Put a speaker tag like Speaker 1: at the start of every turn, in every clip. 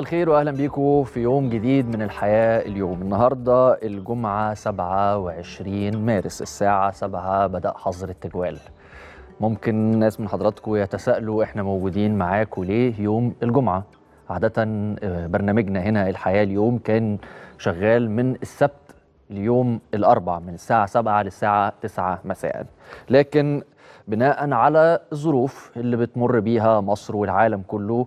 Speaker 1: مساء الخير واهلا بيكم في يوم جديد من الحياه اليوم النهارده الجمعه 27 مارس الساعه 7 بدا حظر التجوال ممكن ناس من حضراتكم يتساءلوا احنا موجودين معاكم ليه يوم الجمعه عاده آه، برنامجنا هنا الحياه اليوم كان شغال من السبت ليوم الاربع من الساعه 7 للساعه 9 مساء لكن بناء على الظروف اللي بتمر بيها مصر والعالم كله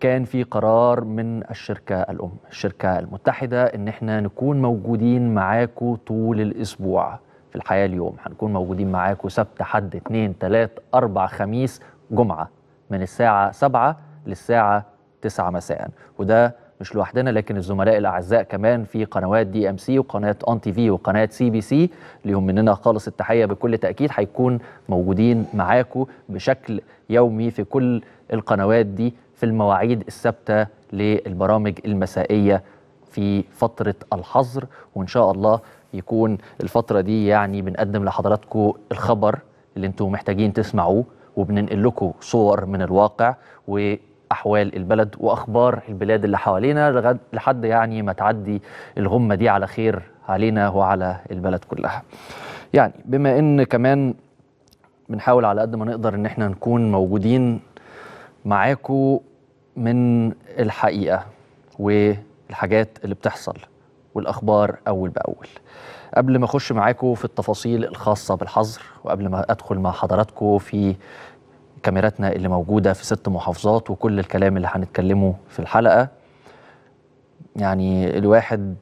Speaker 1: كان في قرار من الشركة الأم الشركة المتحدة إن إحنا نكون موجودين معاكم طول الأسبوع في الحياة اليوم هنكون موجودين معاكم سبت حد اثنين تلات أربع خميس جمعة من الساعة سبعة للساعة تسعة مساء وده مش لوحدنا لكن الزملاء الأعزاء كمان في قنوات دي أم سي وقناة أون تي في وقناة سي بي سي ليهم مننا خالص التحية بكل تأكيد هيكون موجودين معاكم بشكل يومي في كل القنوات دي في المواعيد الثابته للبرامج المسائيه في فتره الحظر وان شاء الله يكون الفتره دي يعني بنقدم لحضراتكم الخبر اللي انتم محتاجين تسمعوه وبننقل لكم صور من الواقع و احوال البلد واخبار البلاد اللي حوالينا لحد يعني ما تعدي الغمه دي على خير علينا وعلى البلد كلها. يعني بما ان كمان بنحاول على قد ما نقدر ان احنا نكون موجودين معاكو من الحقيقة والحاجات اللي بتحصل والأخبار أول بأول قبل ما أخش معاكو في التفاصيل الخاصة بالحظر وقبل ما أدخل مع حضراتكو في كاميراتنا اللي موجودة في ست محافظات وكل الكلام اللي هنتكلمه في الحلقة يعني الواحد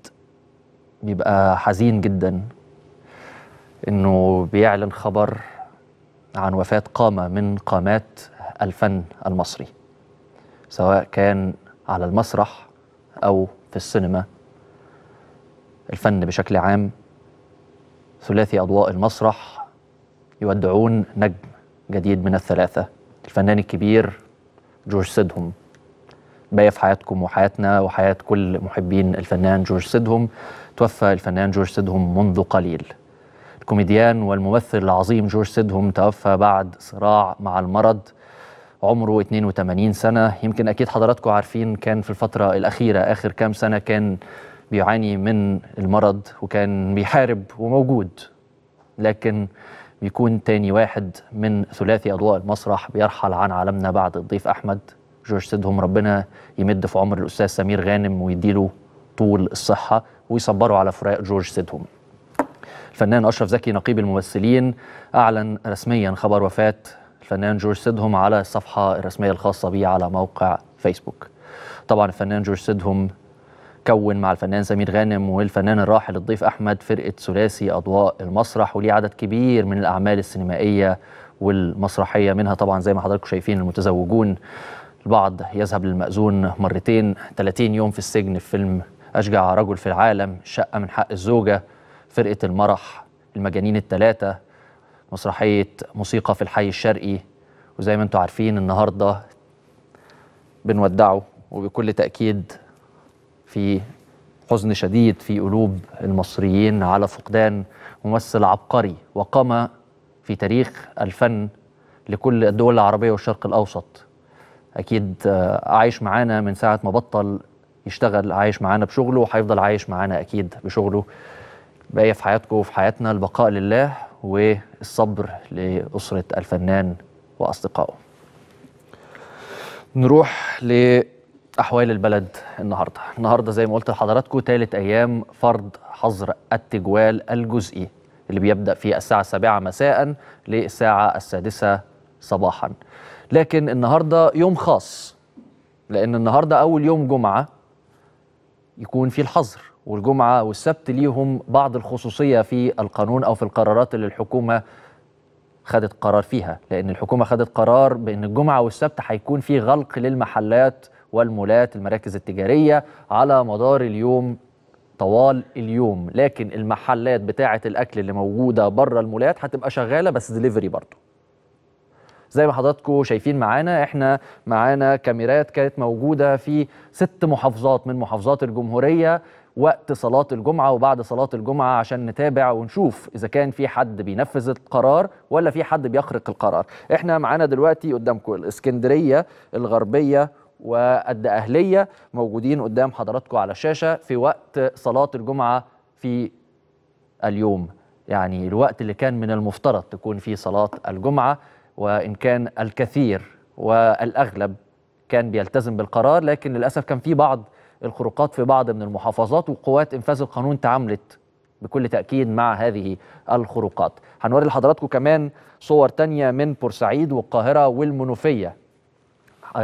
Speaker 1: بيبقى حزين جدا انه بيعلن خبر عن وفاة قامة من قامات الفن المصري سواء كان على المسرح أو في السينما الفن بشكل عام ثلاثي أضواء المسرح يودعون نجم جديد من الثلاثة الفنان الكبير جورج سيدهم باقي في حياتكم وحياتنا وحياة كل محبين الفنان جورج سيدهم توفى الفنان جورج سيدهم منذ قليل الكوميديان والممثل العظيم جورج سيدهم توفى بعد صراع مع المرض عمره 82 سنة يمكن أكيد حضراتكم عارفين كان في الفترة الأخيرة آخر كام سنة كان بيعاني من المرض وكان بيحارب وموجود لكن بيكون تاني واحد من ثلاثي أضواء المسرح بيرحل عن عالمنا بعد الضيف أحمد جورج سيدهم ربنا يمد في عمر الأستاذ سمير غانم ويديله طول الصحة ويصبروا على فراق جورج سيدهم الفنان أشرف زكي نقيب الممثلين أعلن رسميا خبر وفاة الفنان جورج سيدهم على الصفحة الرسمية الخاصة به على موقع فيسبوك طبعا الفنان جورج سيدهم كون مع الفنان سمير غانم والفنان الراحل الضيف أحمد فرقة ثلاثي أضواء المسرح وليه عدد كبير من الأعمال السينمائية والمسرحية منها طبعا زي ما حضراتكم شايفين المتزوجون البعض يذهب للمأذون مرتين 30 يوم في السجن في فيلم أشجع رجل في العالم شقة من حق الزوجة فرقة المرح المجانين الثلاثة مسرحية موسيقى في الحي الشرقي وزي ما انتم عارفين النهاردة بنودعه وبكل تأكيد في حزن شديد في قلوب المصريين على فقدان ممثل عبقري وقام في تاريخ الفن لكل الدول العربية والشرق الأوسط أكيد آه، عايش معانا من ساعة ما بطل يشتغل عايش معانا بشغله وهيفضل عايش معانا أكيد بشغله بقية في حياتكم وفي حياتنا البقاء لله والصبر لأسرة الفنان وأصدقائه نروح لأحوال البلد النهاردة النهاردة زي ما قلت لحضراتكم ثالث أيام فرض حظر التجوال الجزئي اللي بيبدأ في الساعة السابعة مساء للساعة السادسة صباحا لكن النهاردة يوم خاص لأن النهاردة أول يوم جمعة يكون فيه الحظر والجمعه والسبت ليهم بعض الخصوصيه في القانون او في القرارات اللي الحكومه خدت قرار فيها لان الحكومه خدت قرار بان الجمعه والسبت هيكون في غلق للمحلات والمولات المراكز التجاريه على مدار اليوم طوال اليوم لكن المحلات بتاعه الاكل اللي موجوده بره المولات هتبقى شغاله بس دليفري برضه زي ما حضراتكم شايفين معانا احنا معانا كاميرات كانت موجوده في ست محافظات من محافظات الجمهوريه وقت صلاة الجمعة وبعد صلاة الجمعة عشان نتابع ونشوف إذا كان في حد بينفذ القرار ولا في حد بيخرق القرار إحنا معانا دلوقتي قدامكم الإسكندرية الغربية والدأهلية موجودين قدام حضراتكم على الشاشة في وقت صلاة الجمعة في اليوم يعني الوقت اللي كان من المفترض تكون فيه صلاة الجمعة وإن كان الكثير والأغلب كان بيلتزم بالقرار لكن للأسف كان في بعض الخروقات في بعض من المحافظات وقوات انفاذ القانون تعاملت بكل تاكيد مع هذه الخروقات هنوري لحضراتكم كمان صور تانية من بورسعيد والقاهره والمنوفيه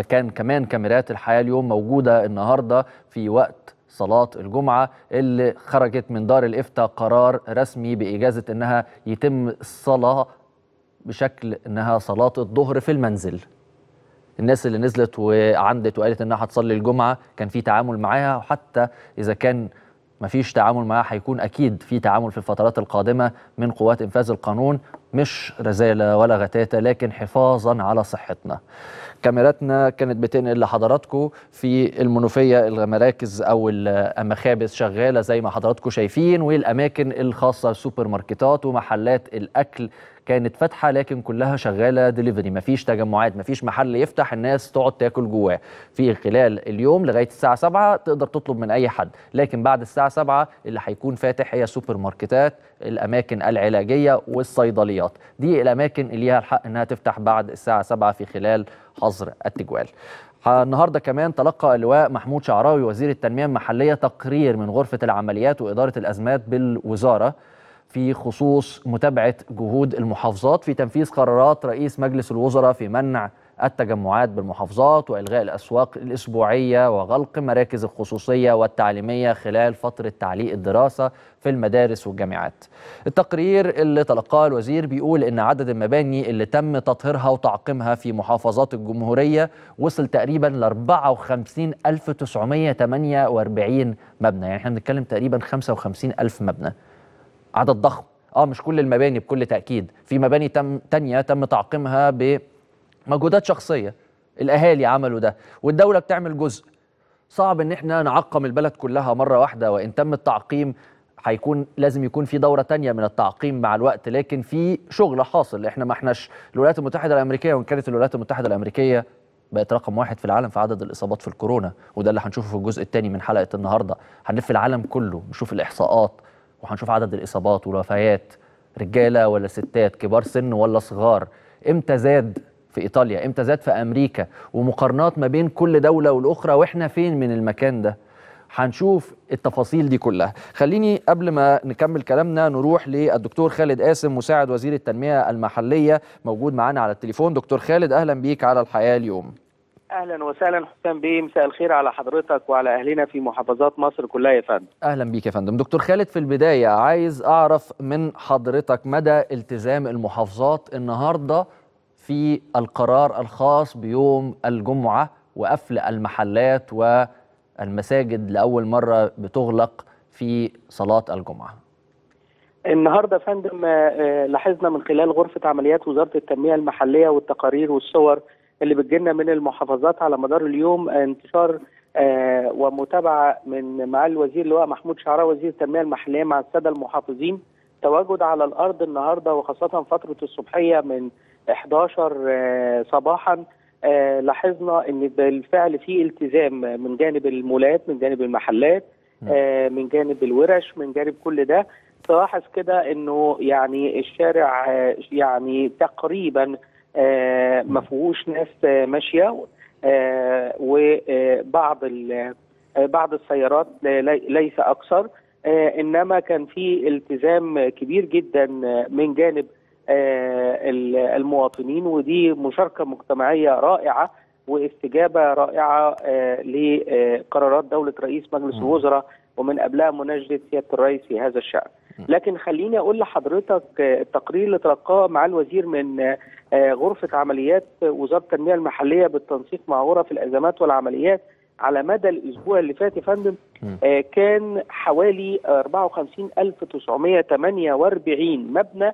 Speaker 1: كان كمان كاميرات الحياه اليوم موجوده النهارده في وقت صلاة الجمعة اللي خرجت من دار الإفتاء قرار رسمي بإجازة إنها يتم الصلاة بشكل إنها صلاة الظهر في المنزل الناس اللي نزلت وعندت وقالت انها هتصلي الجمعه كان في تعامل معاها وحتى اذا كان ما فيش تعامل معاها هيكون اكيد في تعامل في الفترات القادمه من قوات انفاذ القانون مش رزاله ولا غتاته لكن حفاظا على صحتنا كاميراتنا كانت بتنقل لحضراتكم في المنوفيه المراكز او المخابز شغاله زي ما حضراتكم شايفين والاماكن الخاصه سوبر ماركتات ومحلات الاكل كانت فاتحه لكن كلها شغاله دليفري مفيش تجمعات مفيش محل يفتح الناس تقعد تاكل جواه في خلال اليوم لغايه الساعه 7 تقدر تطلب من اي حد لكن بعد الساعه 7 اللي هيكون فاتح هي سوبر ماركتات الاماكن العلاجيه والصيدليات دي الاماكن اللي ليها الحق انها تفتح بعد الساعه 7 في خلال حظر التجوال النهارده كمان تلقى اللواء محمود شعراوي وزير التنميه المحليه تقرير من غرفه العمليات واداره الازمات بالوزاره في خصوص متابعه جهود المحافظات في تنفيذ قرارات رئيس مجلس الوزراء في منع التجمعات بالمحافظات والغاء الاسواق الاسبوعيه وغلق مراكز الخصوصيه والتعليميه خلال فتره تعليق الدراسه في المدارس والجامعات. التقرير اللي تلقاه الوزير بيقول ان عدد المباني اللي تم تطهيرها وتعقيمها في محافظات الجمهوريه وصل تقريبا ل 54948 مبنى يعني احنا بنتكلم تقريبا 55000 مبنى عدد ضخم اه مش كل المباني بكل تاكيد في مباني تم تانية تم تعقيمها ب مجهودات شخصيه الاهالي عملوا ده والدوله بتعمل جزء صعب ان احنا نعقم البلد كلها مره واحده وان تم التعقيم هيكون لازم يكون في دوره تانية من التعقيم مع الوقت لكن في شغل حاصل احنا ما احناش الولايات المتحده الامريكيه وان كانت الولايات المتحده الامريكيه بقت رقم واحد في العالم في عدد الاصابات في الكورونا وده اللي هنشوفه في الجزء الثاني من حلقه النهارده هنلف العالم كله نشوف الاحصاءات وهنشوف عدد الاصابات والوفيات رجاله ولا ستات كبار سن ولا صغار امتى زاد في ايطاليا امتى زاد في امريكا ومقارنات ما بين كل دوله والاخرى واحنا فين من المكان ده هنشوف التفاصيل دي كلها خليني قبل ما نكمل كلامنا نروح للدكتور خالد قاسم مساعد وزير التنميه المحليه موجود معانا على التليفون دكتور خالد اهلا بيك على الحياه اليوم
Speaker 2: اهلا وسهلا حسام بيه مساء الخير على حضرتك وعلى اهلنا في محافظات مصر كلها يا فندم
Speaker 1: اهلا بيك يا فندم دكتور خالد في البدايه عايز اعرف من حضرتك مدى التزام المحافظات النهارده في القرار الخاص بيوم الجمعة وقفل المحلات والمساجد لأول مرة بتغلق في صلاة الجمعة
Speaker 2: النهارده فندم آه، آه، لاحظنا من خلال غرفه عمليات وزاره التنميه المحليه والتقارير والصور اللي بتجينا من المحافظات على مدار اليوم انتشار آه، ومتابعه من معالي الوزير اللواء محمود شعراء وزير التنميه المحليه مع الساده المحافظين تواجد على الارض النهارده وخاصه فتره الصبحيه من 11 آه، صباحا آه، لاحظنا ان بالفعل في التزام من جانب المولات من جانب المحلات آه، من جانب الورش من جانب كل ده تلاحظ كده انه يعني الشارع يعني تقريبا ما فيهوش ناس ماشيه وبعض بعض السيارات ليس اكثر انما كان في التزام كبير جدا من جانب آه، المواطنين ودي مشاركه مجتمعيه رائعه واستجابه رائعه آه، لقرارات دوله رئيس مجلس الوزراء ومن قبلها مناجدة سياده الرئيس في هذا الشان. لكن خليني اقول لحضرتك التقرير آه، اللي تلقاه مع الوزير من غرفه عمليات وزاره التنميه المحليه بالتنسيق مع غرف الازمات والعمليات على مدى الاسبوع اللي فات يا فندم كان حوالي 54948 مبنى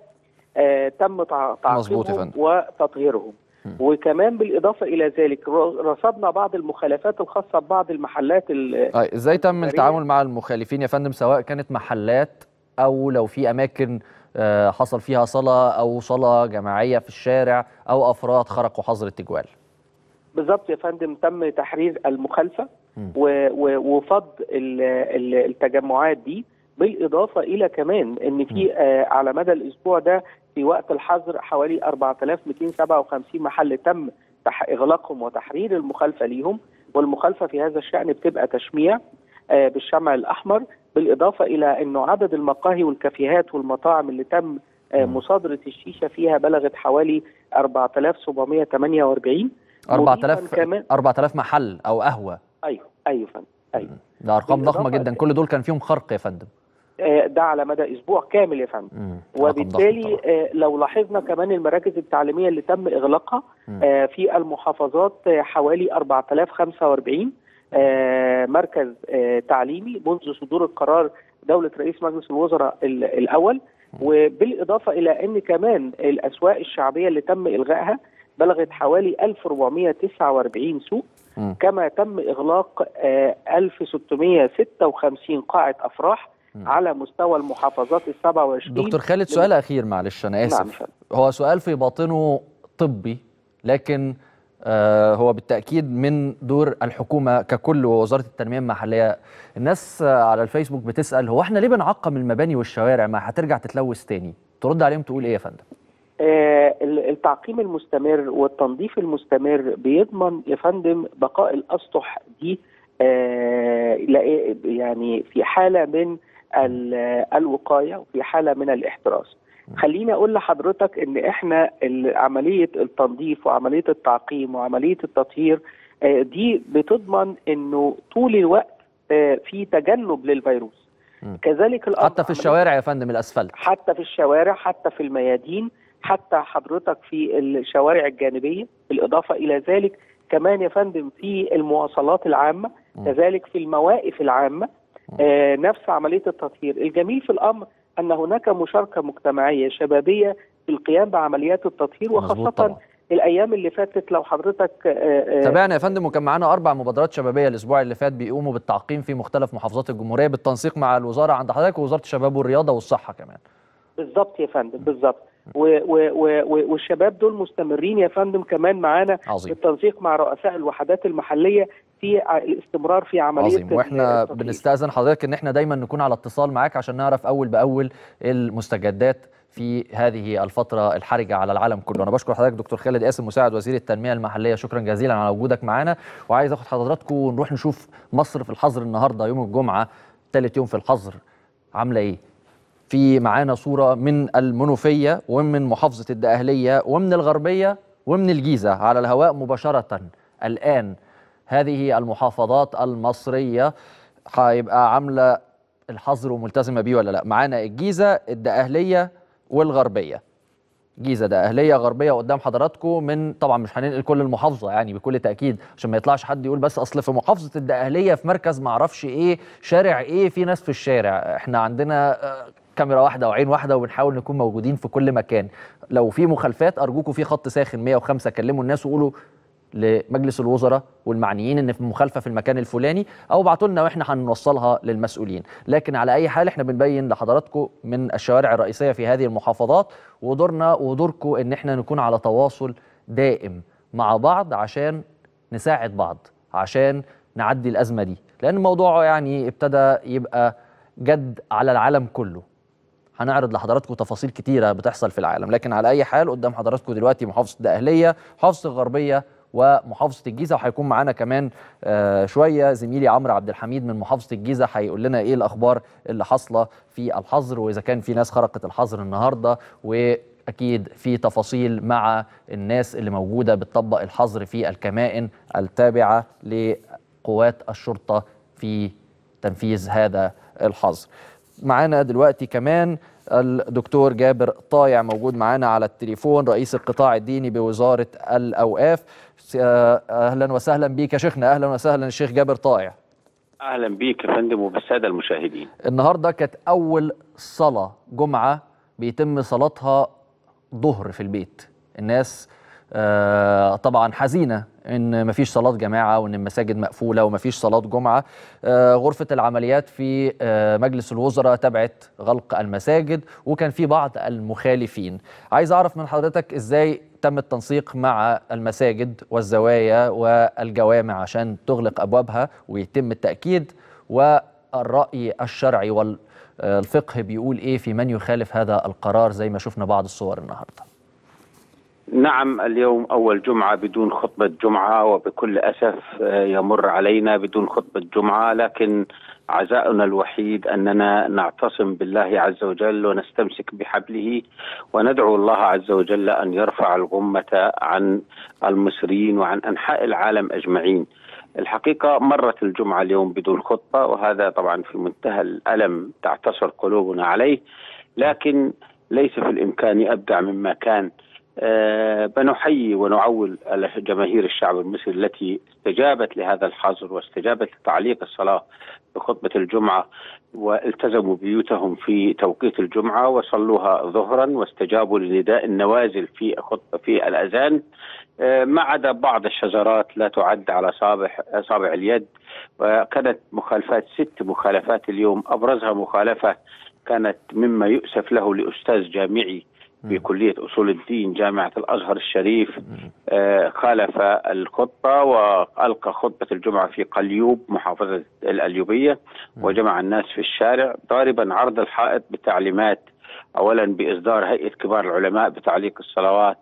Speaker 2: آه، تم تعقيبهم وتطهيرهم وكمان بالاضافه الى ذلك رصدنا بعض المخالفات الخاصه ببعض المحلات آه،
Speaker 1: ازاي تم التعامل مع المخالفين يا فندم سواء كانت محلات او لو في اماكن آه، حصل فيها صلاه او صلاه جماعيه في الشارع او افراد خرقوا حظر التجوال
Speaker 2: بالظبط يا فندم تم تحرير المخالفه وفض التجمعات دي بالاضافه الى كمان ان في على مدى الاسبوع ده في وقت الحظر حوالي 4257 محل تم اغلاقهم وتحرير المخالفه ليهم والمخالفه في هذا الشان بتبقى تشميع آه، بالشمع الاحمر بالاضافه الى انه عدد المقاهي والكافيهات والمطاعم اللي تم آه، مصادره الشيشه فيها بلغت حوالي 4748 4000
Speaker 1: 4000 محل او قهوه
Speaker 2: ايوه ايوه فندم ايوه
Speaker 1: ده ارقام ضخمه جدا كل دول كان فيهم خرق يا فندم
Speaker 2: آه، ده على مدى اسبوع كامل يا فندم وبالتالي آه، لو لاحظنا كمان المراكز التعليميه اللي تم اغلاقها آه، في المحافظات حوالي 4045 مركز تعليمي منذ صدور القرار دوله رئيس مجلس الوزراء الاول وبالاضافه الى ان كمان الاسواق الشعبيه اللي تم الغائها بلغت حوالي 1449 سوق كما تم اغلاق 1656 قاعه افراح على مستوى المحافظات ال 27 دكتور خالد سؤال
Speaker 1: اخير معلش انا اسف نعم هو سؤال في باطنه طبي لكن آه هو بالتاكيد من دور الحكومه ككل ووزاره التنميه المحليه الناس آه على الفيسبوك بتسال هو احنا ليه بنعقم المباني والشوارع ما هترجع تتلوث تاني ترد عليهم تقول ايه يا فندم
Speaker 2: آه التعقيم المستمر والتنظيف المستمر بيضمن يا فندم بقاء الاسطح دي آه، يعني في حاله من الوقايه وفي حاله من الاحتراس خليني اقول لحضرتك ان احنا عمليه التنظيف وعمليه التعقيم وعمليه التطهير آه، دي بتضمن انه طول الوقت آه، في تجنب للفيروس كذلك حتى في الشوارع
Speaker 1: يا فندم الاسفلت
Speaker 2: حتى في الشوارع حتى في الميادين حتى حضرتك في الشوارع الجانبيه بالاضافه الى ذلك كمان يا فندم في المواصلات العامه كذلك في المواقف العامه آه، نفس عمليه التطهير، الجميل في الامر ان هناك مشاركه مجتمعيه شبابيه في القيام بعمليات التطهير وخاصه الايام اللي فاتت لو حضرتك آه، آه، تابعنا
Speaker 1: يا فندم وكان معانا اربع مبادرات شبابيه الاسبوع اللي فات بيقوموا بالتعقيم في مختلف محافظات الجمهوريه بالتنسيق مع الوزاره عند حضرتك ووزاره الشباب والرياضه والصحه كمان
Speaker 2: بالظبط يا فندم بالظبط و و و والشباب دول مستمرين يا فندم كمان معانا في التنسيق مع رؤساء الوحدات المحليه في الاستمرار في عمليه عظيم واحنا
Speaker 1: بنستاذن حضرتك ان احنا دايما نكون على اتصال معاك عشان نعرف اول باول المستجدات في هذه الفترة الحرجة على العالم كله أنا بشكر حضرتك دكتور خالد قاسم مساعد وزير التنمية المحلية شكرا جزيلا على وجودك معانا وعايز أخد حضراتكم ونروح نشوف مصر في الحظر النهاردة يوم الجمعة ثالث يوم في الحظر عاملة إيه في معانا صورة من المنوفية ومن محافظة الدقهلية ومن الغربية ومن الجيزة على الهواء مباشرة الآن هذه المحافظات المصرية هيبقى عاملة الحظر وملتزمة بيه ولا لا معانا الجيزة الدقهلية والغربية جيزه ده اهليه غربيه قدام حضراتكم من طبعا مش هننقل كل المحافظه يعني بكل تاكيد عشان ما يطلعش حد يقول بس اصل في محافظه الدقهليه في مركز معرفش ايه شارع ايه في ناس في الشارع احنا عندنا آه، كاميرا واحده وعين واحده وبنحاول نكون موجودين في كل مكان لو في مخالفات ارجوكم في خط ساخن 105 كلموا الناس وقولوا لمجلس الوزراء والمعنيين ان في مخالفه في المكان الفلاني او ابعتوا لنا واحنا هنوصلها للمسؤولين لكن على اي حال احنا بنبين لحضراتكم من الشوارع الرئيسيه في هذه المحافظات ودورنا ودوركم ان احنا نكون على تواصل دائم مع بعض عشان نساعد بعض عشان نعدي الازمه دي لان الموضوع يعني ابتدى يبقى جد على العالم كله هنعرض لحضراتكم تفاصيل كتيرة بتحصل في العالم لكن على أي حال قدام حضراتكم دلوقتي محافظة الأهلية محافظة الغربية ومحافظة الجيزة وهيكون معانا كمان آه، شوية زميلي عمرو عبد الحميد من محافظة الجيزة هيقول لنا إيه الأخبار اللي حاصلة في الحظر وإذا كان في ناس خرقت الحظر النهاردة و اكيد في تفاصيل مع الناس اللي موجوده بتطبق الحظر في الكمائن التابعه لقوات الشرطه في تنفيذ هذا الحظر معانا دلوقتي كمان الدكتور جابر طايع موجود معانا على التليفون رئيس القطاع الديني بوزارة الأوقاف أهلا وسهلا بيك يا شيخنا أهلا وسهلا الشيخ جابر طايع
Speaker 3: أهلا بيك يا فندم وبالسادة المشاهدين
Speaker 1: النهاردة كانت أول صلاة جمعة بيتم صلاتها ظهر في البيت الناس آه، طبعا حزينه ان مفيش صلاه جماعه وان المساجد مقفوله ومفيش صلاه جمعه آه، غرفه العمليات في آه، مجلس الوزراء تبعت غلق المساجد وكان في بعض المخالفين عايز اعرف من حضرتك ازاي تم التنسيق مع المساجد والزوايا والجوامع عشان تغلق ابوابها ويتم التاكيد والراي الشرعي والفقه بيقول ايه في من يخالف هذا القرار زي ما شفنا بعض الصور النهارده
Speaker 3: نعم اليوم أول جمعة بدون خطبة جمعة وبكل أسف آه، يمر علينا بدون خطبة جمعة لكن عزاؤنا الوحيد أننا نعتصم بالله عز وجل ونستمسك بحبله وندعو الله عز وجل أن يرفع الغمة عن المصريين وعن أنحاء العالم أجمعين الحقيقة مرت الجمعة اليوم بدون خطبة وهذا طبعا في منتهى الألم تعتصر قلوبنا عليه لكن ليس في الإمكان أبدع مما كان آه، بنحيي ونعول جماهير الشعب المصري التي استجابت لهذا الحظر واستجابت لتعليق الصلاة بخطبة الجمعة والتزموا بيوتهم في توقيت الجمعة وصلوها ظهرا واستجابوا لنداء النوازل في خطبة في الأذان آه، ما عدا بعض الشجرات لا تعد على صابح أصابع اليد وكانت مخالفات ست مخالفات اليوم أبرزها مخالفة كانت مما يؤسف له لأستاذ جامعي في كلية أصول الدين جامعة الأزهر الشريف آه، خالف الخطة وألقى خطبة الجمعة في قليوب محافظة الأليوبية وجمع الناس في الشارع ضاربا عرض الحائط بتعليمات أولا بإصدار هيئة كبار العلماء بتعليق الصلوات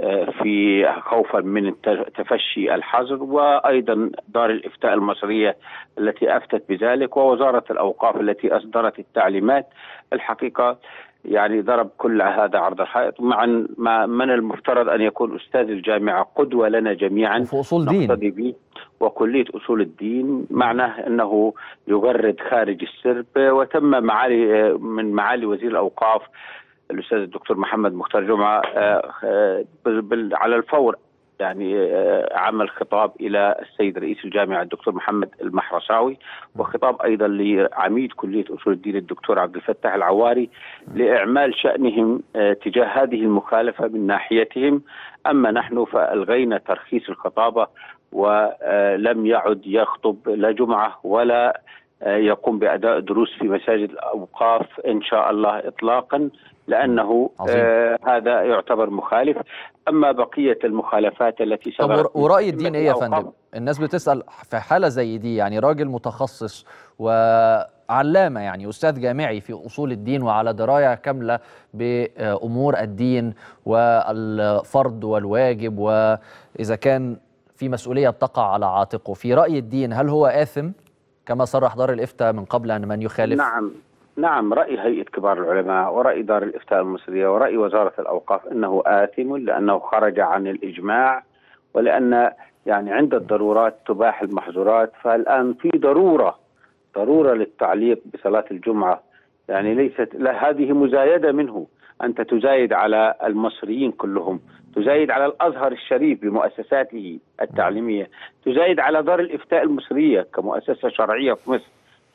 Speaker 3: آه، في خوفا من تفشي الحظر وايضا دار الافتاء المصريه التي افتت بذلك ووزاره الاوقاف التي اصدرت التعليمات الحقيقه يعني ضرب كل هذا عرض الحائط مع ما من المفترض ان يكون استاذ الجامعه قدوه لنا جميعا في اصول دين وكليه اصول الدين معناه انه يغرد خارج السرب وتم معالي من معالي وزير الاوقاف الاستاذ الدكتور محمد مختار جمعه آه، آه، على الفور يعني آه، عمل خطاب الى السيد رئيس الجامعه الدكتور محمد المحرساوي وخطاب ايضا لعميد كليه اصول الدين الدكتور عبد الفتاح العواري لاعمال شانهم آه، تجاه هذه المخالفه من ناحيتهم اما نحن فالغينا ترخيص الخطابه ولم آه، يعد يخطب لا جمعه ولا يقوم باداء دروس في مساجد الاوقاف ان شاء الله اطلاقا لانه آه هذا يعتبر مخالف اما بقيه المخالفات التي طب وراي الدين ايه يا فندم
Speaker 1: الناس بتسال في حاله زي دي يعني راجل متخصص وعلامه يعني استاذ جامعي في اصول الدين وعلى درايه كامله بامور الدين والفرض والواجب واذا كان في مسؤوليه تقع على عاتقه في راي الدين هل هو اثم كما صرح دار الإفتاء من قبل أن من يخالف نعم
Speaker 3: نعم رأي هيئة كبار العلماء ورأي دار الإفتاء المصرية ورأي وزارة الأوقاف أنه آثم لأنه خرج عن الإجماع ولأن يعني عند الضرورات تباح المحظورات فالآن في ضرورة ضرورة للتعليق بصلاة الجمعة يعني ليست لا هذه مزايدة منه أنت تزايد على المصريين كلهم تزايد على الازهر الشريف بمؤسساته التعليميه، تزايد على دار الافتاء المصريه كمؤسسه شرعيه في مصر،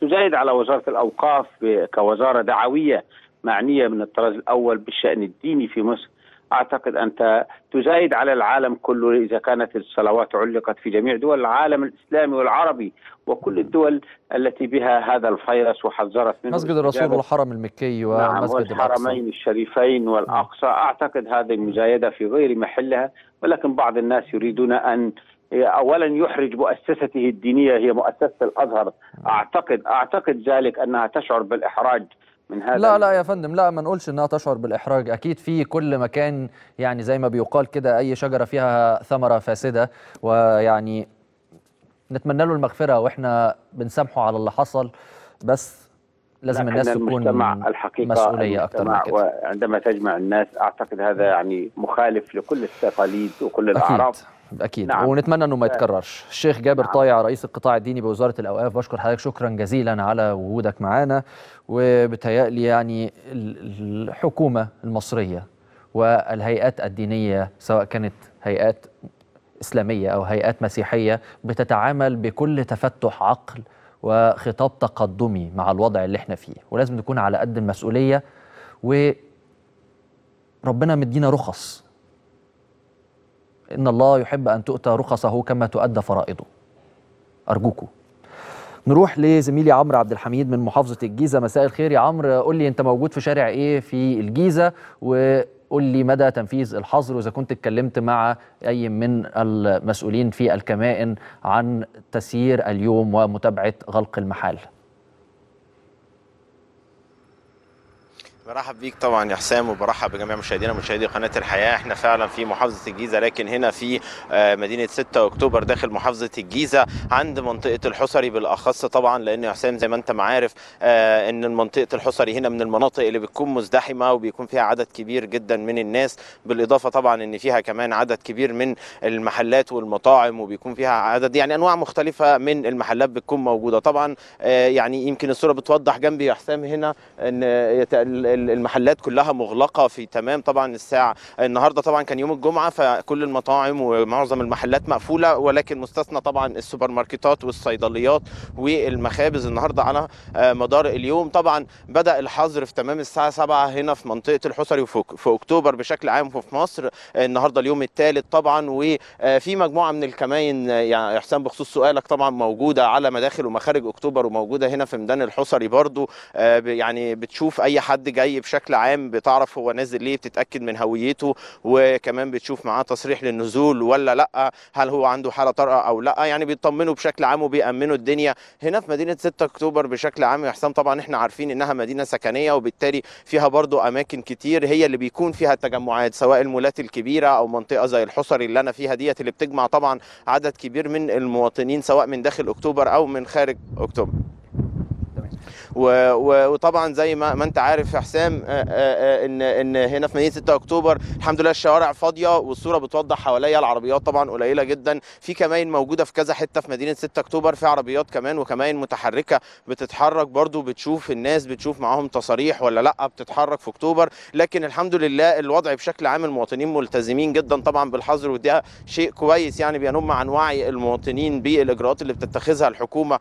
Speaker 3: تزايد على وزاره الاوقاف كوزاره دعويه معنيه من الطراز الاول بالشان الديني في مصر، اعتقد انت تزايد على العالم كله اذا كانت الصلوات علقت في جميع دول العالم الاسلامي والعربي وكل الدول التي بها هذا الفيروس وحذرت منه مسجد الرسول والحرم
Speaker 1: المكي نعم، ومسجد نعم الحرمين
Speaker 3: الشريفين والاقصى اعتقد هذه المزايده في غير محلها ولكن بعض الناس يريدون ان اولا يحرج مؤسسته الدينيه هي مؤسسه الازهر اعتقد اعتقد ذلك انها تشعر بالاحراج من هذا
Speaker 1: لا لا يا فندم لا ما نقولش انها تشعر بالاحراج اكيد في كل مكان يعني زي ما بيقال كده اي شجره فيها ثمره فاسده ويعني نتمنى له المغفره واحنا بنسامحه على اللي حصل بس
Speaker 3: لازم الناس تكون الحقيقة مسؤوليه اكثر من كده وعندما تجمع الناس اعتقد هذا نعم. يعني مخالف لكل التقاليد وكل الاعراف اكيد نعم. ونتمنى انه ما آه. يتكررش
Speaker 1: الشيخ جابر نعم. طايع رئيس القطاع الديني بوزاره الاوقاف بشكر حضرتك شكرا جزيلا على وجودك معانا وبتهيألي يعني الحكومه المصريه والهيئات الدينيه سواء كانت هيئات اسلاميه او هيئات مسيحيه بتتعامل بكل تفتح عقل وخطاب تقدمي مع الوضع اللي احنا فيه ولازم نكون على قد المسؤوليه وربنا مدينا رخص إن الله يحب أن تؤتى رخصه كما تؤدى فرائضه أرجوكم نروح لزميلي عمرو عبد الحميد من محافظة الجيزة مساء الخير يا عمرو قول لي أنت موجود في شارع إيه في الجيزة وقول لي مدى تنفيذ الحظر وإذا كنت اتكلمت مع أي من المسؤولين في الكمائن عن تسيير اليوم ومتابعة غلق المحال
Speaker 4: برحب بيك طبعا يا حسام وبرحب بجميع مشاهدينا ومشاهدي قناه الحياه احنا فعلا في محافظه الجيزه لكن هنا في آه، مدينه 6 اكتوبر داخل محافظه الجيزه عند منطقه الحصري بالاخص طبعا لان يا حسام زي ما انت عارف آه، ان منطقه الحصري هنا من المناطق اللي بتكون مزدحمه وبيكون فيها عدد كبير جدا من الناس بالاضافه طبعا ان فيها كمان عدد كبير من المحلات والمطاعم وبيكون فيها عدد يعني انواع مختلفه من المحلات بتكون موجوده طبعا آه، يعني يمكن الصوره بتوضح جنبي يا حسام هنا ان المحلات كلها مغلقه في تمام طبعا الساعه النهارده طبعا كان يوم الجمعه فكل المطاعم ومعظم المحلات مقفوله ولكن مستثنى طبعا السوبر ماركتات والصيدليات والمخابز النهارده على آه، مدار اليوم طبعا بدا الحظر في تمام الساعه 7 هنا في منطقه الحصري وفي اكتوبر بشكل عام وفي مصر النهارده اليوم الثالث طبعا وفي آه، مجموعه من الكمائن يعني احسان بخصوص سؤالك طبعا موجوده على مداخل ومخارج اكتوبر وموجوده هنا في ميدان الحصري برضو آه، يعني بتشوف اي حد جاي جاي بشكل عام بتعرف هو نازل ليه بتتاكد من هويته وكمان بتشوف معاه تصريح للنزول ولا لا هل هو عنده حاله طارئه او لا يعني بيطمنوا بشكل عام وبيامنوا الدنيا هنا في مدينه 6 اكتوبر بشكل عام يا حسام طبعا احنا عارفين انها مدينه سكنيه وبالتالي فيها برضو اماكن كتير هي اللي بيكون فيها التجمعات سواء المولات الكبيره او منطقه زي الحصري اللي انا فيها ديت اللي بتجمع طبعا عدد كبير من المواطنين سواء من داخل اكتوبر او من خارج اكتوبر وطبعا زي ما ما انت عارف يا حسام آه، آه، آه، ان ان هنا في مدينه 6 اكتوبر الحمد لله الشوارع فاضيه والصوره بتوضح حواليا العربيات طبعا قليله جدا في كمان موجوده في كذا حته في مدينه 6 اكتوبر في عربيات كمان وكمان متحركه بتتحرك برضو بتشوف الناس بتشوف معاهم تصاريح ولا لا بتتحرك في اكتوبر لكن الحمد لله الوضع بشكل عام المواطنين ملتزمين جدا طبعا بالحظر وده شيء كويس يعني بينم عن وعي المواطنين بالاجراءات اللي بتتخذها الحكومه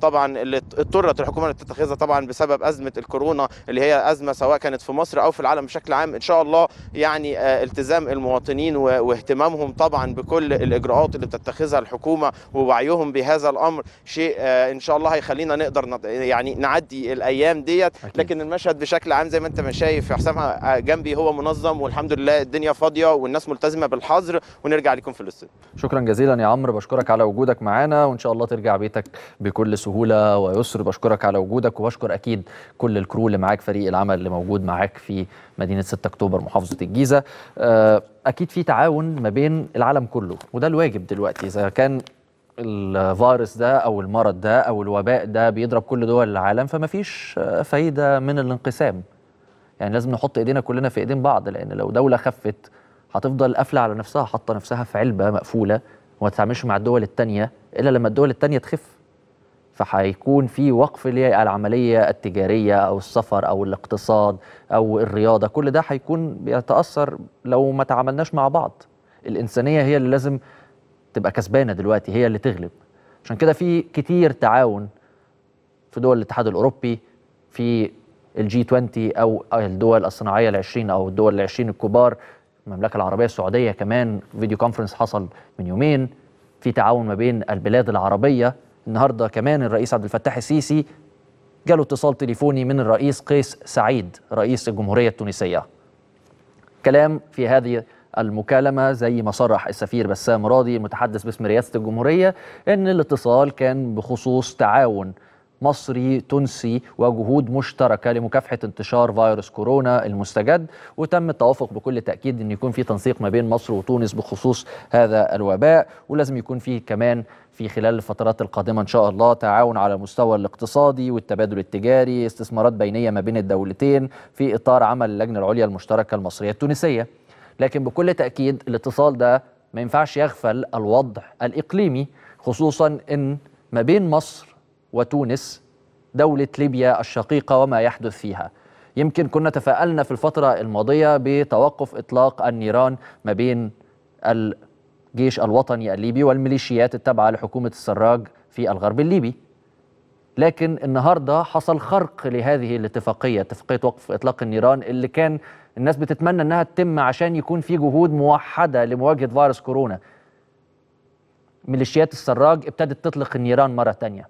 Speaker 4: طبعا اللي اضطرت الحكومه اللي بتتخذها الأجهزة طبعا بسبب أزمة الكورونا اللي هي أزمة سواء كانت في مصر أو في العالم بشكل عام إن شاء الله يعني آه، التزام المواطنين واهتمامهم طبعا بكل الإجراءات اللي بتتخذها الحكومة ووعيهم بهذا الأمر شيء آه، إن شاء الله هيخلينا نقدر يعني نعدي الأيام ديت لكن المشهد بشكل عام زي ما أنت ما شايف يا حسام آه، جنبي هو منظم والحمد لله الدنيا فاضية والناس ملتزمة بالحظر ونرجع لكم في الاستوديو
Speaker 1: شكرا جزيلا يا عمرو بشكرك على وجودك معانا وإن شاء الله ترجع بيتك بكل سهولة ويسر بشكرك على وجودك حضرتك وبشكر اكيد كل الكرو اللي معاك فريق العمل اللي موجود معاك في مدينه 6 اكتوبر محافظه الجيزه آه، اكيد في تعاون ما بين العالم كله وده الواجب دلوقتي اذا كان الفيروس ده او المرض ده او الوباء ده بيضرب كل دول العالم فما فيش فايده من الانقسام يعني لازم نحط ايدينا كلنا في ايدين بعض لان لو دوله خفت هتفضل قافله على نفسها حاطه نفسها في علبه مقفوله وما تتعاملش مع الدول الثانيه الا لما الدول الثانيه تخف فهيكون في وقف للعملية التجارية أو السفر أو الاقتصاد أو الرياضة كل ده هيكون بيتأثر لو ما تعاملناش مع بعض الإنسانية هي اللي لازم تبقى كسبانة دلوقتي هي اللي تغلب عشان كده في كتير تعاون في دول الاتحاد الأوروبي في الجي 20 أو الدول الصناعية العشرين أو الدول العشرين الكبار المملكة العربية السعودية كمان فيديو كونفرنس حصل من يومين في تعاون ما بين البلاد العربية النهارده كمان الرئيس عبد الفتاح السيسي جاله اتصال تليفوني من الرئيس قيس سعيد رئيس الجمهورية التونسية كلام في هذه المكالمة زي ما صرح السفير بسام راضي المتحدث باسم رئاسة الجمهورية أن الاتصال كان بخصوص تعاون مصري تونسي وجهود مشتركة لمكافحة انتشار فيروس كورونا المستجد وتم التوافق بكل تأكيد أن يكون في تنسيق ما بين مصر وتونس بخصوص هذا الوباء ولازم يكون في كمان في خلال الفترات القادمة إن شاء الله تعاون على المستوى الاقتصادي والتبادل التجاري استثمارات بينية ما بين الدولتين في إطار عمل اللجنة العليا المشتركة المصرية التونسية لكن بكل تأكيد الاتصال ده ما ينفعش يغفل الوضع الإقليمي خصوصا إن ما بين مصر وتونس دولة ليبيا الشقيقة وما يحدث فيها يمكن كنا تفائلنا في الفترة الماضية بتوقف إطلاق النيران ما بين الجيش الوطني الليبي والميليشيات التابعة لحكومة السراج في الغرب الليبي لكن النهاردة حصل خرق لهذه الاتفاقية اتفاقية وقف إطلاق النيران اللي كان الناس بتتمنى أنها تتم عشان يكون في جهود موحدة لمواجهة فيروس كورونا ميليشيات السراج ابتدت تطلق النيران مرة تانية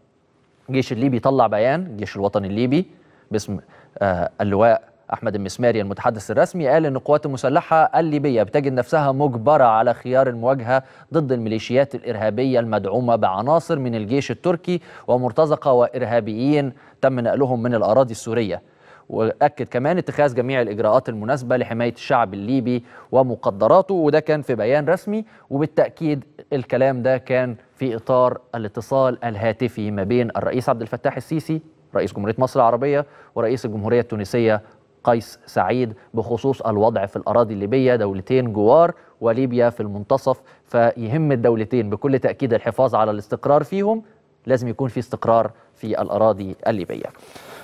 Speaker 1: الجيش الليبي طلع بيان الجيش الوطني الليبي باسم آه، اللواء أحمد المسماري المتحدث الرسمي قال إن القوات المسلحة الليبية بتجد نفسها مجبرة على خيار المواجهة ضد الميليشيات الإرهابية المدعومة بعناصر من الجيش التركي ومرتزقة وإرهابيين تم نقلهم من الأراضي السورية وأكد كمان اتخاذ جميع الإجراءات المناسبة لحماية الشعب الليبي ومقدراته وده كان في بيان رسمي وبالتأكيد الكلام ده كان في إطار الاتصال الهاتفي ما بين الرئيس عبد الفتاح السيسي رئيس جمهورية مصر العربية ورئيس الجمهورية التونسية قيس سعيد بخصوص الوضع في الأراضي الليبية دولتين جوار وليبيا في المنتصف فيهم الدولتين بكل تأكيد الحفاظ على الاستقرار فيهم لازم يكون في استقرار في الأراضي الليبية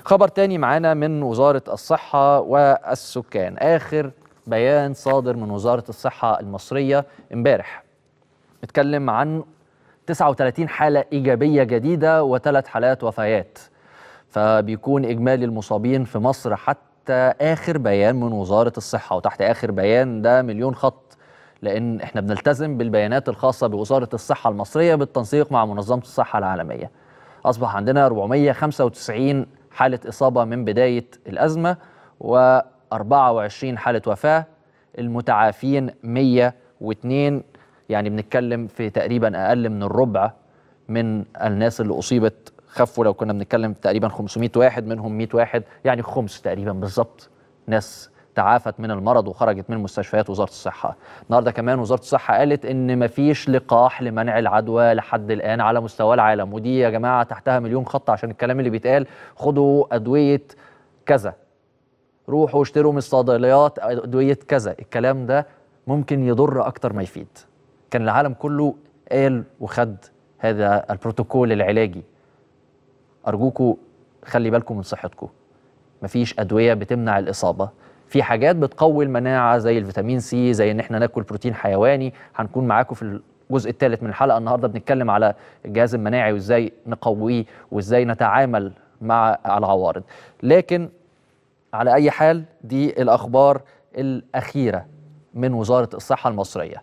Speaker 1: خبر تاني معانا من وزارة الصحة والسكان آخر بيان صادر من وزارة الصحة المصرية امبارح بيتكلم عن 39 حالة إيجابية جديدة وثلاث حالات وفيات فبيكون إجمالي المصابين في مصر حتى اخر بيان من وزاره الصحه وتحت اخر بيان ده مليون خط لان احنا بنلتزم بالبيانات الخاصه بوزاره الصحه المصريه بالتنسيق مع منظمه الصحه العالميه. اصبح عندنا 495 حاله اصابه من بدايه الازمه و24 حاله وفاه المتعافين 102 يعني بنتكلم في تقريبا اقل من الربع من الناس اللي اصيبت خفوا لو كنا بنتكلم تقريبا 500 واحد منهم 100 واحد يعني خمس تقريبا بالظبط ناس تعافت من المرض وخرجت من مستشفيات وزاره الصحه. النهارده كمان وزاره الصحه قالت ان مفيش لقاح لمنع العدوى لحد الان على مستوى العالم ودي يا جماعه تحتها مليون خط عشان الكلام اللي بيتقال خدوا ادويه كذا. روحوا اشتروا من الصيدليات ادويه كذا، الكلام ده ممكن يضر اكتر ما يفيد. كان العالم كله قال وخد هذا البروتوكول العلاجي أرجوكوا خلي بالكم من صحتكم مفيش أدوية بتمنع الإصابة في حاجات بتقوي المناعة زي الفيتامين سي زي إن إحنا ناكل بروتين حيواني هنكون معاكم في الجزء الثالث من الحلقة النهاردة بنتكلم على الجهاز المناعي وإزاي نقويه وإزاي نتعامل مع العوارض لكن على أي حال دي الأخبار الأخيرة من وزارة الصحة المصرية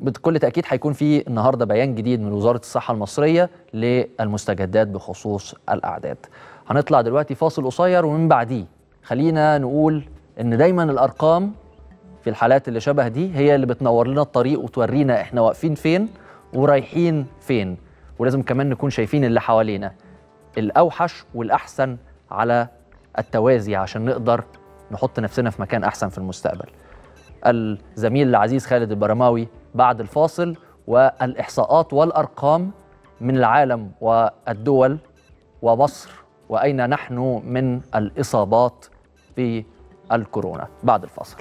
Speaker 1: بكل تاكيد هيكون في النهارده بيان جديد من وزاره الصحه المصريه للمستجدات بخصوص الاعداد هنطلع دلوقتي فاصل قصير ومن بعديه خلينا نقول ان دايما الارقام في الحالات اللي شبه دي هي اللي بتنور لنا الطريق وتورينا احنا واقفين فين ورايحين فين ولازم كمان نكون شايفين اللي حوالينا الاوحش والاحسن على التوازي عشان نقدر نحط نفسنا في مكان احسن في المستقبل الزميل العزيز خالد البرماوي بعد الفاصل والإحصاءات والأرقام من العالم والدول ومصر وأين نحن من الإصابات بالكورونا بعد الفاصل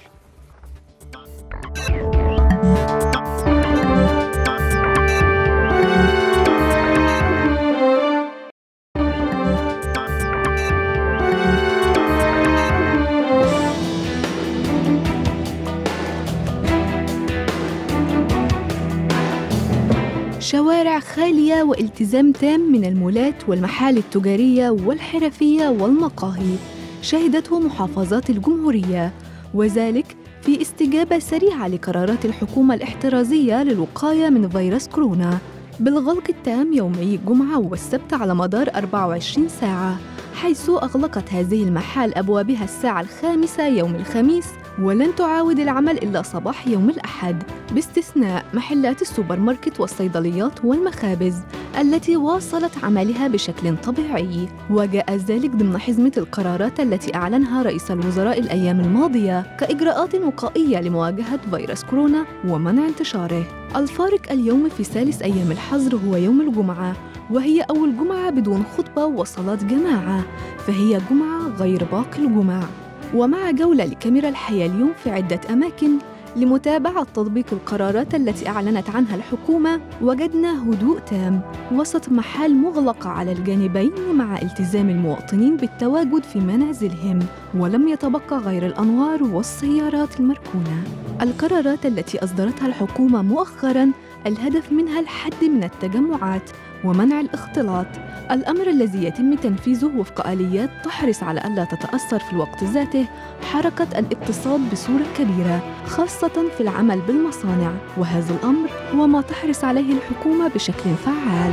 Speaker 5: شوارع خالية والتزام تام من المولات والمحال التجارية والحرفية والمقاهي شهدته محافظات الجمهورية وذلك في استجابة سريعة لقرارات الحكومة الاحترازية للوقاية من فيروس كورونا بالغلق التام يومي الجمعة والسبت على مدار 24 ساعة حيث أغلقت هذه المحال أبوابها الساعة الخامسة يوم الخميس ولن تعاود العمل إلا صباح يوم الأحد باستثناء محلات السوبر ماركت والصيدليات والمخابز التي واصلت عملها بشكل طبيعي وجاء ذلك ضمن حزمة القرارات التي أعلنها رئيس الوزراء الأيام الماضية كإجراءات وقائية لمواجهة فيروس كورونا ومنع انتشاره الفارق اليوم في ثالث أيام الحظر هو يوم الجمعة وهي أول جمعة بدون خطبة وصلاة جماعة فهي جمعة غير باقي الجمعة ومع جولة لكاميرا الحياة اليوم في عدة أماكن لمتابعة تطبيق القرارات التي أعلنت عنها الحكومة وجدنا هدوء تام وسط محال مغلقة على الجانبين مع التزام المواطنين بالتواجد في منازلهم ولم يتبقى غير الأنوار والسيارات المركونة القرارات التي أصدرتها الحكومة مؤخراً الهدف منها الحد من التجمعات ومنع الاختلاط الأمر الذي يتم تنفيذه وفق آليات تحرص على ألا تتأثر في الوقت ذاته حركة الاقتصاد بصورة كبيرة خاصة في العمل بالمصانع وهذا الأمر هو ما تحرص عليه الحكومة بشكل فعال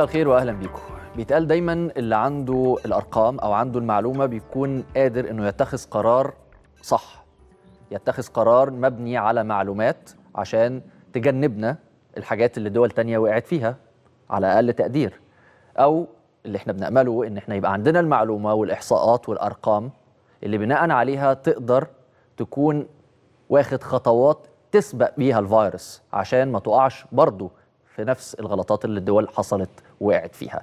Speaker 1: مساء الخير واهلا بيكم بيتقال دايما اللي عنده الارقام او عنده المعلومه بيكون قادر انه يتخذ قرار صح يتخذ قرار مبني على معلومات عشان تجنبنا الحاجات اللي دول تانية وقعت فيها على اقل تقدير او اللي احنا بنأمله ان احنا يبقى عندنا المعلومه والاحصاءات والارقام اللي بناء عليها تقدر تكون واخد خطوات تسبق بيها الفيروس عشان ما تقعش برضه في نفس الغلطات اللي الدول حصلت وقعت فيها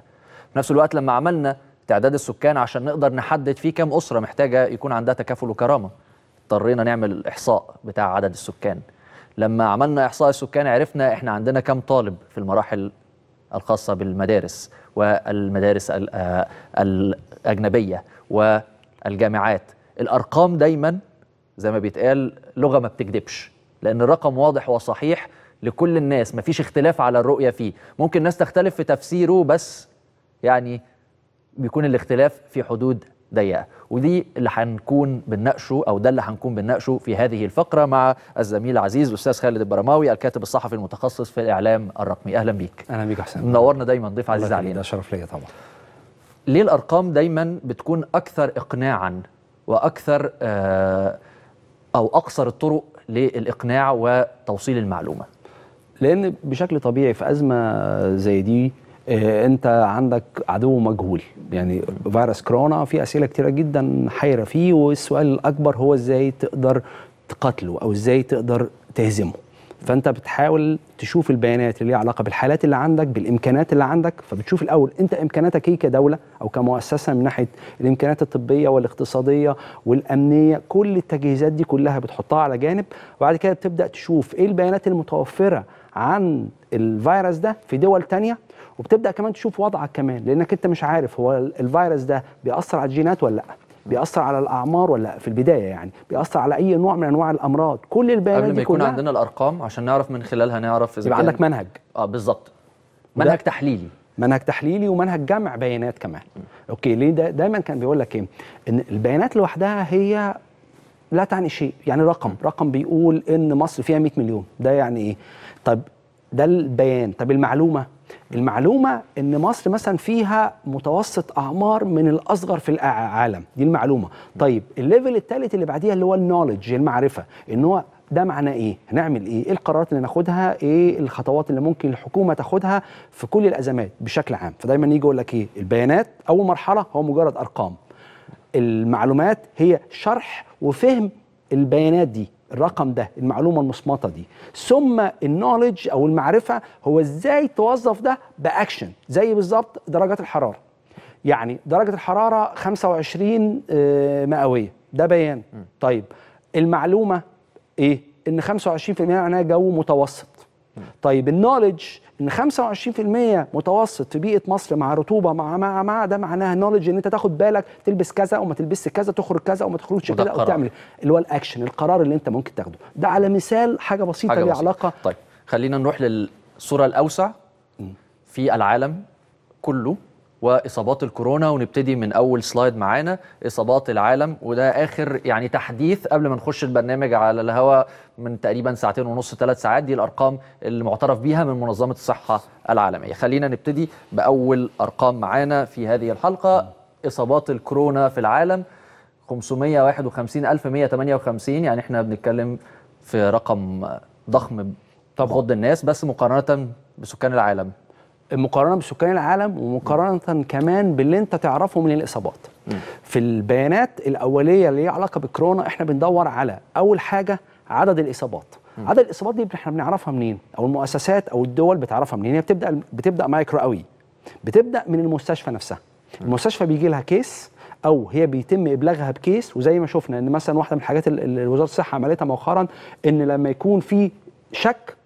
Speaker 1: في نفس الوقت لما عملنا تعداد السكان عشان نقدر نحدد فيه كم أسرة محتاجة يكون عندها تكافل وكرامة اضطرينا نعمل الإحصاء بتاع عدد السكان لما عملنا إحصاء السكان عرفنا إحنا عندنا كم طالب في المراحل الخاصة بالمدارس والمدارس آه، الأجنبية والجامعات الأرقام دايما زي ما بيتقال لغة ما بتكذبش لأن الرقم واضح وصحيح لكل الناس مفيش اختلاف على الرؤية فيه ممكن الناس تختلف في تفسيره بس يعني بيكون الاختلاف في حدود ضيقه ودي اللي هنكون بنناقشه او ده اللي هنكون بنناقشه في هذه الفقره مع الزميل العزيز الاستاذ خالد البرماوي الكاتب الصحفي المتخصص في الاعلام الرقمي اهلا بيك اهلا بيك حسن منورنا دايما ضيف عزيز علينا ده شرف ليا طبعا ليه الارقام دايما بتكون اكثر اقناعا واكثر آه او اقصر الطرق للاقناع وتوصيل المعلومه
Speaker 6: لان بشكل طبيعي في ازمه زي دي آه، انت عندك عدو مجهول يعني فيروس كورونا في اسئله كتيره جدا حيره فيه والسؤال الاكبر هو ازاي تقدر تقتله او ازاي تقدر تهزمه فانت بتحاول تشوف البيانات اللي ليها علاقه بالحالات اللي عندك بالامكانات اللي عندك فبتشوف الاول انت امكاناتك ايه كدوله او كمؤسسه من ناحيه الامكانات الطبيه والاقتصاديه والامنيه كل التجهيزات دي كلها بتحطها على جانب وبعد كده بتبدا تشوف ايه البيانات المتوفره عن الفيروس ده في دول تانية وبتبدا كمان تشوف وضعك كمان لانك انت مش عارف هو الفيروس ده بيأثر على الجينات ولا لا بيأثر على الأعمار ولا في البداية يعني بيأثر على أي نوع من أنواع الأمراض كل البيانات قبل ما يكون عندنا
Speaker 1: الأرقام عشان نعرف من خلالها نعرف إذا يبقى عندك منهج اه بالظبط منهج تحليلي
Speaker 6: منهج تحليلي ومنهج جمع بيانات كمان م. اوكي ليه دا دايما كان بيقول لك ايه ان البيانات لوحدها هي لا تعني شيء يعني رقم م. رقم بيقول ان مصر فيها 100 مليون ده يعني ايه طب ده البيان طب المعلومه المعلومه ان مصر مثلا فيها متوسط اعمار من الاصغر في العالم دي المعلومه طيب الليفل الثالث اللي بعديها اللي هو النولج المعرفه ان هو ده معناه ايه هنعمل ايه ايه القرارات اللي ناخدها ايه الخطوات اللي ممكن الحكومه تاخدها في كل الازمات بشكل عام فدايما يجي يقول لك ايه البيانات اول مرحله هو مجرد ارقام المعلومات هي شرح وفهم البيانات دي الرقم ده المعلومه المصمطه دي ثم النولج او المعرفه هو ازاي توظف ده باكشن زي بالظبط درجات الحراره يعني درجه الحراره 25 آه، مئويه ده بيان طيب المعلومه ايه ان 25% معناها جو متوسط طيب النولج ان 25% متوسط في بيئه مصر مع رطوبه مع مع مع ده معناها نولج ان انت تاخد بالك تلبس كذا وما تلبسش كذا تخرج كذا وما تخرجش كذا او تعمل اللي هو الاكشن القرار اللي انت ممكن تاخده ده على مثال حاجه بسيطه حاجة ليها علاقه
Speaker 1: طيب خلينا نروح للصوره الاوسع في العالم كله واصابات الكورونا ونبتدي من اول سلايد معانا اصابات العالم وده اخر يعني تحديث قبل ما نخش البرنامج على الهواء من تقريبا ساعتين ونص ثلاث ساعات دي الارقام اللي معترف بيها من منظمه الصحه العالميه خلينا نبتدي باول ارقام معانا في هذه الحلقه اصابات الكورونا في العالم 551158 يعني احنا بنتكلم في رقم ضخم طب الناس بس مقارنه بسكان العالم مقارنه
Speaker 6: بسكان العالم ومقارنه كمان باللي انت تعرفه من الاصابات م. في البيانات الاوليه اللي هي علاقه بكورونا احنا بندور على اول حاجه عدد الاصابات م. عدد الاصابات دي احنا بنعرفها منين او المؤسسات او الدول بتعرفها منين هي بتبدا بتبدا مايكرو قوي بتبدا من المستشفى نفسها م. المستشفى بيجي لها كيس او هي بيتم ابلاغها بكيس وزي ما شفنا ان مثلا واحده من الحاجات اللي وزاره الصحه عملتها مؤخرا ان لما يكون في شك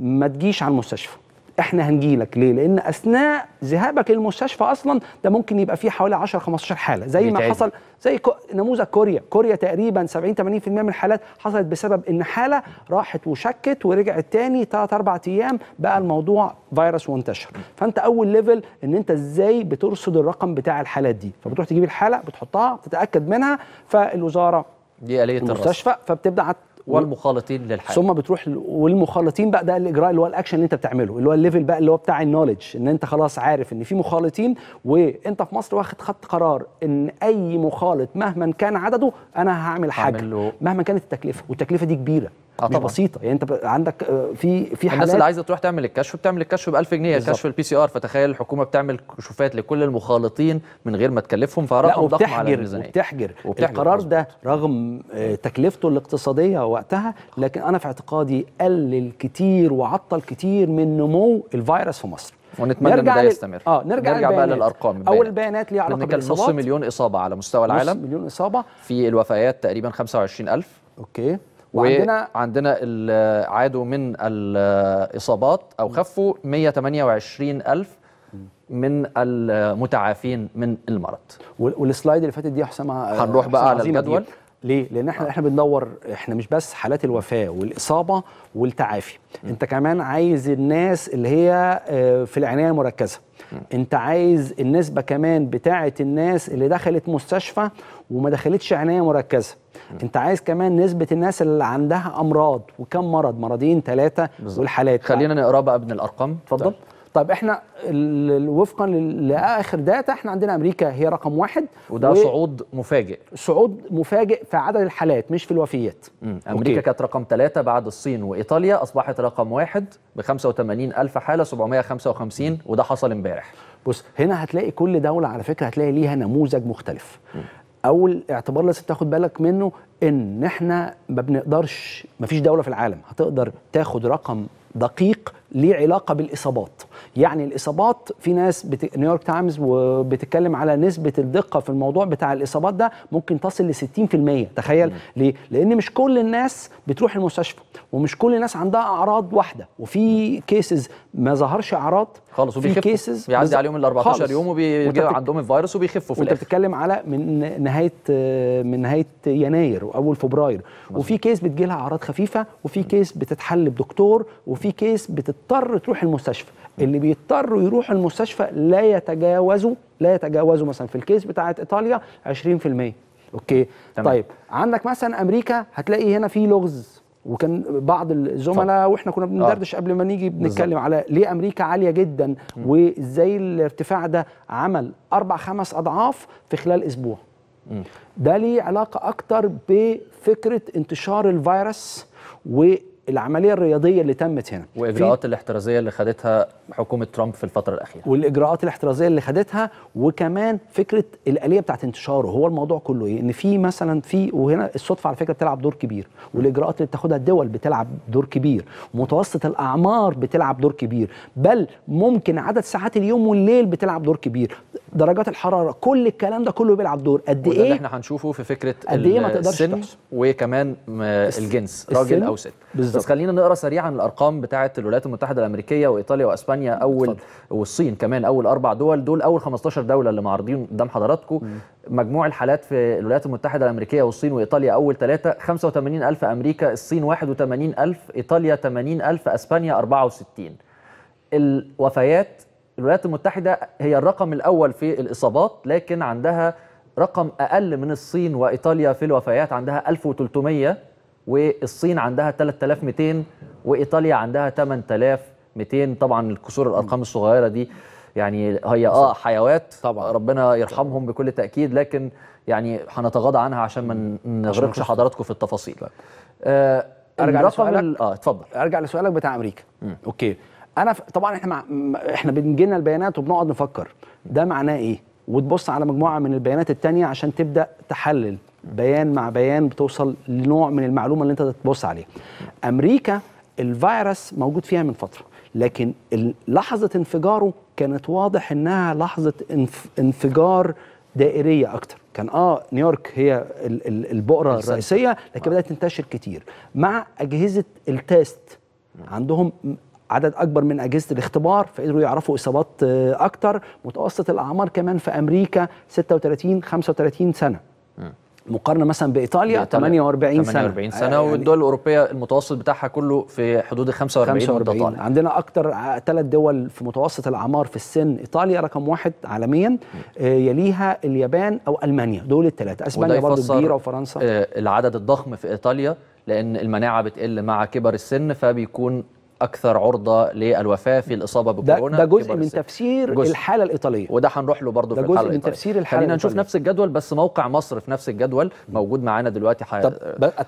Speaker 6: ما تجيش على المستشفى احنا هنجيلك ليه لان اثناء ذهابك للمستشفى اصلا ده ممكن يبقى فيه حوالي 10 15 حاله زي ما حصل زي نموذج كوريا كوريا تقريبا 70 80% من الحالات حصلت بسبب ان حاله راحت وشكت ورجعت تاني 3 4 ايام بقى الموضوع فيروس وانتشر فانت اول ليفل ان انت ازاي بترصد الرقم بتاع الحالات دي فبتروح تجيب الحاله بتحطها بتتاكد منها فالوزاره
Speaker 1: دي آلية المستشفى الرصد. فبتبدا والمخالطين للحاجه
Speaker 6: ثم بتروح والمخالطين بقى ده الاجراء اللي هو الاكشن اللي انت بتعمله اللي هو الليفل بقى اللي هو بتاع النولج ان انت خلاص عارف ان في مخالطين وانت في مصر واخد خط قرار ان اي مخالط مهما كان عدده انا هعمل حاجه مهما كانت التكلفه والتكلفه دي كبيره اه بسيطه يعني انت عندك آه، في في حالات الناس اللي عايزه
Speaker 1: تروح تعمل الكشف بتعمل الكشف ب 1000 جنيه بالزبط. كشف البي سي ار فتخيل الحكومه بتعمل كشوفات لكل المخالطين من غير ما تكلفهم فرقم ضخم على الميزانيه وبتحجر, وبتحجر القرار
Speaker 6: ده رغم آه، تكلفته الاقتصاديه وقتها لكن انا في اعتقادي قلل كتير وعطل كتير من نمو الفيروس في مصر ونتمنى ان ده يستمر اه نرجع, نرجع بقى للارقام البيانات. اول البيانات ليها علاقه بالاصابات نص مليون
Speaker 1: اصابه على مستوى
Speaker 6: العالم نص
Speaker 7: مليون
Speaker 1: اصابه في الوفيات تقريبا 25000 اوكي وعندنا عندنا عادوا من الاصابات او خفوا 128000 من المتعافين من المرض
Speaker 6: والسلايد اللي فاتت دي حسام آه، هنروح بقى على الجدول ليه؟ لان احنا احنا بندور احنا مش بس حالات الوفاه والاصابه والتعافي، م. انت كمان عايز الناس اللي هي آه، في العنايه المركزه، م. انت عايز النسبه كمان بتاعه الناس اللي دخلت مستشفى وما دخلتش عنايه مركزه، انت عايز كمان نسبه الناس اللي عندها امراض وكم مرض مرضين ثلاثه والحالات خلينا نقرا بقى من الارقام اتفضل طيب, طيب، احنا وفقا لاخر داتا احنا عندنا امريكا هي رقم واحد وده و... صعود مفاجئ
Speaker 1: صعود مفاجئ في عدد الحالات مش في الوفيات مم. امريكا كانت رقم ثلاثة بعد الصين وايطاليا اصبحت رقم واحد ب 85 الف حاله 755 مم. وده حصل امبارح
Speaker 6: بص هنا هتلاقي كل دوله على فكره هتلاقي ليها نموذج مختلف مم. اول اعتبار لازم تاخد بالك منه ان احنا ما بنقدرش ما فيش دوله في العالم هتقدر تاخد رقم دقيق ليه علاقه بالاصابات يعني الاصابات في ناس بت... نيويورك تايمز بتتكلم على نسبه الدقه في الموضوع بتاع الاصابات ده ممكن تصل ل 60% تخيل مم. ليه لان مش كل الناس بتروح المستشفى ومش كل الناس عندها اعراض واحده وفي كيسز ما ظهرش اعراض خالص وبيخفوا كيسز بيعدي عليهم ال 14 يوم وبيجي عندهم
Speaker 1: الفيروس وبيخفوا في وانت
Speaker 6: بتتكلم على من نهايه آه، من نهايه يناير واول فبراير مزبوط. وفي كيس بتجي لها اعراض خفيفه وفي كيس بتتحل بدكتور وفي كيس بتضطر تروح المستشفى اللي بيضطروا يروحوا المستشفى لا يتجاوزوا لا يتجاوزوا مثلا في الكيس بتاعه ايطاليا 20% اوكي تمام. طيب عندك مثلا امريكا هتلاقي هنا في لغز وكان بعض الزملاء واحنا كنا بندردش آه. قبل ما نيجي بنتكلم على ليه امريكا عاليه جدا وازاي الارتفاع ده عمل اربع خمس اضعاف في خلال اسبوع ده ليه علاقه اكتر بفكره انتشار الفيروس و
Speaker 1: العمليه الرياضيه اللي تمت هنا والاجراءات الاحترازيه اللي خدتها حكومه ترامب في الفتره الاخيره
Speaker 6: والاجراءات الاحترازيه اللي خدتها وكمان فكره الاليه بتاعت انتشاره هو الموضوع كله ايه ان في مثلا في وهنا الصدفه على فكره بتلعب دور كبير والاجراءات اللي بتاخدها الدول بتلعب دور كبير متوسط الاعمار بتلعب دور كبير بل ممكن عدد ساعات اليوم والليل بتلعب دور كبير درجات الحراره كل الكلام ده كله بيلعب دور قد ايه اللي احنا
Speaker 1: هنشوفه في فكره قد ايه ما تقدرش وكمان الجنس راجل او ست بالزبط. بالزبط. بس خلينا نقرا سريعا الارقام بتاعه الولايات المتحده الامريكيه وايطاليا واسبانيا اول بالزبط. والصين كمان اول اربع دول دول اول 15 دوله اللي معارضين قدام حضراتكم مجموع الحالات في الولايات المتحده الامريكيه والصين وايطاليا اول ثلاثه 85000 امريكا الصين 81000 ايطاليا 80000 اسبانيا 64 الوفيات الولايات المتحده هي الرقم الاول في الاصابات لكن عندها رقم اقل من الصين وايطاليا في الوفيات عندها 1300 والصين عندها 3200 وايطاليا عندها 8200 طبعا الكسور الارقام الصغيره دي يعني هي اه حيوات طبعا ربنا يرحمهم بكل تاكيد لكن يعني هنتغاضى عنها عشان ما نغرقش حضراتكم في التفاصيل طيب. آه ارجع لسؤالك اه
Speaker 6: اتفضل ارجع لسؤالك بتاع امريكا م. اوكي انا ف... طبعا احنا مع... احنا بنجينا لنا البيانات وبنقعد نفكر ده معناه ايه وتبص على مجموعه من البيانات الثانيه عشان تبدا تحلل بيان مع بيان بتوصل لنوع من المعلومه اللي انت تبص عليه امريكا الفيروس موجود فيها من فتره لكن لحظه انفجاره كانت واضح انها لحظه انفجار دائريه اكتر كان اه نيويورك هي البؤره الرئيسيه لكن بدات تنتشر كتير مع اجهزه التيست عندهم عدد اكبر من اجهزه الاختبار فقدروا يعرفوا اصابات آه، اكتر متوسط الاعمار كمان في امريكا 36 35 سنه مقارنه مثلا بايطاليا 48 سنه 48 آه، سنه يعني والدول
Speaker 1: الاوروبيه المتوسط بتاعها كله في حدود 45 45
Speaker 6: عندنا اكتر ثلاث دول في متوسط الاعمار في السن ايطاليا رقم واحد عالميا آه، يليها اليابان او المانيا دول الثلاثه اسبانيا برضه كبيره
Speaker 1: وفرنسا آه، العدد الضخم في ايطاليا لان المناعه بتقل مع كبر السن فبيكون اكثر عرضه للوفاه في الاصابه بكورونا ده, ده جزء من
Speaker 6: تفسير جزء.
Speaker 1: الحاله الايطاليه وده هنروح له برضه في الحاله الإيطالية. من تفسير الحاله خلينا نشوف نفس الجدول بس موقع مصر في نفس الجدول موجود معانا دلوقتي حي... طب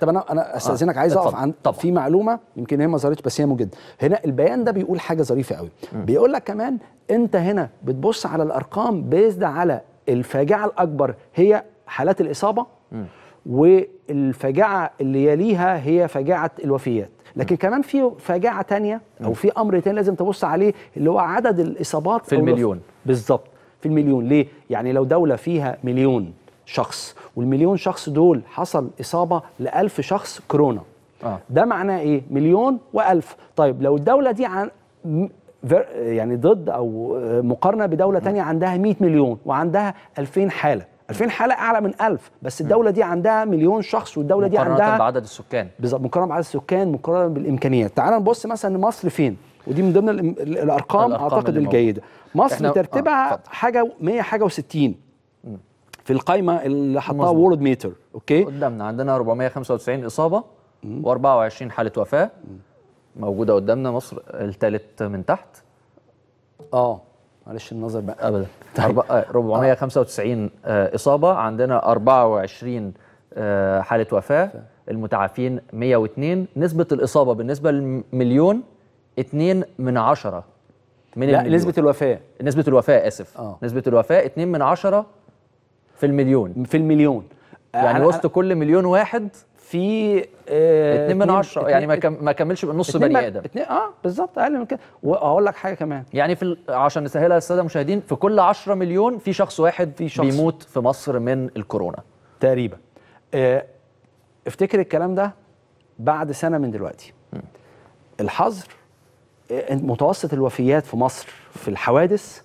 Speaker 1: طب انا انا آه. استاذنك عايز اقف عن
Speaker 6: طب في معلومه يمكن هي ما ظهرتش بس هي موجوده هنا البيان ده بيقول حاجه ظريفه قوي بيقول لك كمان انت هنا بتبص على الارقام بيزد على الفاجعه الاكبر هي حالات الاصابه م. والفجاعه اللي يليها هي فجاعه الوفيات لكن كمان في فاجعه تانية او في امر تاني لازم تبص عليه اللي هو عدد الاصابات في المليون بالظبط في المليون ليه يعني لو دوله فيها مليون شخص والمليون شخص دول حصل اصابه لألف شخص كورونا آه. ده معناه ايه مليون وألف طيب لو الدوله دي عن يعني ضد او مقارنه بدوله تانية عندها 100 مليون وعندها 2000 حاله 2000 حلقه اعلى من 1000 بس الدوله دي عندها مليون شخص والدوله دي عندها مقارنه
Speaker 1: بعدد السكان
Speaker 6: بالظبط مقارنه بعدد السكان مقارنه بالامكانيات تعال نبص مثلا مصر فين ودي من ضمن الارقام, الأرقام اعتقد الجيده مصر آه، ترتيبها آه. حاجه 100 حاجه و60 في القائمه اللي حطها وورد
Speaker 1: ميتر اوكي قدامنا عندنا 495 اصابه و24 حاله وفاه موجوده قدامنا مصر الثالث من تحت اه معلش النظر بقى ابدا طيب. 495 آه، آه، اصابه عندنا 24 آه، حاله وفاه المتعافين 102 نسبه الاصابه بالنسبه للمليون 2 من 10 من لا المليون. نسبه الوفاه نسبه الوفاه اسف آه. نسبه الوفاه 2 من 10 في المليون في المليون يعني وسط كل مليون واحد في 2 آه، من 10 يعني ما كملش بالنص بني ادم اتنين
Speaker 6: اه بالظبط اقل من كده واقول لك حاجه كمان
Speaker 1: يعني في عشان نسهلها للساده المشاهدين في كل 10 مليون في شخص واحد في شخص بيموت في مصر من الكورونا تقريبا
Speaker 6: اه افتكر الكلام ده بعد سنه من دلوقتي الحظر آه، متوسط الوفيات في مصر في الحوادث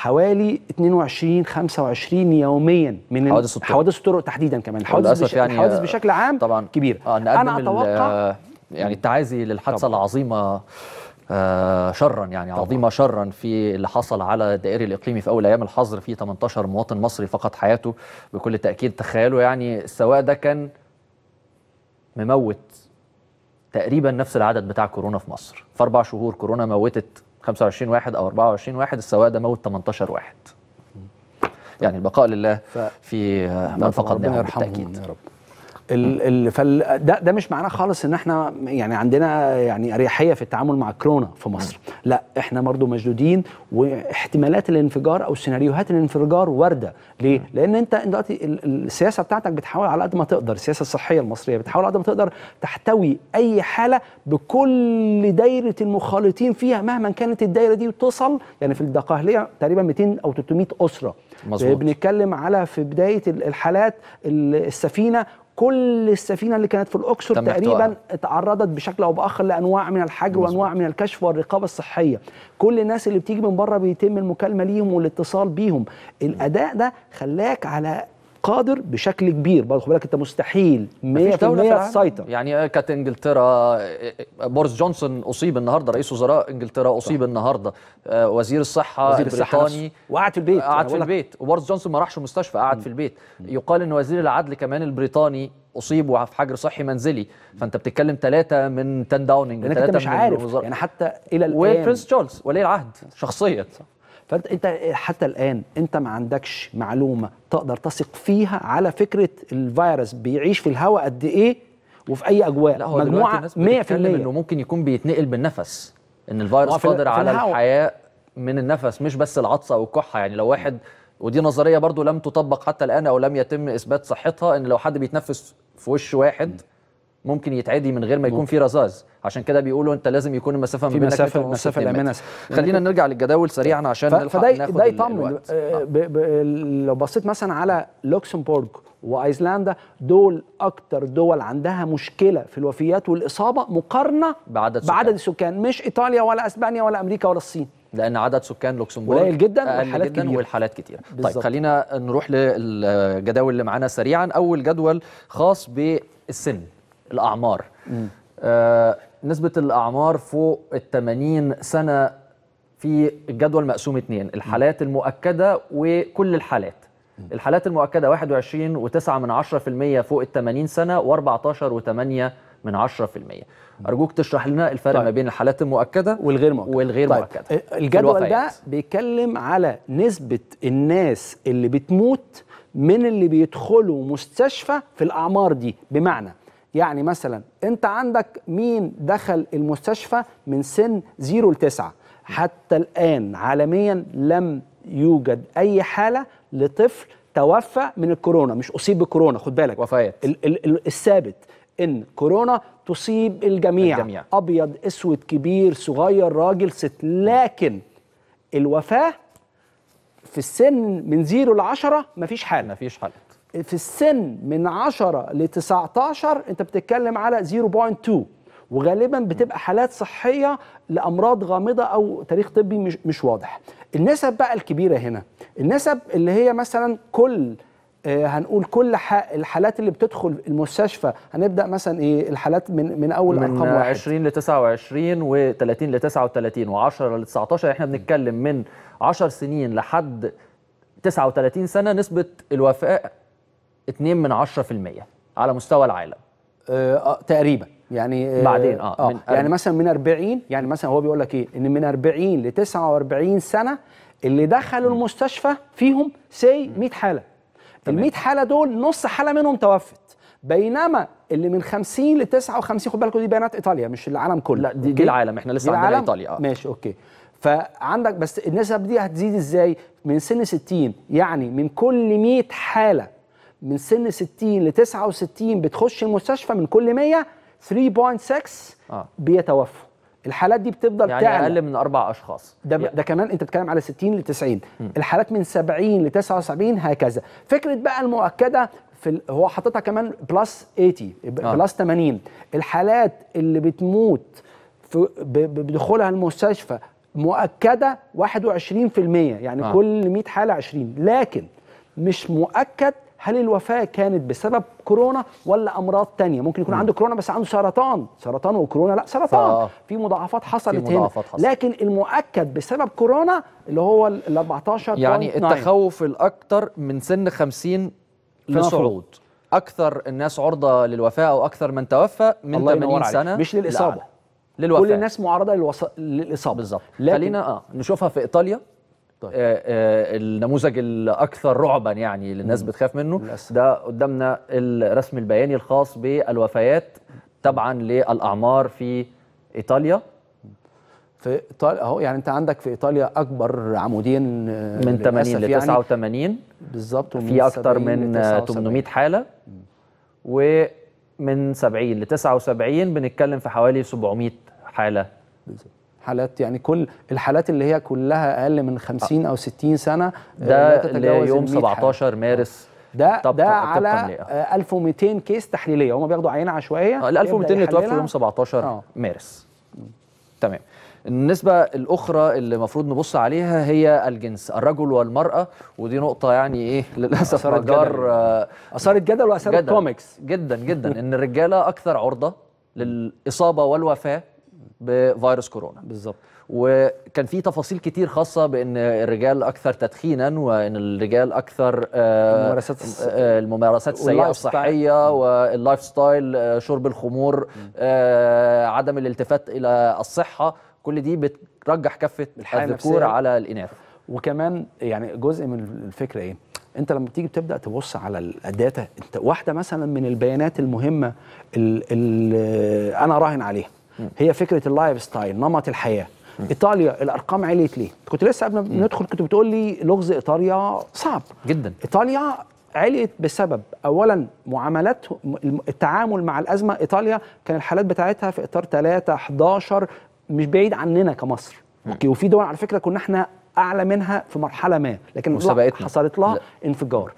Speaker 6: حوالي 22 25 يوميا من حوادث الطرق حوادث الطرق تحديدا
Speaker 1: كمان الحوادث بش... يعني الحوادث بشكل آه، عام طبعا كبيره آه انا اتوقع آه، يعني التعازي للحادثه طبعا. العظيمه آه شرا يعني طبعا. عظيمه شرا في اللي حصل على الدائري الاقليمي في اول ايام الحظر في 18 مواطن مصري فقد حياته بكل تاكيد تخيلوا يعني السواق ده كان مموت تقريبا نفس العدد بتاع كورونا في مصر في اربع شهور كورونا موتت 25 واحد او 24 واحد السواده موت 18 واحد يعني البقاء لله في من فقدناهم بالتاكيد يا
Speaker 6: رب. فده ده مش معناه خالص ان احنا يعني عندنا يعني اريحيه في التعامل مع كورونا في مصر لا احنا برضه مشدودين واحتمالات الانفجار او سيناريوهات الانفجار وارده ليه لان انت دلوقتي السياسه بتاعتك بتحاول على قد ما تقدر السياسه الصحيه المصريه بتحاول على قد ما تقدر تحتوي اي حاله بكل دايره المخالطين فيها مهما كانت الدايره دي وتصل يعني في الدقهليه تقريبا 200 او 300 اسره مظبوط بنتكلم على في بدايه الحالات السفينه كل السفينه اللي كانت في الاقصر تقريبا اتعرضت بشكل او باخر لانواع من الحجر وانواع من الكشف والرقابه الصحيه كل الناس اللي بتيجي من بره بيتم المكالمه ليهم والاتصال بيهم الاداء ده خلاك على قادر بشكل كبير برضه خد بالك انت مستحيل 100% تسيطر
Speaker 1: يعني كانت انجلترا بوريس جونسون اصيب النهارده رئيس وزراء انجلترا اصيب صح. النهارده آه، وزير الصحه وزير البريطاني وقعد في البيت قعد في البيت وبوريس جونسون ما راحش المستشفى قعد في البيت يقال ان وزير العدل كمان البريطاني اصيب وفي حجر صحي منزلي فانت بتتكلم ثلاثه من 10 داوننج ثلاثه مش عارف يعني حتى الى الان وبرنس تشارلز ولي العهد شخصيا فانت
Speaker 6: انت حتى الان انت ما عندكش معلومه تقدر تثق فيها على فكره الفيروس بيعيش في الهواء قد ايه وفي اي اجواء لا هو مجموعه الناس 100% انه
Speaker 1: ممكن يكون بيتنقل بالنفس ان الفيروس قادر على الحياه من النفس مش بس العطسه او الكحه يعني لو واحد ودي نظريه برضو لم تطبق حتى الان او لم يتم اثبات صحتها ان لو حد بيتنفس في وش واحد ممكن يتعدي من غير ما يكون في رزاز عشان كده بيقولوا انت لازم يكون المسافه ما بينك مسافه المسافه الامانه خلينا نرجع للجداول سريعا عشان فده ده يطمن
Speaker 6: لو بصيت مثلا على لوكسمبورغ وايسلندا دول اكتر دول عندها مشكله في الوفيات والاصابه مقارنه بعدد سكان. بعدد السكان مش ايطاليا ولا اسبانيا ولا امريكا ولا الصين لان عدد سكان لوكسمبورغ قليل جدا
Speaker 1: والحالات جدا والحالات كتيره طيب خلينا نروح للجداول اللي معانا سريعا اول جدول خاص بالسن الاعمار آه نسبه الاعمار فوق ال 80 سنه في الجدول مقسوم اثنين الحالات المؤكده وكل الحالات الحالات المؤكده 21.9 من فوق ال 80 سنه و14.8 من ارجوك تشرح لنا الفرق طيب. ما بين الحالات المؤكده والغير مؤكده والغير طيب. مؤكده آه، الجدول ده
Speaker 6: بيتكلم على نسبه الناس اللي بتموت من اللي بيدخلوا مستشفى في الاعمار دي بمعنى يعني مثلا انت عندك مين دخل المستشفى من سن 0 ل 9 حتى الان عالميا لم يوجد اي حاله لطفل توفى من الكورونا مش اصيب بكورونا خد بالك وفيات الثابت ان كورونا تصيب الجميع, الجميع. ابيض اسود كبير صغير راجل ست لكن الوفاه في السن من 0 ل 10 مفيش حاله مفيش حاله في السن من 10 ل 19 انت بتتكلم على 0.2 وغالبا بتبقى حالات صحيه لامراض غامضه او تاريخ طبي مش, مش واضح. النسب بقى الكبيره هنا، النسب اللي هي مثلا كل آه، هنقول كل الحالات اللي بتدخل المستشفى هنبدا مثلا ايه الحالات من من اول من ارقام واحد
Speaker 1: 20 ل 29 و30 ل 39 و10 ل 19 احنا بنتكلم من 10 سنين لحد 39 سنه نسبه الوفاه 2 من 10% على مستوى العالم آه, آه، تقريبا يعني آه، بعدين اه, آه يعني
Speaker 6: مثلا من 40 يعني مثلا هو بيقول لك ايه ان من 40 ل 49 سنه اللي دخلوا المستشفى فيهم سي 100 حاله ال 100 حاله دول نص حاله منهم توفت بينما اللي من 50 ل 59 خد بالك دي بيانات ايطاليا مش العالم كله لا دي, دي العالم احنا لسه عندنا ايطاليا اه ماشي اوكي فعندك بس النسب دي هتزيد ازاي من سن 60 يعني من كل 100 حاله من سن 60 ل 69 بتخش المستشفى من كل 100 3.6 آه. بيتوفوا الحالات دي بتفضل يعني تعلى اقل
Speaker 1: من اربع اشخاص ده يعني. ده
Speaker 6: كمان انت بتتكلم على 60 ل 90 الحالات من 70 ل 79 هكذا فكره بقى المؤكده في هو حاططها كمان بلس 80 بلس آه. 80 الحالات اللي بتموت في بدخولها المستشفى مؤكده 21% يعني آه. كل 100 حاله 20 لكن مش مؤكد هل الوفاه كانت بسبب كورونا ولا امراض تانية ممكن يكون م. عنده كورونا بس عنده سرطان سرطان وكورونا لا سرطان ف... آه. في مضاعفات حصلت في مضاعفات هنا حصل. لكن المؤكد بسبب كورونا اللي هو ال
Speaker 1: 14 يعني التخوف الاكثر من سن 50 للصعود اكثر الناس عرضه للوفاه او اكثر من توفى من 80 سنه مش للاصابه للوفاه كل الناس معرضه للوص... للاصابه بالظبط خلينا اه نشوفها في ايطاليا طيب. آه، آه، النموذج الاكثر رعبا يعني اللي الناس بتخاف منه للأسف. ده قدامنا الرسم البياني الخاص بالوفيات طبعا للاعمار في ايطاليا في
Speaker 6: ايطاليا اهو يعني انت عندك في ايطاليا اكبر عمودين
Speaker 1: آه، من 80 ل 89 يعني بالظبط في اكثر من 800 حاله ومن 70 ل 79 بنتكلم في حوالي 700 حاله بالظبط حالات يعني كل الحالات اللي هي كلها اقل من 50 او 60 سنه
Speaker 6: آه، ده ليوم 17
Speaker 1: حالة. مارس ده طب ده طب على 1200 كيس تحليليه هم بياخدوا عينه عشوائيه ال 1200 اتوفوا يوم 17 أوه. مارس تمام النسبة الأخرى اللي المفروض نبص عليها هي الجنس الرجل والمرأة ودي نقطة يعني إيه للأسف أثارت جدل أثارت جدل وأثارت كوميكس جدا جدا إن الرجالة أكثر عرضة للإصابة والوفاة بفيروس كورونا بالظبط وكان في تفاصيل كتير خاصه بان الرجال اكثر تدخينا وان الرجال اكثر آه، الممارسات آه، الممارسات السيئه الصحيه واللايف آه، ستايل شرب الخمور عدم الالتفات الى الصحه كل دي بترجح كفه الذكور على الاناث وكمان
Speaker 6: يعني جزء من الفكره ايه انت لما بتيجي بتبدا تبص على الداتا انت واحده مثلا من البيانات المهمه اللي انا راهن عليها هي فكره اللايف ستايل نمط الحياه ايطاليا الارقام عليت ليه كنت لسه قبل ما ندخل كنت بتقول لي لغز ايطاليا صعب جدا ايطاليا عليت بسبب اولا معاملات التعامل مع الازمه ايطاليا كان الحالات بتاعتها في اطار 3 11 مش بعيد عننا كمصر اوكي وفي دول على فكره كنا احنا اعلى منها في مرحله ما لكن حصلت لها انفجار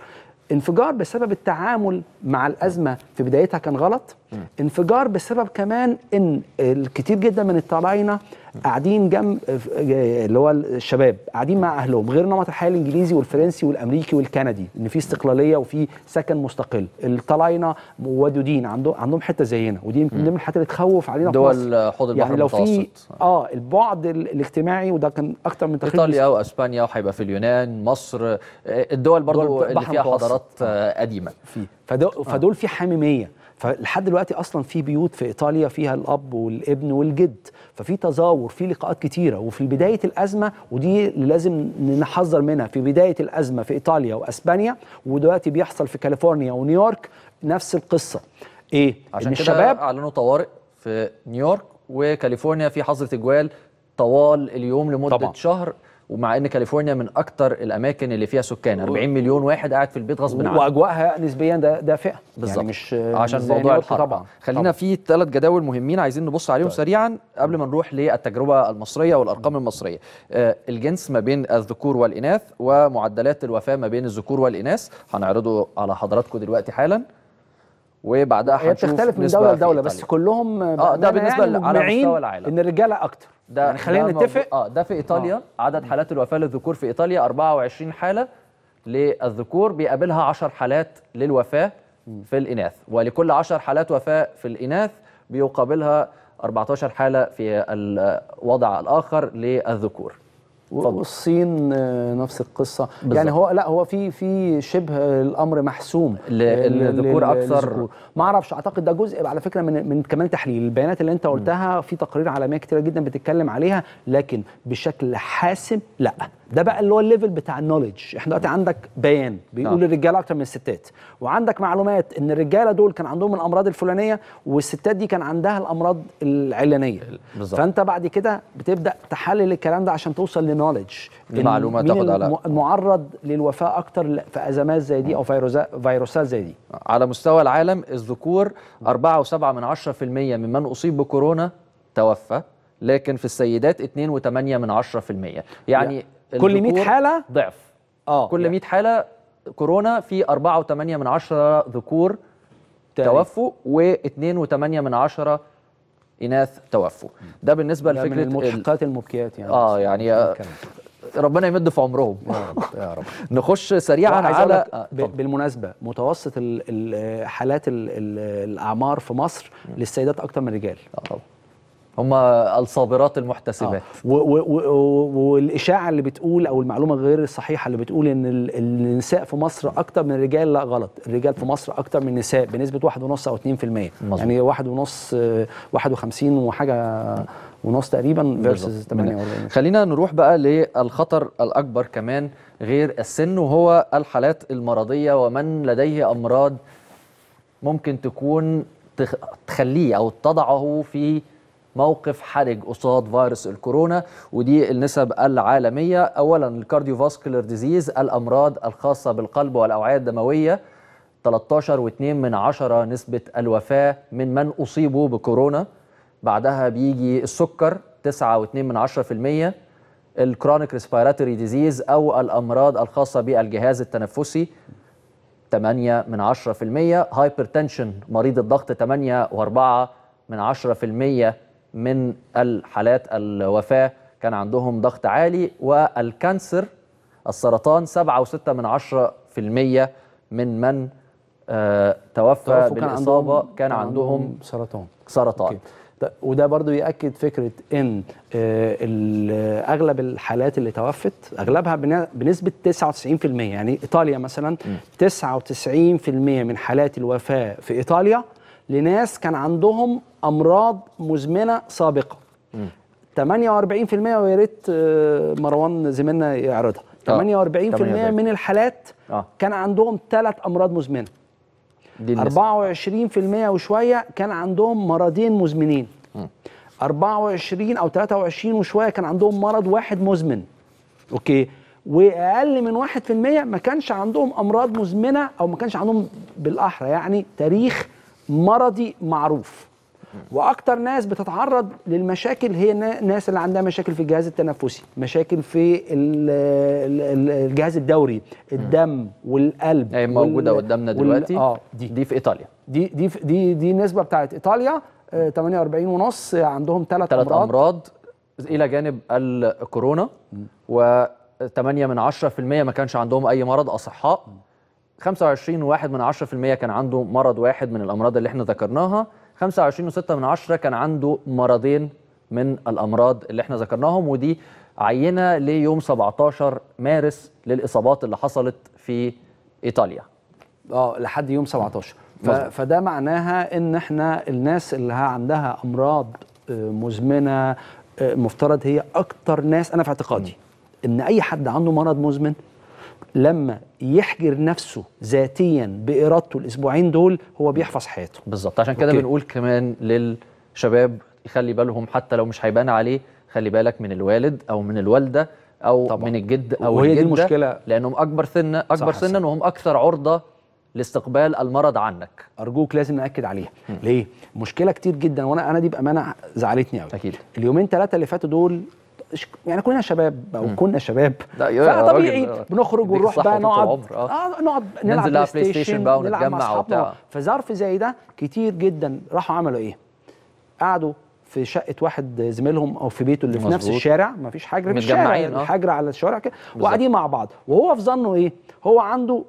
Speaker 6: انفجار بسبب التعامل مع الازمه في بدايتها كان غلط انفجار بسبب كمان ان الكتير جدا من الطلاينه قاعدين جنب اللي هو الشباب قاعدين مع اهلهم غير نمط الحياه الانجليزي والفرنسي والامريكي والكندي ان في استقلاليه وفي سكن مستقل الطلاينه ودودين عندهم عندهم حته زينا ودي من الحاجات اللي تخوف علينا دول حوض البحر يعني لو في اه البعد الاجتماعي وده كان اكتر من تخيل ايطاليا
Speaker 1: واسبانيا وهيبقى في اليونان مصر آه، الدول برضو اللي فيها حضارات آه، آه. قديمه فدول, فدول
Speaker 6: في حميميه فلحد دلوقتي اصلا في بيوت في ايطاليا فيها الاب والابن والجد ففي تزاور في لقاءات كتيره وفي بدايه الازمه ودي لازم نحذر منها في بدايه الازمه في ايطاليا واسبانيا ودلوقتي بيحصل في كاليفورنيا ونيويورك
Speaker 1: نفس القصه ايه عشان إن الشباب اعلنوا طوارئ في نيويورك وكاليفورنيا في حظر تجوال طوال اليوم لمده طبعًا. شهر ومع ان كاليفورنيا من اكتر الاماكن اللي فيها سكان 40 مليون واحد قاعد في البيت غصب عنه
Speaker 6: واجواءها نسبيا دافئه يعني
Speaker 1: بالظبط يعني مش عشان موضوع الحر طبعا خلينا طبعًا. في ثلاث جداول مهمين عايزين نبص عليهم طيب. سريعا قبل ما نروح للتجربه المصريه والارقام المصريه آه الجنس ما بين الذكور والاناث ومعدلات الوفاه ما بين الذكور والاناث هنعرضه على حضراتكم دلوقتي حالا وبعدها هي بتختلف من دوله لدوله بس
Speaker 6: كلهم اه ده يعني بالنسبه يعني على مستوى العالم ان الرجاله اكتر
Speaker 1: ده يعني خلينا نتفق اه ده في ايطاليا آه. عدد حالات الوفاه للذكور في ايطاليا 24 حاله للذكور بيقابلها 10 حالات للوفاه في الاناث ولكل 10 حالات وفاه في الاناث بيقابلها 14 حاله في الوضع الاخر للذكور
Speaker 6: والصين آه، نفس القصه بالزبط. يعني هو لا هو في في شبه الامر محسوم آه، للذكور اكثر ما اعرفش اعتقد ده جزء على فكره من من كمان تحليل البيانات اللي انت قلتها في تقارير عالميه كتيره جدا بتتكلم عليها لكن بشكل حاسم لا ده بقى اللي هو الليفل بتاع النولج احنا دلوقتي عندك بيان بيقول الرجاله نعم. اكتر من الستات وعندك معلومات ان الرجاله دول كان عندهم الامراض الفلانيه والستات دي كان عندها الامراض العلانيه بالظبط فانت بعد كده بتبدا تحلل الكلام ده عشان توصل لنولج المعلومات تاخد على
Speaker 1: المعرض للوفاه اكتر في ازمات زي دي او فيروسات زي دي على مستوى العالم الذكور 4.7 من من ممن اصيب بكورونا توفى لكن في السيدات 2.8 يعني يعني كل 100 حاله ضعف اه كل 100 يعني حاله كورونا في 4.8 من 10 ذكور توفوا و2.8 من 10 اناث توفوا ده بالنسبه لفكره من
Speaker 6: المبكيات يعني اه
Speaker 1: يعني ربنا يمد في عمرهم يا رب يا رب نخش سريعا
Speaker 6: على آه بالمناسبه متوسط حالات الاعمار في مصر للسيدات اكتر من الرجال آه طبعا هم
Speaker 1: الصابرات المحتسبات
Speaker 6: آه. والاشاعه اللي بتقول او المعلومه غير الصحيحه اللي بتقول ان النساء في مصر اكتر من الرجال لا غلط الرجال في مصر اكتر من النساء بنسبه 1.5 او 2% المية يعني واحد وخمسين وحاجه ونص تقريبا فيرسز 48
Speaker 1: خلينا نروح بقى للخطر الاكبر كمان غير السن وهو الحالات المرضيه ومن لديه امراض ممكن تكون تخليه او تضعه في موقف حرج قصاد فيروس الكورونا ودي النسب العالميه اولا الكارديو الكارديوفاسكولار ديزيز الامراض الخاصه بالقلب والاوعيه الدمويه 13.2 من عشرة نسبة الوفاة من من أصيبوا بكورونا بعدها بيجي السكر 9.2 من عشرة في المية الكرونيك ريسبيراتوري ديزيز أو الأمراض الخاصة بالجهاز التنفسي 8 من 10% هايبرتنشن مريض الضغط 8 و4 من 10% من الحالات الوفاة كان عندهم ضغط عالي والكانسر السرطان 7.6 من 10% من من آه، توفى بالإصابة كان عندهم, كان عندهم سرطان سرطان أوكي. وده برضو يأكد فكرة
Speaker 6: إن آه، أغلب الحالات اللي توفت أغلبها بنسبة 99% يعني إيطاليا مثلا 99% من حالات الوفاة في إيطاليا لناس كان عندهم امراض مزمنه سابقه م. 48% ويا ريت آه، مروان زميلنا يعرضها 48% آه. من الحالات آه. كان عندهم ثلاث امراض مزمنه 24% وشويه كان عندهم مرضين مزمنين م. 24 او 23 وشويه كان عندهم مرض واحد مزمن اوكي واقل من 1% ما كانش عندهم امراض مزمنه او ما كانش عندهم بالاحرى يعني تاريخ مرضي معروف واكتر ناس بتتعرض للمشاكل هي الناس اللي عندها مشاكل في الجهاز التنفسي مشاكل في الجهاز الدوري الدم والقلب هي موجوده قدامنا دلوقتي اه
Speaker 1: دي دي في ايطاليا
Speaker 6: دي دي دي دي النسبه بتاعت ايطاليا 48 آه، ونص عندهم ثلاث امراض ثلاث
Speaker 1: امراض الى جانب الكورونا و 8 من 10% ما كانش عندهم اي مرض اصحاء 25 من 10% كان عنده مرض واحد من الامراض اللي احنا ذكرناها 25.6 كان عنده مرضين من الامراض اللي احنا ذكرناهم ودي عينه ليوم 17 مارس للاصابات اللي حصلت في ايطاليا اه لحد يوم 17
Speaker 7: ف...
Speaker 6: فده معناها ان احنا الناس اللي عندها امراض آه، مزمنه آه، مفترض هي اكتر ناس انا في اعتقادي ان اي حد عنده مرض مزمن لما يحجر نفسه ذاتيا بارادته الاسبوعين دول
Speaker 1: هو بيحفظ حياته بالظبط عشان كده بنقول كمان للشباب يخلي بالهم حتى لو مش هيبان عليه خلي بالك من الوالد او من الوالده او طبعا. من الجد او وهي الجده دي المشكله لانهم اكبر سنا اكبر سنا وهم اكثر عرضه لاستقبال المرض عنك ارجوك لازم ناكد عليها م. ليه مشكله كتير جدا وانا انا دي بامانه زعلتني قوي اكيد
Speaker 6: اليومين ثلاثه اللي فاتوا دول يعني كلنا شباب او كنا شباب فطبيعي بنخرج ونروح بقى نقعد آه. آه نقعد نلعب بلاي ستيشن, بقى ونتجمع وبتاع فظرف زي ده كتير جدا راحوا عملوا ايه؟ قعدوا في شقه واحد زميلهم او في بيته اللي في مزبوط. نفس الشارع مفيش حجر في الشارع يعني آه. حجر على الشارع كده وقاعدين مع بعض وهو في ظنه ايه؟ هو عنده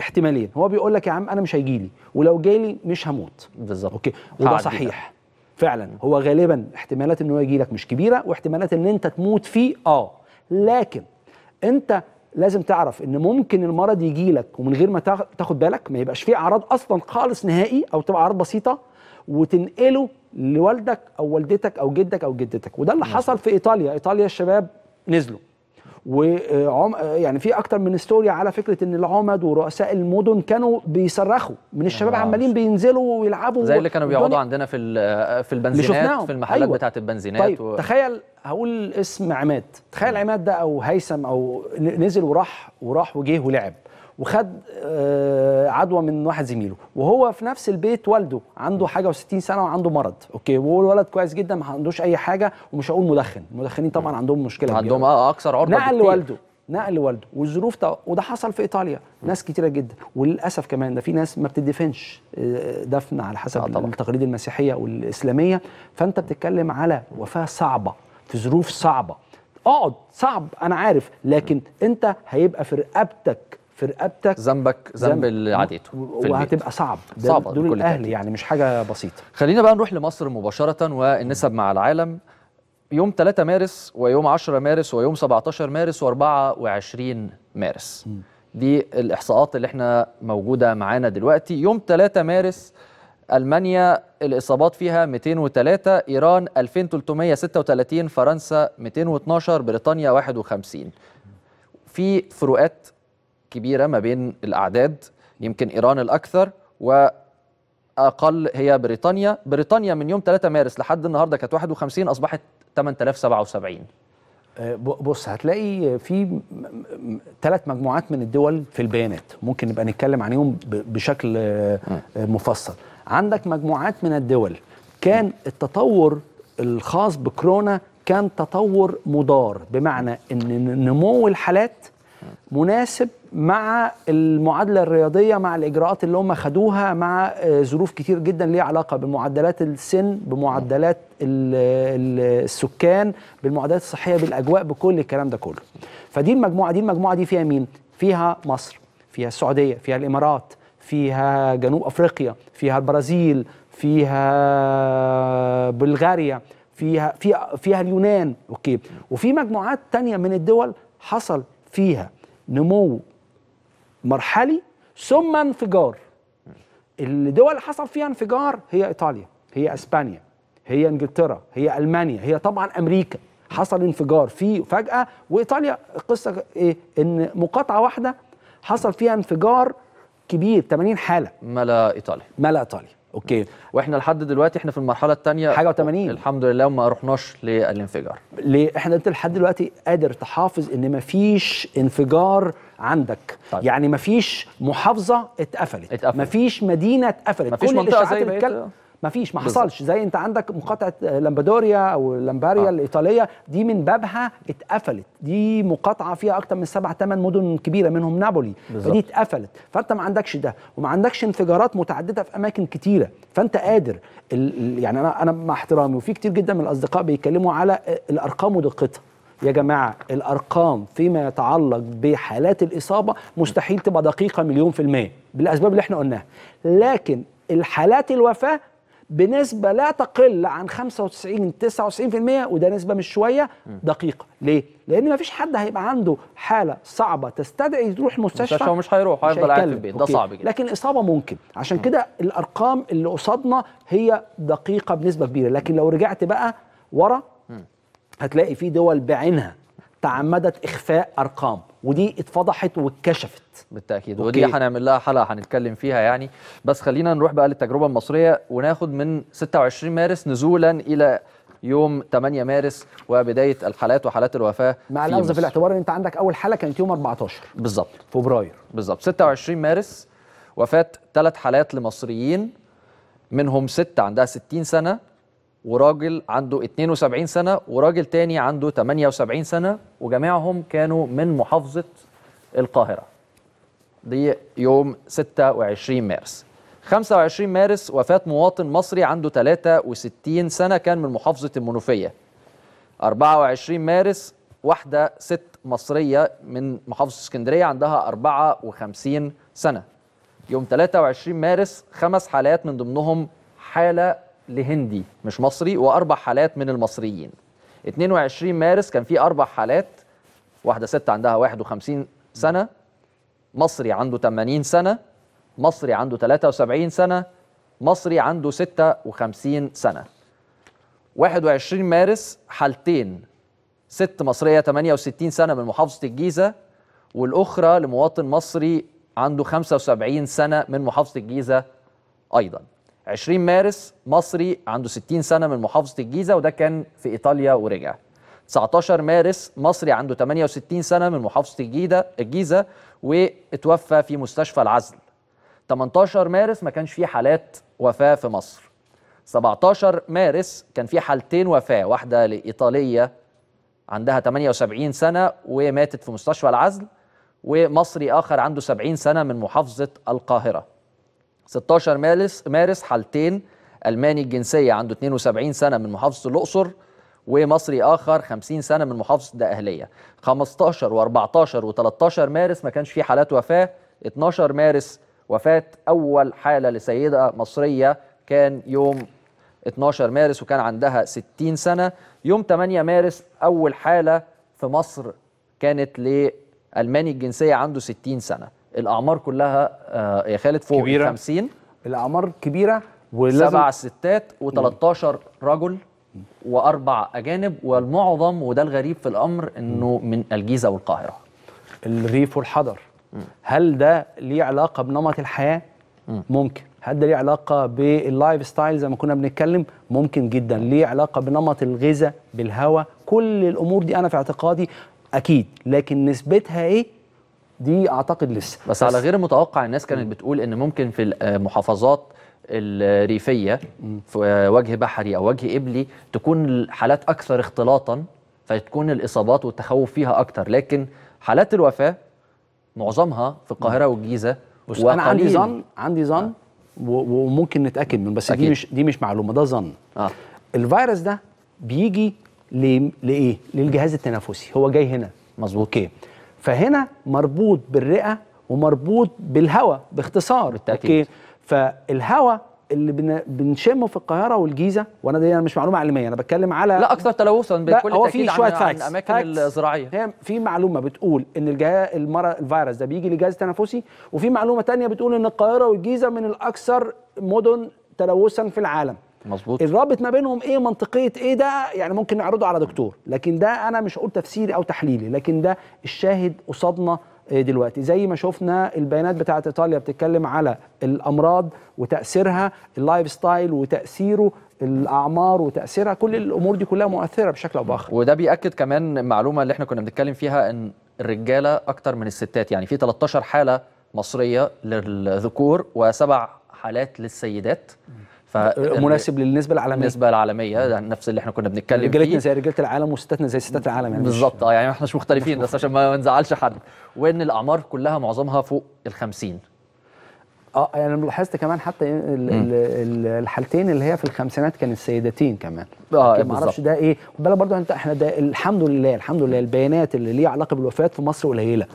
Speaker 6: احتمالين هو بيقول لك يا عم انا مش هيجي لي ولو جالي مش هموت بالظبط اوكي وده صحيح فعلا هو غالبا احتمالات ان هو يجي لك مش كبيره واحتمالات ان انت تموت فيه اه لكن انت لازم تعرف ان ممكن المرض يجي لك ومن غير ما تاخد بالك ما يبقاش فيه اعراض اصلا خالص نهائي او تبقى اعراض بسيطه وتنقله لوالدك او والدتك او جدك او جدتك وده اللي حصل في ايطاليا ايطاليا الشباب نزلوا وعم يعني في اكتر من ستوري على فكره ان العمد ورؤساء المدن كانوا بيصرخوا من الشباب آه. عمالين بينزلوا ويلعبوا زي اللي كانوا بيقعدوا
Speaker 1: عندنا في في البنزينات في المحلات أيوة. بتاعت البنزينات طيب و... تخيل
Speaker 6: هقول اسم عماد تخيل عماد ده او هيثم او نزل وراح وراح وجه ولعب وخد آه، عدوى من واحد زميله وهو في نفس البيت والده عنده حاجه و60 سنه وعنده مرض اوكي والولد كويس جدا ما عندوش اي حاجه ومش هقول مدخن المدخنين طبعا عندهم مشكله عندهم آه، اكثر عرضه نقل والده نقل والده والظروف وده حصل في ايطاليا ناس كتيره جدا وللاسف كمان ده في ناس ما بتدفنش آه، دفن على حسب آه التقاليد المسيحيه والاسلاميه فانت بتتكلم على وفاه صعبه في ظروف صعبه اقعد صعب انا عارف لكن انت
Speaker 1: هيبقى في رقبتك في رقبتك ذنبك ذنب اللي عاديته وهتبقى صعب صعبة دول الاهلي تأكيد. يعني مش حاجه بسيطه خلينا بقى نروح لمصر مباشره والنسب مع العالم يوم 3 مارس ويوم 10 مارس ويوم 17 مارس و24 مارس م. دي الاحصاءات اللي احنا موجوده معانا دلوقتي يوم 3 مارس المانيا الاصابات فيها 203 ايران 2336 فرنسا 212 بريطانيا 51 في فروقات كبيره ما بين الاعداد يمكن ايران الاكثر و اقل هي بريطانيا بريطانيا من يوم 3 مارس لحد النهارده كانت 51 اصبحت 8077
Speaker 6: آه، بص هتلاقي في ثلاث مجموعات من الدول في البيانات ممكن نبقى نتكلم عنهم بشكل آه، آه، مفصل عندك مجموعات من الدول كان التطور الخاص بكورونا كان تطور مدار بمعنى ان نمو الحالات مناسب مع المعادله الرياضيه مع الاجراءات اللي هم خدوها مع آه، ظروف كتير جدا ليها علاقه بمعدلات السن بمعدلات السكان بالمعدلات الصحيه بالاجواء بكل الكلام ده كله فدي المجموعه دي المجموعه دي فيها مين فيها مصر فيها السعوديه فيها الامارات فيها جنوب افريقيا فيها البرازيل فيها بلغاريا فيها فيها فيها اليونان اوكي وفي مجموعات تانية من الدول حصل فيها نمو مرحلي ثم انفجار الدول حصل فيها انفجار هي ايطاليا هي اسبانيا هي انجلترا هي المانيا هي طبعا امريكا حصل انفجار في فجاه وايطاليا القصه ايه ان مقاطعه واحده حصل فيها انفجار كبير 80 حاله ملا
Speaker 1: ايطاليا ملا ايطاليا اوكي واحنا لحد دلوقتي احنا في المرحله الثانيه حاجه و80 الحمد لله وما رحناش للانفجار
Speaker 6: ليه احنا انت لحد دلوقتي قادر تحافظ ان ما فيش انفجار عندك طيب. يعني ما فيش محافظه اتقفلت, اتقفلت. ما فيش مدينه اتقفلت مفيش كل منطقه زي الكل... ما فيش ما حصلش زي انت عندك مقاطعه لمبادوريا او لامباريا آه. الايطاليه دي من بابها اتقفلت دي مقاطعه فيها اكتر من سبع ثمان مدن كبيره منهم نابولي بالزبط. فدي اتقفلت فانت ما عندكش ده وما عندكش انفجارات متعدده في اماكن كتيره فانت قادر ال... يعني انا انا مع احترامي وفي كتير جدا من الاصدقاء بيتكلموا على الارقام ودقتها يا جماعة الأرقام فيما يتعلق بحالات الإصابة مستحيل تبقى دقيقة مليون في المية بالأسباب اللي احنا قلناها لكن الحالات الوفاة بنسبه لا تقل عن 95 99% وده نسبه مش شويه دقيقه ليه لان ما فيش حد هيبقى عنده حاله صعبه تستدعي يروح مستشفى مستشفى مش هيروح هيفضل قاعد في البيت ده صعب جدا لكن اصابه ممكن عشان كده الارقام اللي قصادنا هي دقيقه بنسبه كبيره لكن لو رجعت بقى ورا هتلاقي في دول بعينها تعمدت اخفاء ارقام ودي
Speaker 1: اتفضحت واتكشفت بالتاكيد ودي هنعمل لها حلقه هنتكلم فيها يعني بس خلينا نروح بقى للتجربه المصريه وناخد من 26 مارس نزولا الى يوم 8 مارس وبدايه الحالات وحالات الوفاه مع الاخذ في الاعتبار
Speaker 6: ان انت عندك اول حاله كانت يوم
Speaker 1: 14 بالظبط فبراير بالظبط 26 مارس وفاه ثلاث حالات لمصريين منهم ست عندها 60 سنه وراجل عنده 72 سنة وراجل تاني عنده 78 سنة وجميعهم كانوا من محافظة القاهرة دي يوم 26 مارس 25 مارس وفاة مواطن مصري عنده 63 سنة كان من محافظة المنوفية 24 مارس واحدة ست مصرية من محافظة اسكندرية عندها 54 سنة يوم 23 مارس خمس حالات من ضمنهم حالة لهندي مش مصري واربع حالات من المصريين 22 مارس كان في اربع حالات واحده ست عندها 51 سنه مصري عنده 80 سنه مصري عنده 73 سنه مصري عنده 56 سنه 21 مارس حالتين ست مصريه 68 سنه من محافظه الجيزه والاخرى لمواطن مصري عنده 75 سنه من محافظه الجيزه ايضا 20 مارس مصري عنده 60 سنه من محافظه الجيزه وده كان في ايطاليا ورجع 19 مارس مصري عنده 68 سنه من محافظه الجيزه الجيزه واتوفى في مستشفى العزل 18 مارس ما كانش في حالات وفاه في مصر 17 مارس كان في حالتين وفاه واحده لايطاليه عندها 78 سنه وماتت في مستشفى العزل ومصري اخر عنده 70 سنه من محافظه القاهره 16 مارس مارس حالتين الماني الجنسيه عنده 72 سنه من محافظه الاقصر ومصري اخر 50 سنه من محافظه الدقهليه 15 و14 و13 مارس ما كانش في حالات وفاه 12 مارس وفاه اول حاله لسيده مصريه كان يوم 12 مارس وكان عندها 60 سنه يوم 8 مارس اول حاله في مصر كانت لالماني الجنسيه عنده 60 سنه الاعمار كلها آه، يا خالد فوق كبيرة. 50 الاعمار كبيره ولازم سبع ستات و13 رجل واربع اجانب والمعظم وده الغريب في الامر انه من الجيزه والقاهره الريف والحضر هل ده ليه علاقه بنمط الحياه ممكن هل
Speaker 6: ده ليه علاقه باللايف ستايل زي ما كنا بنتكلم ممكن جدا ليه علاقه بنمط الغذاء بالهواء كل الامور دي انا في اعتقادي اكيد لكن نسبتها ايه دي اعتقد لسه بس,
Speaker 1: بس على غير المتوقع الناس كانت بتقول ان ممكن في المحافظات آه، الريفيه في آه، وجه بحري او وجه ابلي تكون الحالات اكثر اختلاطا فتكون الاصابات والتخوف فيها اكثر لكن حالات الوفاه معظمها في القاهره والجيزه بس انا عندي ظن
Speaker 6: عندي ظن آه. وممكن نتاكد من بس أكيد. دي مش دي مش معلومه ده ظن آه. الفيروس ده بيجي لايه للجهاز التنفسي هو جاي هنا مظبوط اوكي فهنا مربوط بالرئه ومربوط بالهواء باختصار بالتأكيد. اوكي فالهواء اللي بنشمه في القاهره والجيزه وانا دي أنا مش معلومه علميه انا بتكلم على لا اكثر
Speaker 1: تلوثا بكل تاكيد هو في شويه فاكس الاماكن الزراعيه هي في
Speaker 6: معلومه بتقول ان المرض الفيروس ده بيجي لجهاز تنفسي وفي معلومه ثانيه بتقول ان القاهره والجيزه من الاكثر مدن تلوثا في العالم مظبوط الرابط ما بينهم ايه منطقيه ايه ده يعني ممكن نعرضه على دكتور لكن ده انا مش هقول تفسيري او تحليلي لكن ده الشاهد قصادنا آه، دلوقتي زي ما شفنا البيانات بتاعت ايطاليا بتتكلم على الامراض وتاثيرها اللايف ستايل وتاثيره الاعمار وتاثيرها كل الامور دي كلها
Speaker 1: مؤثره بشكل او باخر وده بياكد كمان المعلومه اللي احنا كنا بنتكلم فيها ان الرجاله اكتر من الستات يعني في 13 حاله مصريه للذكور وسبع حالات للسيدات م. فمناسب يعني للنسبه العالميه النسبه العالميه نفس اللي احنا كنا بنتكلم فيه رجالتنا زي
Speaker 6: رجاله العالم وستاتنا
Speaker 1: زي ستات العالم يعني بالظبط اه يعني احنا مش مختلفين بس عشان ما نزعلش حد وان الاعمار كلها معظمها فوق ال 50
Speaker 6: اه يعني انا يعني لاحظت كمان حتى الحالتين اللي هي في الخمسينات كان السيدتين كمان اه ما اعرفش ده ايه بالك برضه انت احنا ده الحمد لله الحمد لله البيانات اللي ليها علاقه بالوفيات في مصر قليله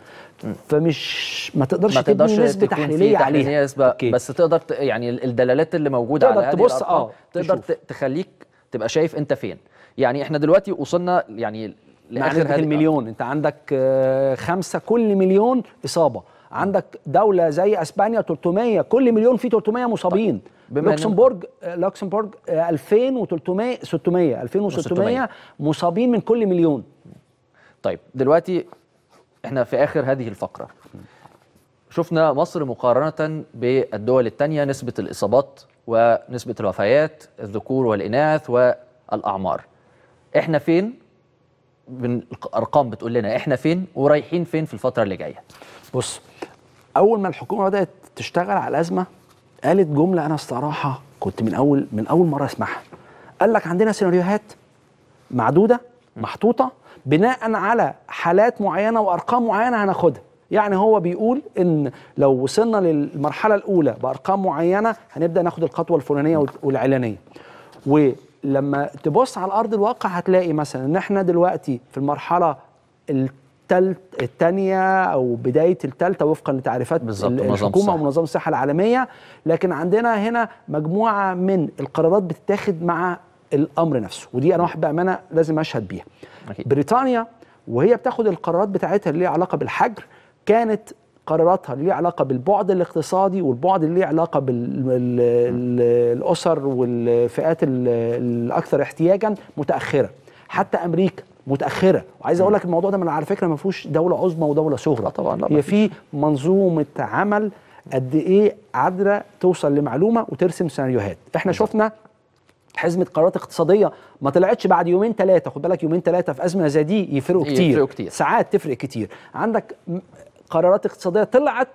Speaker 6: فمش ما تقدرش ما نسبه تحليليه عليها
Speaker 1: أوكي. بس تقدر يعني الدلالات اللي موجوده تقدر على تبص اه تقدر تشوف. تخليك تبقى شايف انت فين يعني احنا دلوقتي وصلنا يعني لاخر آه. المليون انت عندك آه، خمسه كل
Speaker 6: مليون اصابه عندك دوله زي اسبانيا 300 كل مليون فيه 300 طيب، مصابين لوكسمبورج لوكسمبورج 2300 600 2600
Speaker 1: مصابين من كل مليون طيب دلوقتي احنا في اخر هذه الفقره شفنا مصر مقارنه بالدول الثانيه نسبه الاصابات ونسبه الوفيات الذكور والاناث والاعمار احنا فين الارقام بتقول لنا احنا فين ورايحين فين في الفتره اللي جايه بص اول ما الحكومه بدات تشتغل على الازمه قالت جمله
Speaker 6: انا الصراحه كنت من اول من اول مره اسمعها قال لك عندنا سيناريوهات معدوده محطوطه بناء على حالات معينه وارقام معينه هناخدها يعني هو بيقول ان لو وصلنا للمرحله الاولى بارقام معينه هنبدا ناخد الخطوه الفلانيه والعلانيه ولما تبص على ارض الواقع هتلاقي مثلا ان احنا دلوقتي في المرحله التالت الثانيه او بدايه الثالثه وفقا لتعريفات الحكومه ومنظمه الصحه العالميه لكن عندنا هنا مجموعه من القرارات بتتاخد مع الامر نفسه ودي انا واحد بامانه لازم اشهد بيها أكيد. بريطانيا وهي بتاخد القرارات بتاعتها اللي ليها علاقه بالحجر كانت قراراتها اللي ليها علاقه بالبعد الاقتصادي والبعد اللي ليه علاقه بالاسر والفئات الاكثر احتياجا متاخره حتى امريكا متاخره وعايز اقول لك الموضوع ده من على فكره ما فيهوش دوله عظمى ودوله صغرى طبعا لا هي في منظومه عمل قد ايه قادره توصل لمعلومه وترسم سيناريوهات احنا شفنا حزمه قرارات اقتصاديه ما طلعتش بعد يومين ثلاثه خد بالك يومين ثلاثه في ازمه زي دي يفرقوا كتير, يفرقوا كتير ساعات تفرق كتير عندك قرارات اقتصاديه طلعت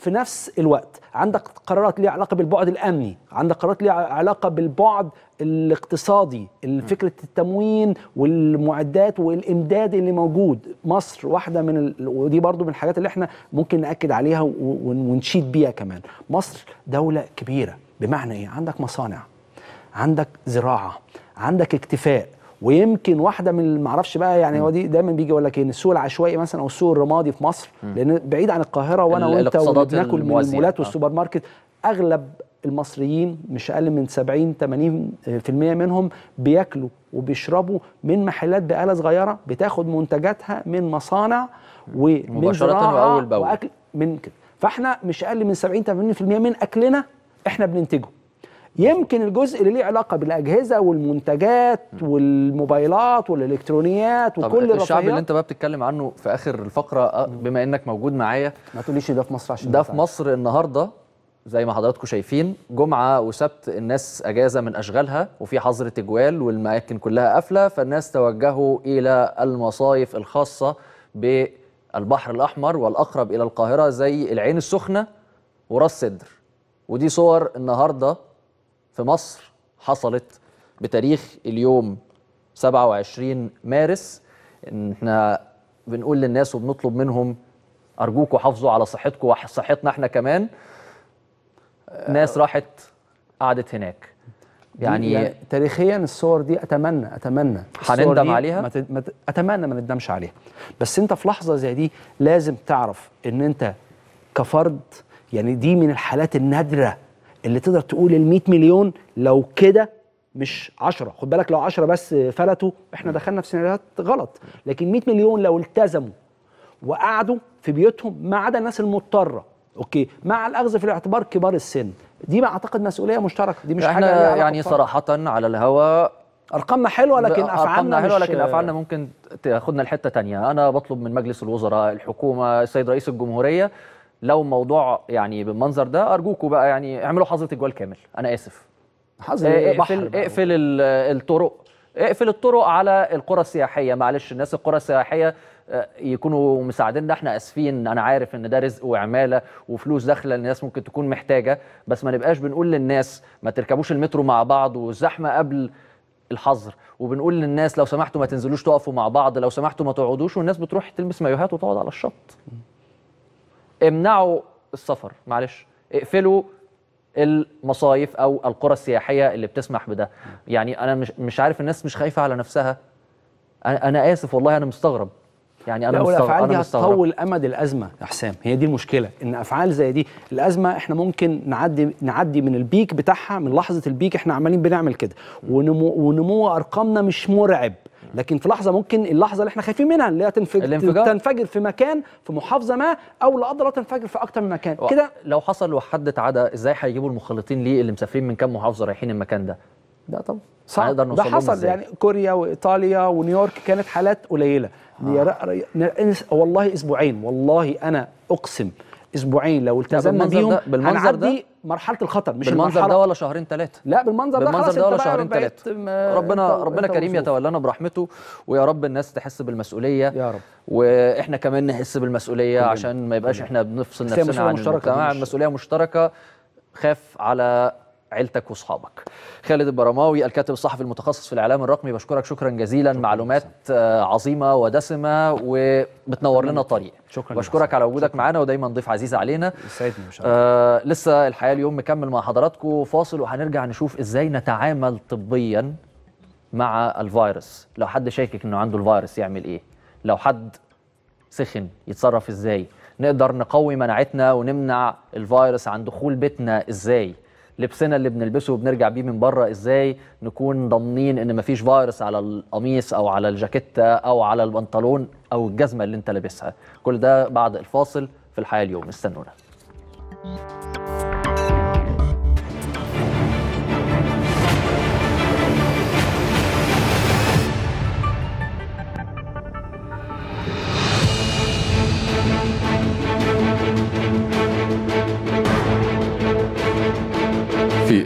Speaker 6: في نفس الوقت عندك قرارات ليها علاقه بالبعد الامني عندك قرارات ليها علاقه بالبعد الاقتصادي فكره التموين والمعدات والامداد اللي موجود مصر واحده من ال... ودي برضو من الحاجات اللي احنا ممكن ناكد عليها ونشيد بيها كمان مصر دوله كبيره بمعنى ايه عندك مصانع عندك زراعه عندك اكتفاء ويمكن واحده من ما اعرفش بقى يعني هو دي دايما بيجي يقول لك إيه، ان السوق العشوائي مثلا او السوق الرمادي في مصر م. لان بعيد عن القاهره وانا وانت وبناكل من المولات آه. والسوبر ماركت اغلب المصريين مش اقل من 70 80% منهم بياكلوا وبيشربوا من محلات بقاله صغيره بتاخد منتجاتها من مصانع ومن مباشره واول باول واكل من كده فاحنا مش اقل من 70 80% من اكلنا احنا بننتجه يمكن الجزء اللي ليه علاقه بالاجهزه والمنتجات والموبايلات والالكترونيات وكل طب الشعب اللي انت
Speaker 1: بقى بتتكلم عنه في اخر الفقره آه، بما انك موجود معايا ما تقوليش ده في مصر عشان ده في مصر النهارده زي ما حضراتكم شايفين جمعه وسبت الناس اجازه من اشغالها وفي حظر تجوال والاماكن كلها قافله فالناس توجهوا الى المصايف الخاصه بالبحر الاحمر والاقرب الى القاهره زي العين السخنه وراس سدر ودي صور النهارده في مصر حصلت بتاريخ اليوم 27 مارس ان احنا بنقول للناس وبنطلب منهم ارجوكم حافظوا على صحتكم وصحتنا احنا كمان ناس راحت قعدت هناك
Speaker 6: يعني, يعني تاريخيا الصور دي اتمنى اتمنى هنندم عليها اتمنى ما نندمش عليها بس انت في لحظه زي دي لازم تعرف ان انت كفرد يعني دي من الحالات النادره اللي تقدر تقول ال 100 مليون لو كده مش 10 خد بالك لو 10 بس فلتوا احنا دخلنا في سيناريوهات غلط لكن 100 مليون لو التزموا وقعدوا في بيوتهم ما عدا الناس المضطره اوكي مع الاخذ في الاعتبار كبار السن دي ما اعتقد مسؤوليه
Speaker 1: مشتركه دي مش احنا حاجه يعني صراحه على الهواء ارقامنا حلوه لكن افعالنا ارقامنا حلوه لكن افعالنا ممكن تاخدنا لحته تانية انا بطلب من مجلس الوزراء الحكومه السيد رئيس الجمهوريه لو الموضوع يعني بالمنظر ده ارجوكوا بقى يعني اعملوا حظر تجوال كامل انا اسف
Speaker 7: حظر إيه، إيه، إيه؟ اقفل
Speaker 1: اقفل الطرق اقفل الطرق على القرى السياحيه معلش الناس القرى السياحيه آه، يكونوا مساعديننا احنا اسفين انا عارف ان ده رزق وعماله وفلوس داخله الناس ممكن تكون محتاجه بس ما نبقاش بنقول للناس ما تركبوش المترو مع بعض والزحمه قبل الحظر وبنقول للناس لو سمحتوا ما تنزلوش تقفوا مع بعض لو سمحتوا ما تقعدوش والناس بتروح تلبس مايوهات وتقعد على الشط امنعوا السفر معلش اقفلوا المصايف او القرى السياحيه اللي بتسمح بده يعني انا مش مش عارف الناس مش خايفه على نفسها انا, أنا اسف والله انا مستغرب
Speaker 7: يعني انا مستغرب الافعال دي هتطول
Speaker 6: امد الازمه يا حسام هي دي المشكله ان افعال زي دي الازمه احنا ممكن نعدي نعدي من البيك بتاعها من لحظه البيك احنا عمالين بنعمل كده ونمو ونمو ارقامنا مش مرعب لكن في لحظه ممكن اللحظه اللي احنا خايفين منها اللي هي تنفجر الانفجار. تنفجر في مكان في محافظه ما او لا قدر الله تنفجر في اكتر من مكان كده
Speaker 1: لو حصل وحد اتعدى ازاي هيجيبوا المخلطين ليه اللي مسافرين من كام محافظه رايحين المكان ده لا طبعا صعب ده حصل يعني كوريا وايطاليا
Speaker 6: ونيويورك كانت حالات قليله آه. والله اسبوعين والله انا اقسم اسبوعين لو التزمنا بيهم بالمنظر ده مرحله الخطر مش بالمنظر ده ولا
Speaker 1: شهرين ثلاثه لا بالمنظر, بالمنظر ده, ده, ده ولا شهرين ثلاثه
Speaker 6: ربنا ربنا كريم يتولانا
Speaker 1: برحمته ويا رب الناس تحس بالمسؤوليه يا رب واحنا كمان نحس بالمسؤوليه كلنا. عشان ما يبقاش احنا بنفصل نفسنا عن المجتمع المسؤوليه مشتركه خاف على عيلتك واصحابك خالد البرماوي الكاتب الصحفي المتخصص في الاعلام الرقمي بشكرك شكرا جزيلا شكرا معلومات آه عظيمه ودسمه وبتنور لنا طريق شكرا بشكرك على وجودك معانا ودايما ضيف عزيز علينا يسعدني ان شاء الله آه لسه الحياه اليوم مكمل مع حضراتكم فاصل وهنرجع نشوف ازاي نتعامل طبيا مع الفيروس لو حد شاكك انه عنده الفيروس يعمل ايه لو حد سخن يتصرف ازاي نقدر نقوي مناعتنا ونمنع الفيروس عن دخول بيتنا ازاي لبسنا اللي بنلبسه وبنرجع بيه من بره ازاي نكون ضامنين ان مفيش فيروس على القميص او على الجاكيته او على البنطلون او الجزمه اللي انت لابسها كل ده بعد الفاصل في الحياه اليوم استنونا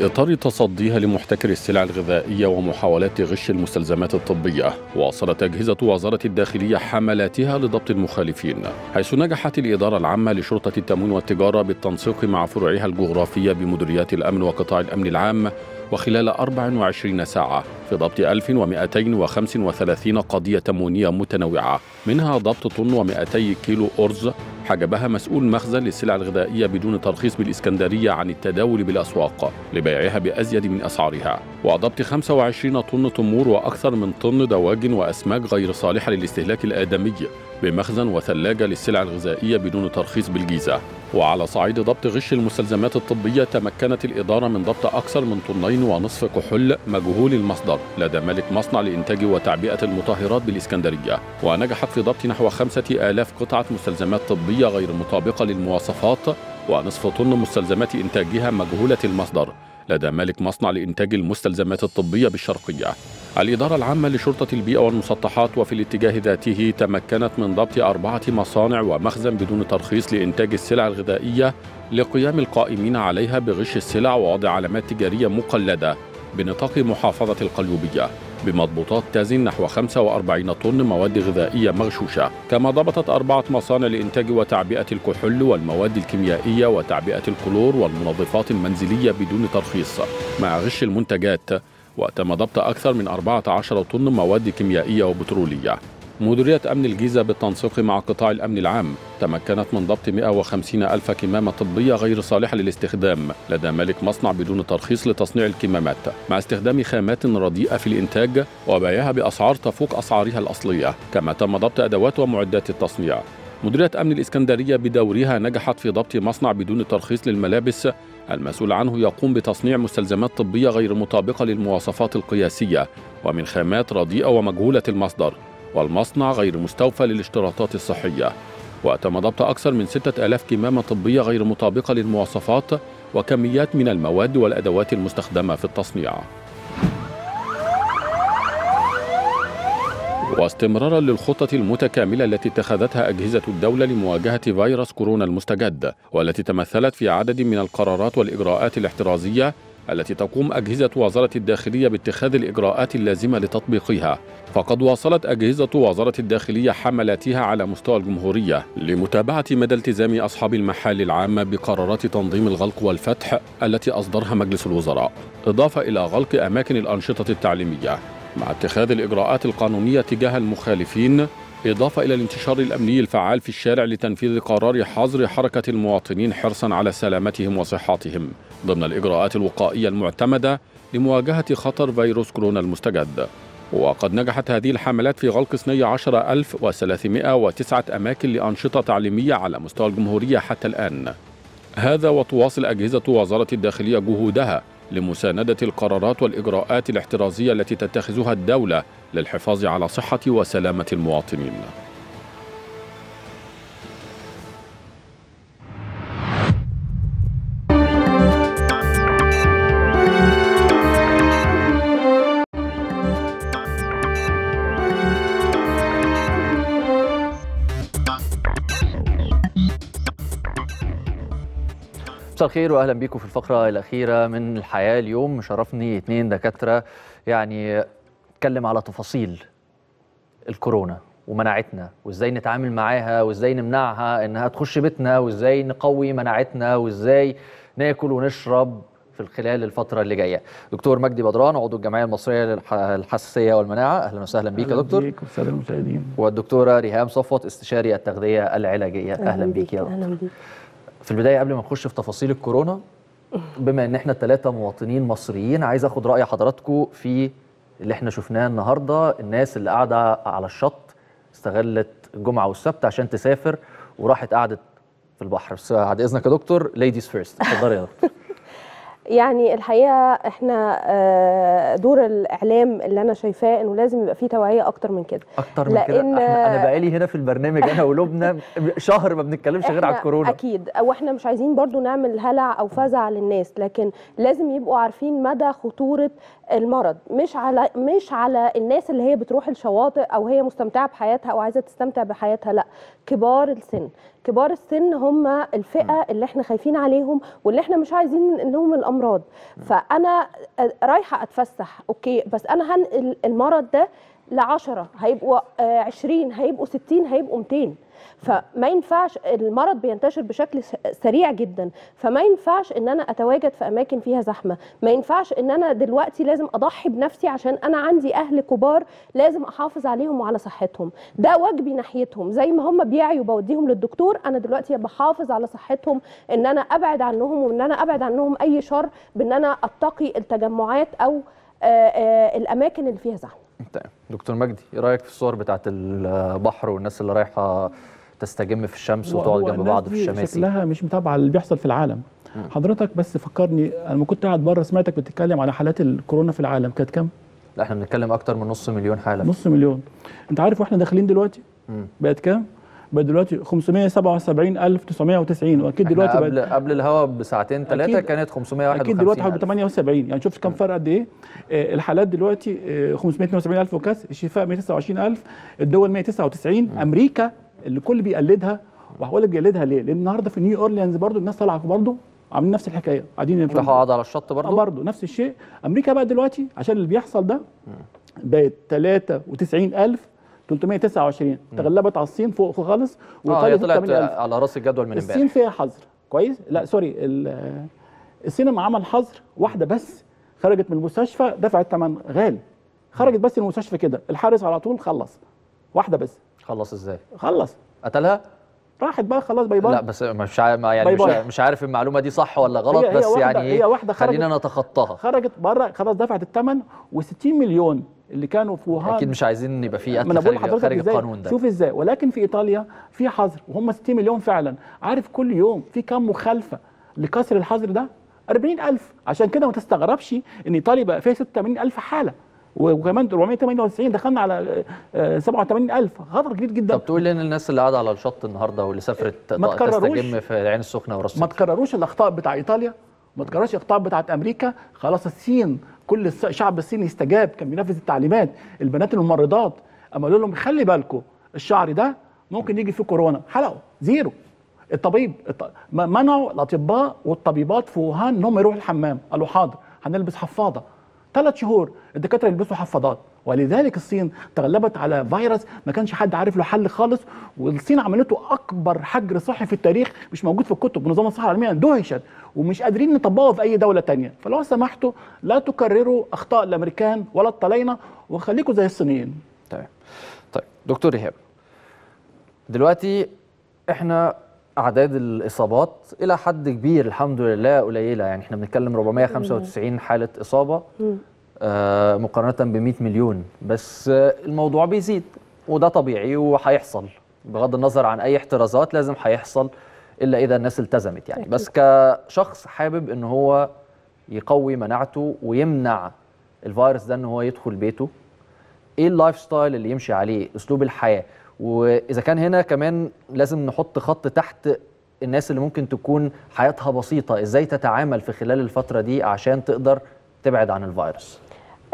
Speaker 8: إطار تصديها لمحتكر السلع الغذائية ومحاولات غش المستلزمات الطبية واصلت أجهزة وزارة الداخلية حملاتها لضبط المخالفين حيث نجحت الإدارة العامة لشرطة التموين والتجارة بالتنسيق مع فروعها الجغرافية بمديريات الأمن وقطاع الأمن العام وخلال 24 ساعة في ضبط 1235 قضية تموينية متنوعة منها ضبط طن و200 كيلو أرز حجبها مسؤول مخزن للسلع الغذائية بدون ترخيص بالإسكندرية عن التداول بالأسواق لبيعها بأزيد من أسعارها وضبط 25 طن تمور وأكثر من طن دواجن وأسماك غير صالحة للاستهلاك الآدمي بمخزن وثلاجة للسلع الغذائية بدون ترخيص بالجيزة وعلى صعيد ضبط غش المستلزمات الطبية تمكنت الإدارة من ضبط أكثر من طنين ونصف كحول مجهول المصدر لدى مالك مصنع لإنتاج وتعبئة المطهرات بالإسكندرية ونجحت في ضبط نحو 5000 قطعة مستلزمات طبية السعودية غير مطابقة للمواصفات ونصف طن مستلزمات إنتاجها مجهولة المصدر لدى مالك مصنع لإنتاج المستلزمات الطبية بالشرقية الإدارة العامة لشرطة البيئة والمسطحات وفي الاتجاه ذاته تمكنت من ضبط أربعة مصانع ومخزن بدون ترخيص لإنتاج السلع الغذائية لقيام القائمين عليها بغش السلع ووضع علامات تجارية مقلدة بنطاق محافظة القليوبية بمضبوطات تزن نحو 45 طن مواد غذائية مغشوشة كما ضبطت أربعة مصانع لإنتاج وتعبئة الكحول والمواد الكيميائية وتعبئة الكلور والمنظفات المنزلية بدون ترخيص مع غش المنتجات وتم ضبط أكثر من 14 طن مواد كيميائية وبترولية مديرية أمن الجيزة بالتنسيق مع قطاع الأمن العام تمكنت من ضبط 150 ألف كمامة طبية غير صالحة للاستخدام لدى مالك مصنع بدون ترخيص لتصنيع الكمامات مع استخدام خامات رديئة في الإنتاج وبيعها بأسعار تفوق أسعارها الأصلية كما تم ضبط أدوات ومعدات التصنيع مديرية أمن الإسكندرية بدورها نجحت في ضبط مصنع بدون ترخيص للملابس المسؤول عنه يقوم بتصنيع مستلزمات طبية غير مطابقة للمواصفات القياسية ومن خامات رديئة ومجهولة المصدر والمصنع غير مستوفى للاشتراطات الصحية وتم ضبط أكثر من 6000 كمامة طبية غير مطابقة للمواصفات وكميات من المواد والأدوات المستخدمة في التصنيع واستمرارا للخطة المتكاملة التي اتخذتها أجهزة الدولة لمواجهة فيروس كورونا المستجد والتي تمثلت في عدد من القرارات والإجراءات الاحترازية التي تقوم أجهزة وزارة الداخلية باتخاذ الإجراءات اللازمة لتطبيقها فقد واصلت أجهزة وزارة الداخلية حملاتها على مستوى الجمهورية لمتابعة مدى التزام أصحاب المحال العامة بقرارات تنظيم الغلق والفتح التي أصدرها مجلس الوزراء إضافة إلى غلق أماكن الأنشطة التعليمية مع اتخاذ الإجراءات القانونية تجاه المخالفين إضافة إلى الانتشار الأمني الفعال في الشارع لتنفيذ قرار حظر حركة المواطنين حرصا على سلامتهم وصحتهم ضمن الإجراءات الوقائية المعتمدة لمواجهة خطر فيروس كورونا المستجد وقد نجحت هذه الحملات في غلق 12309 أماكن لأنشطة تعليمية على مستوى الجمهورية حتى الآن هذا وتواصل أجهزة وزارة الداخلية جهودها لمساندة القرارات والإجراءات الاحترازية التي تتخذها الدولة للحفاظ على صحة وسلامة المواطنين
Speaker 1: مساء الخير واهلا بيكم في الفقره الاخيره من الحياه اليوم شرفني اثنين دكاتره يعني اتكلم على تفاصيل الكورونا ومناعتنا وازاي نتعامل معاها وازاي نمنعها انها تخش بيتنا وازاي نقوي مناعتنا وازاي ناكل ونشرب في خلال الفترة اللي جاية. دكتور مجدي بدران عضو الجمعية المصرية للحساسية والمناعة، أهلا وسهلا بيك يا دكتور. أهلا بيك وسهلا المشاهدين. والدكتورة ريهام صفوت استشاري التغذية العلاجية، أهلا, أهلا بيك يا دكتور. أهلا بيك. في البدايه قبل ما نخش في تفاصيل الكورونا بما ان احنا ثلاثه مواطنين مصريين عايز اخد راي حضراتكم في اللي احنا شفناه النهارده الناس اللي قاعده على الشط استغلت الجمعه والسبت عشان تسافر وراحت قعدت في البحر بس بعد اذنك يا دكتور ليديز فيرست اتفضلي يا دكتور
Speaker 9: يعني الحقيقه احنا آه، دور الاعلام اللي انا شايفاه انه لازم يبقى فيه توعيه اكتر من كده
Speaker 1: اكتر من كده انا بقالي هنا في البرنامج انا ولبنى شهر ما بنتكلمش غير على الكورونا
Speaker 9: اكيد او احنا مش عايزين برضو نعمل هلع او فزع للناس لكن لازم يبقوا عارفين مدى خطوره المرض مش على مش على الناس اللي هي بتروح الشواطئ او هي مستمتعه بحياتها او عايزه تستمتع بحياتها لا كبار السن كبار السن هم الفئه اللي احنا خايفين عليهم واللي احنا مش عايزين انهم الامراض فانا آه، رايحه اتفسح اوكي بس انا هنقل المرض ده ل 10 هيبقوا 20 آه، هيبقوا 60 هيبقوا 200 فما ينفعش المرض بينتشر بشكل سريع جدا فما ينفعش ان انا اتواجد في اماكن فيها زحمه ما ينفعش ان انا دلوقتي لازم اضحي بنفسي عشان انا عندي اهل كبار لازم احافظ عليهم وعلى صحتهم ده واجبي ناحيتهم زي ما هم بيعيوا بوديهم للدكتور انا دلوقتي بحافظ على صحتهم ان انا ابعد عنهم وان انا ابعد عنهم اي شر بان انا اتقي التجمعات او الاماكن اللي فيها زحمه.
Speaker 1: دكتور مجدي ايه رايك في الصور بتاعت البحر والناس اللي رايحه تستجم في الشمس وتقعد جنب بعض في الشماسي شكلها
Speaker 10: مش متابعه اللي بيحصل في العالم م. حضرتك بس فكرني انا ما كنت قاعد بره سمعتك بتتكلم على حالات الكورونا في العالم كانت كام؟
Speaker 1: لا احنا بنتكلم اكتر من نص مليون حاله نص
Speaker 10: مليون انت عارف واحنا داخلين دلوقتي بقت كام؟ بقت دلوقتي 577990 واكيد دلوقتي قبل بقيت...
Speaker 1: قبل الهوا بساعتين ثلاثه كانت 551 اكيد دلوقتي حوالي
Speaker 10: 78 يعني شفت كم فرق قد ايه آه، الحالات دلوقتي 572000 آه، وكاس الشفاء 129000 الدول 199 م. امريكا اللي الكل بيقلدها وهقول لك بيقلدها ليه؟ لان النهارده في نيو اورليانز برضو الناس طالعه برضو عاملين نفس الحكايه قاعدين يروحوا قاعد على الشط برضو آه، برضو نفس الشيء امريكا بقى دلوقتي عشان اللي بيحصل ده بقت 93000 329 تغلبت على الصين فوق خالص آه، وطلعت آه طلعت
Speaker 1: على راس الجدول من امبارح الصين فيها
Speaker 10: حظر كويس لا سوري الصين ما عمل حظر واحده بس خرجت من المستشفى دفعت ثمن غالي خرجت بس المستشفى كده الحارس على طول
Speaker 1: خلص واحده بس خلص ازاي خلص قتلها
Speaker 10: راحت بقى خلاص باي باي لا
Speaker 1: بس مش يعني باي باي. مش عارف المعلومه دي صح ولا غلط هي هي بس واحدة يعني إيه، هي واحده خرجت خلينا نتخطاها خرجت
Speaker 10: بره خلاص دفعت الثمن و60 مليون اللي كانوا في وهان اكيد مش
Speaker 1: عايزين يبقى في قتل خارج, خارج القانون ده شوف
Speaker 10: ازاي ولكن في ايطاليا في حظر وهم 60 مليون فعلا عارف كل يوم في كم مخالفه لكسر الحظر ده 40000 عشان كده ما تستغربش ان ايطاليا بقى فيها 86000 حاله وكمان 498 دخلنا على 87000 آه، خطر كبير جدا
Speaker 1: طب تقول لنا الناس اللي قاعده على الشط النهارده واللي سافرت ما تستجم في العين السخنه وراس ما
Speaker 10: تكرروش الاخطاء بتاع ايطاليا ما تكررش الاخطاء بتاعت امريكا خلاص الصين كل الشعب الصيني استجاب كان بينفذ التعليمات البنات الممرضات اما قالوا لهم خلي بالكم الشعر ده ممكن يجي فيه كورونا حلقوا زيرو الطبيب منعوا الاطباء والطبيبات في ووهان ان هم يروحوا الحمام قالوا حاضر هنلبس حفاضه ثلاث شهور الدكاتره يلبسوا حفاضات ولذلك الصين تغلبت على فيروس ما كانش حد عارف له حل خالص والصين عملته اكبر حجر صحي في التاريخ مش موجود في الكتب منظمه الصحه العالميه اندهشت ومش قادرين نطبقه في اي دوله تانية فلو سمحتوا لا تكرروا اخطاء الامريكان ولا الطلاينه وخليكم زي الصينيين طيب
Speaker 1: طيب دكتور ايهاب دلوقتي احنا اعداد الاصابات الى حد كبير الحمد لله قليله يعني احنا بنتكلم 495 حاله اصابه آه، مقارنه ب 100 مليون بس آه، الموضوع بيزيد وده طبيعي وهيحصل بغض النظر عن اي احترازات لازم هيحصل الا اذا الناس التزمت يعني بس كشخص حابب ان هو يقوي مناعته ويمنع الفيروس ده ان هو يدخل بيته ايه اللايف ستايل اللي يمشي عليه اسلوب الحياه واذا كان هنا كمان لازم نحط خط تحت الناس اللي ممكن تكون حياتها بسيطه ازاي تتعامل في خلال الفتره دي عشان تقدر تبعد عن الفيروس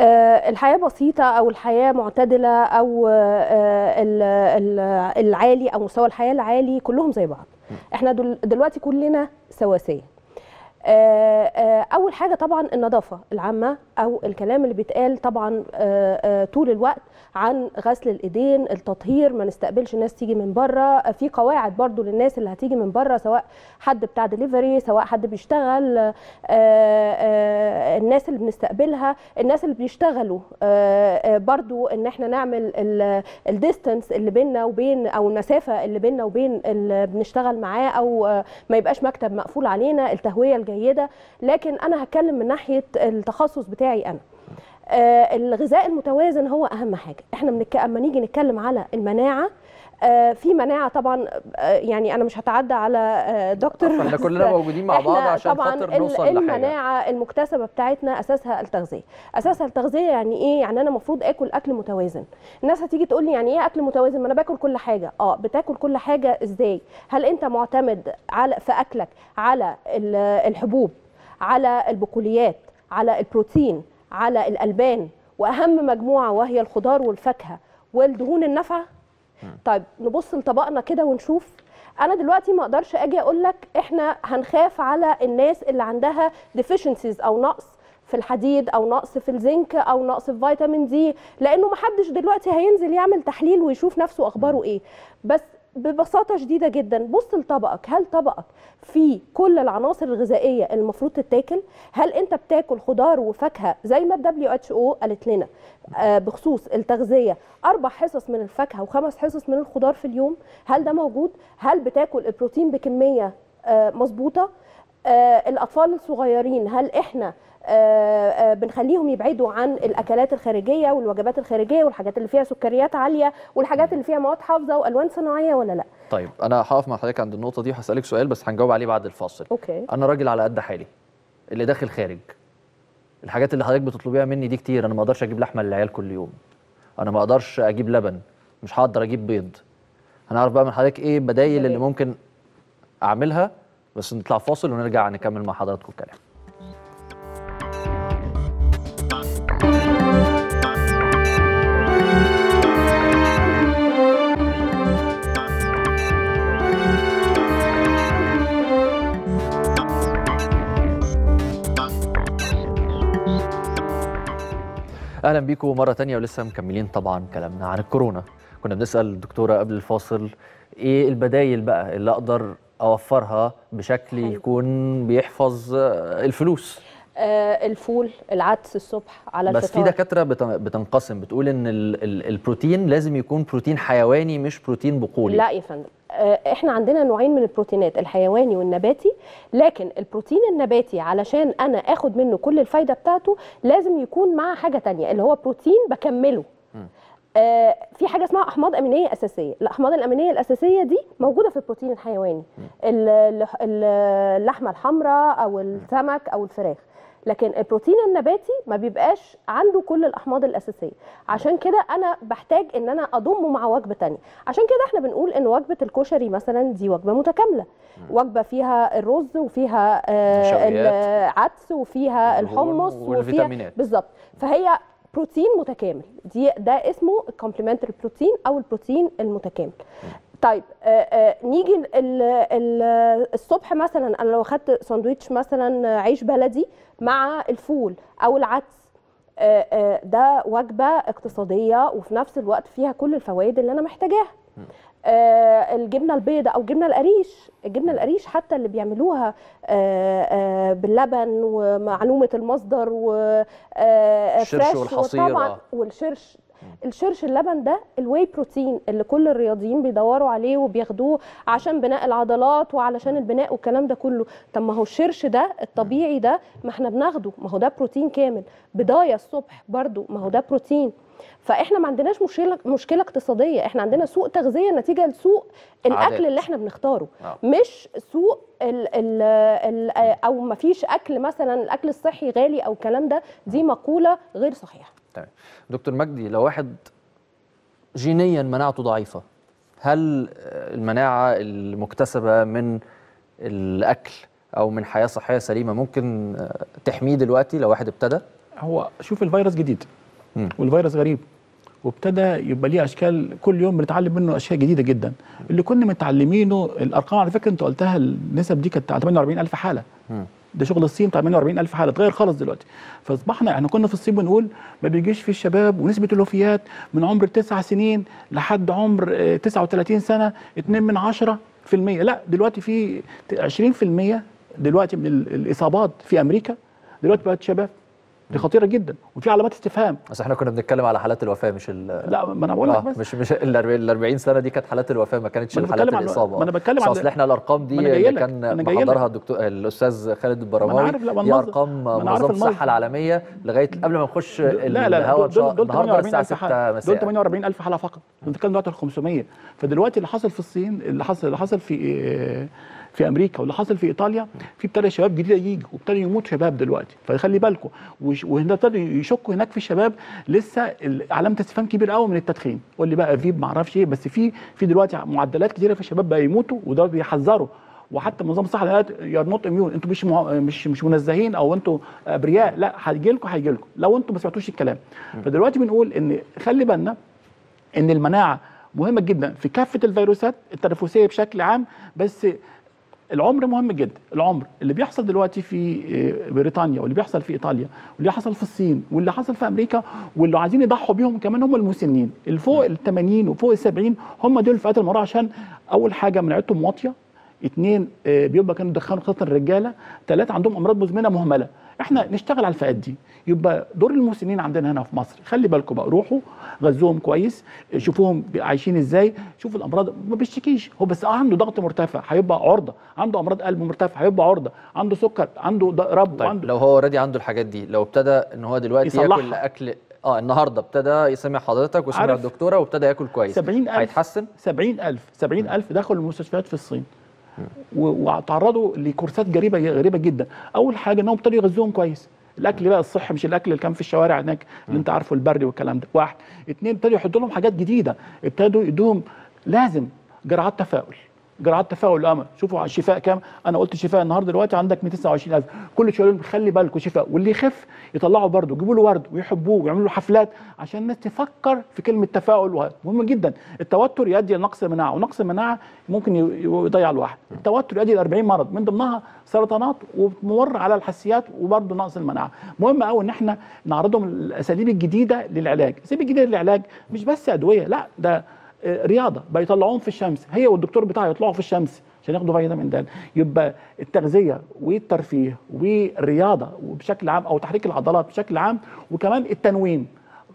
Speaker 9: آه، الحياة بسيطة أو الحياة معتدلة أو آه، العالي أو مستوى الحياة العالي كلهم زي بعض احنا دلوقتي كلنا سواسية آه، أول حاجة طبعا النظافة العامة او الكلام اللي بيتقال طبعا آه، آه، طول الوقت عن غسل الايدين التطهير ما نستقبلش ناس تيجي من بره في قواعد برضو للناس اللي هتيجي من بره سواء حد بتاع دليفري سواء حد بيشتغل آه، الناس اللي بنستقبلها الناس اللي بيشتغلوا برضو ان احنا نعمل الديستنس اللي بيننا وبين او المسافه اللي بيننا وبين اللي بنشتغل معاه او ما يبقاش مكتب مقفول علينا التهويه الجيده لكن انا هتكلم من ناحيه التخصص بتاعي بتاعي انا آه، الغذاء المتوازن هو اهم حاجه احنا منك... اما نيجي نتكلم على المناعه آه، في مناعه طبعا آه، يعني انا مش هتعدى على دكتور احنا كلنا موجودين مع بعض عشان خاطر نوصل لحاجه المناعه المكتسبه بتاعتنا اساسها التغذيه اساسها التغذيه يعني ايه يعني انا المفروض اكل اكل متوازن الناس هتيجي تقول لي يعني ايه اكل متوازن ما انا باكل كل حاجه اه بتاكل كل حاجه ازاي هل انت معتمد على في اكلك على الحبوب على البقوليات على البروتين على الالبان واهم مجموعه وهي الخضار والفاكهه والدهون النافعه طيب نبص لطبقنا كده ونشوف انا دلوقتي ما اقدرش اجي اقول لك احنا هنخاف على الناس اللي عندها ديفيشنسيز او نقص في الحديد او نقص في الزنك او نقص في فيتامين دي لانه ما حدش دلوقتي هينزل يعمل تحليل ويشوف نفسه اخباره ايه بس ببساطه شديده جدا بص لطبقك هل طبقك فيه كل العناصر الغذائيه المفروض تتاكل هل انت بتاكل خضار وفاكهه زي ما الدبليو اتش او قالت لنا آه، بخصوص التغذيه اربع حصص من الفاكهه وخمس حصص من الخضار في اليوم هل ده موجود هل بتاكل البروتين بكميه آه، مظبوطه آه، الاطفال الصغيرين هل احنا آه، آه، بنخليهم يبعدوا عن الاكلات الخارجيه والوجبات الخارجيه والحاجات اللي فيها سكريات عاليه والحاجات اللي فيها مواد حافظه والوان صناعيه ولا لا
Speaker 1: طيب انا هقف مع حضرتك عند النقطه دي وهسالك سؤال بس هنجاوب عليه بعد الفاصل اوكي انا راجل على قد حالي اللي داخل خارج الحاجات اللي حضرتك بتطلبيها مني دي كتير انا ما اقدرش اجيب لحمه للعيال كل يوم انا ما اقدرش اجيب لبن مش هقدر اجيب بيض هنعرف بقى من حضرتك ايه البدايل اللي ممكن اعملها بس نطلع فاصل ونرجع نكمل مع حضراتكم الكلام اهلا بيكم مره تانية ولسه مكملين طبعا كلامنا عن الكورونا كنا بنسال الدكتوره قبل الفاصل ايه البدايل بقى اللي اقدر اوفرها بشكل يكون بيحفظ الفلوس
Speaker 9: آه، الفول العدس الصبح على الفطار بس في
Speaker 1: دكاتره بتنقسم بتقول ان البروتين لازم يكون بروتين حيواني مش بروتين بقولي لا يا
Speaker 9: فندم آه، احنا عندنا نوعين من البروتينات الحيواني والنباتي لكن البروتين النباتي علشان انا اخد منه كل الفايده بتاعته لازم يكون مع حاجه تانية اللي هو بروتين بكمله آه في حاجه اسمها احماض امينيه اساسيه الاحماض الامينيه الاساسيه دي موجوده في البروتين الحيواني اللحمه الحمراء او السمك او الفراخ لكن البروتين النباتي ما بيبقاش عنده كل الاحماض الاساسيه عشان كده انا بحتاج ان انا اضمه مع وجبه ثانيه عشان كده احنا بنقول ان وجبه الكشري مثلا دي وجبه متكامله وجبه فيها الرز وفيها آه، العدس وفيها الحمص وفيها بالظبط فهي بروتين متكامل دي ده اسمه كومبلمنتري بروتين او البروتين المتكامل طيب آه، آه، نيجي الصبح مثلا انا لو اخدت ساندويتش مثلا عيش بلدي مع الفول او العدس آه، ده وجبه اقتصاديه وفي نفس الوقت فيها كل الفوائد اللي انا محتاجاها الجبنه البيضاء او الجبنه القريش الجبنه القريش حتى اللي بيعملوها باللبن ومعلومه المصدر والشرش والحصيره والشرش الشرش اللبن ده الواي بروتين اللي كل الرياضيين بيدوروا عليه وبياخدوه عشان بناء العضلات وعلشان البناء والكلام ده كله طب ما هو الشرش ده الطبيعي ده ما احنا بناخده ما هو ده بروتين كامل بضايه الصبح برده ما هو ده بروتين فاحنا ما عندناش مشكله مشكله اقتصاديه احنا عندنا سوء تغذيه نتيجه لسوء الاكل اللي احنا بنختاره آه. مش سوء الـ ال ال آه، او ما فيش اكل مثلا الاكل الصحي غالي او الكلام ده دي مقوله غير صحيحه
Speaker 1: تمام دكتور مجدي لو واحد جينيا مناعته ضعيفه هل المناعه المكتسبه من الاكل او من حياه صحيه سليمه ممكن تحميه دلوقتي لو واحد ابتدى هو شوف الفيروس جديد م. والفيروس غريب وابتدى يبقى ليه اشكال
Speaker 10: كل يوم بنتعلم منه اشياء جديده جدا اللي كنا متعلمينه الارقام على فكره انت قلتها النسب دي كانت 48000 حاله م. ده شغل الصين بتاع 48000 حاله اتغير خالص دلوقتي فاصبحنا احنا كنا في الصين بنقول ما بيجيش في الشباب ونسبه الوفيات من عمر 9 سنين لحد عمر 39 آه، سنه 2 من 10 في المية لا دلوقتي في 20% دلوقتي من الاصابات في امريكا دلوقتي بقت شباب
Speaker 1: دي خطيره جدا وفي علامات استفهام بس احنا كنا بنتكلم على حالات الوفاه مش لا ما انا بقول لك آه، بس مش مش ال 40 سنه دي كانت حالات الوفاه ما كانتش حالات الاصابه ما انا بتكلم عن اصل احنا الارقام دي اللي كان محضرها الدكتور الاستاذ خالد البرماوي دي ارقام منظمه الصحه العالميه لغايه قبل ما نخش الهواء النهارده الساعه 6 مساء دول
Speaker 10: 48000 حاله فقط بنتكلم دلوقتي 500 فدلوقتي اللي حصل في الصين اللي حصل اللي حصل في آه، في امريكا واللي حصل في ايطاليا في ابتدى شباب جديده يجي وابتدى يموت شباب دلوقتي فخلي بالكم وهنا ابتدوا يشكوا هناك في الشباب لسه علامه استفهام كبيره قوي من التدخين قول لي بقى فيب ما اعرفش ايه بس في في دلوقتي معدلات كتيره في الشباب بقى يموتوا وده بيحذروا وحتى منظمه الصحه قالت يار نوت اميون انتوا مش مش مش منزهين او انتوا ابرياء لا هيجي لكم هيجي لكم لو انتوا ما سمعتوش الكلام فدلوقتي بنقول ان خلي بالنا ان المناعه مهمه جدا في كافه الفيروسات التنفسيه بشكل عام بس العمر مهم جدا العمر اللي بيحصل دلوقتي في آه، بريطانيا واللي بيحصل في ايطاليا واللي حصل في الصين واللي حصل في امريكا واللي عايزين يضحوا بيهم كمان هم المسنين اللي فوق ال 80 وفوق ال 70 هم دول فئات المراه عشان اول حاجه مناعتهم واطيه اثنين آه، بيبقى كانوا دخانوا خاصه الرجاله ثلاثه عندهم امراض مزمنه مهمله احنا نشتغل على الفئات دي يبقى دور المسنين عندنا هنا في مصر خلي بالكم بقى روحوا غزوهم كويس شوفوهم عايشين ازاي شوفوا الامراض ما بيشتكيش هو بس اه عنده ضغط مرتفع هيبقى عرضه عنده
Speaker 1: امراض قلب مرتفع هيبقى عرضه عنده سكر عنده ربو طيب عنده لو هو اوريدي عنده الحاجات دي لو ابتدى ان هو دلوقتي ياكل اكل اه النهارده ابتدى يسمع حضرتك وسمع الدكتوره وابتدى ياكل كويس هيتحسن 70000 70000 دخلوا المستشفيات في الصين
Speaker 10: وتعرضوا لكورسات غريبه غريبه جدا اول حاجه انهم ابتدوا يغذوهم كويس الاكل بقى الصحي مش الاكل اللي كان في الشوارع هناك اللي انت عارفه البري والكلام ده واحد اثنين ابتدوا يحطوا لهم حاجات جديده ابتدوا يدوهم لازم جرعات تفاؤل جراحات تفاؤل الامل شوفوا على الشفاء كام انا قلت شفاء النهارده دلوقتي عندك 129000 كل شويه يقول خلي بالكوا شفاء واللي يخف يطلعوا برده يجيبوا له ورد ويحبوه ويعملوا له حفلات عشان الناس تفكر في كلمه تفاؤل مهم جدا التوتر يؤدي لنقص المناعه ونقص المناعه ممكن يضيع الواحد التوتر يؤدي ل 40 مرض من ضمنها سرطانات وبتمر على الحسيات وبرده نقص المناعه مهم قوي ان احنا نعرضهم الاساليب الجديده للعلاج الاساليب الجديده للعلاج مش بس ادويه لا ده رياضه بيطلعوهم في الشمس هي والدكتور بتاعها يطلعوا في الشمس عشان ياخدوا فيتامين د يبقى التغذيه والترفيه والرياضه وبشكل عام او تحريك العضلات بشكل عام وكمان التنويم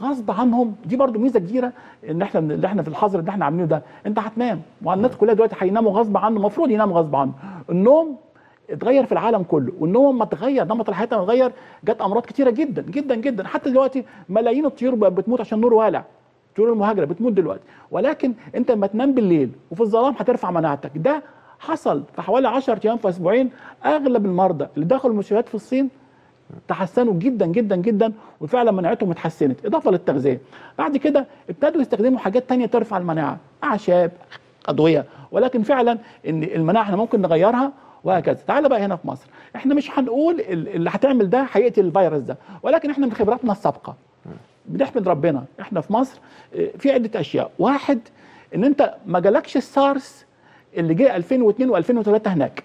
Speaker 10: غصب عنهم دي برضو ميزه كبيره ان احنا اللي احنا في الحظر اللي احنا عاملينه ده انت هتنام والناس كلها دلوقتي هيناموا غصب عنه المفروض يناموا غصب عنه النوم اتغير في العالم كله والنوم ما اتغير نمط الحياه ما اتغير جت امراض كتيره جدا جدا جدا حتى دلوقتي ملايين الطيور بتموت عشان النور والع طيور المهاجره بتموت دلوقتي ولكن انت لما تنام بالليل وفي الظلام هترفع مناعتك ده حصل في حوالي 10 ايام في اسبوعين اغلب المرضى اللي دخلوا المستشفيات في الصين تحسنوا جدا جدا جدا وفعلا مناعتهم اتحسنت اضافه للتغذيه بعد كده ابتدوا يستخدموا حاجات تانية ترفع المناعه اعشاب ادويه ولكن فعلا ان المناعه احنا ممكن نغيرها وهكذا تعال بقى هنا في مصر احنا مش هنقول اللي هتعمل ده هيقتل الفيروس ده ولكن احنا من خبراتنا السابقه بنحمد ربنا احنا في مصر اه، في عده اشياء واحد ان انت ما جالكش السارس اللي جه 2002 و2003 هناك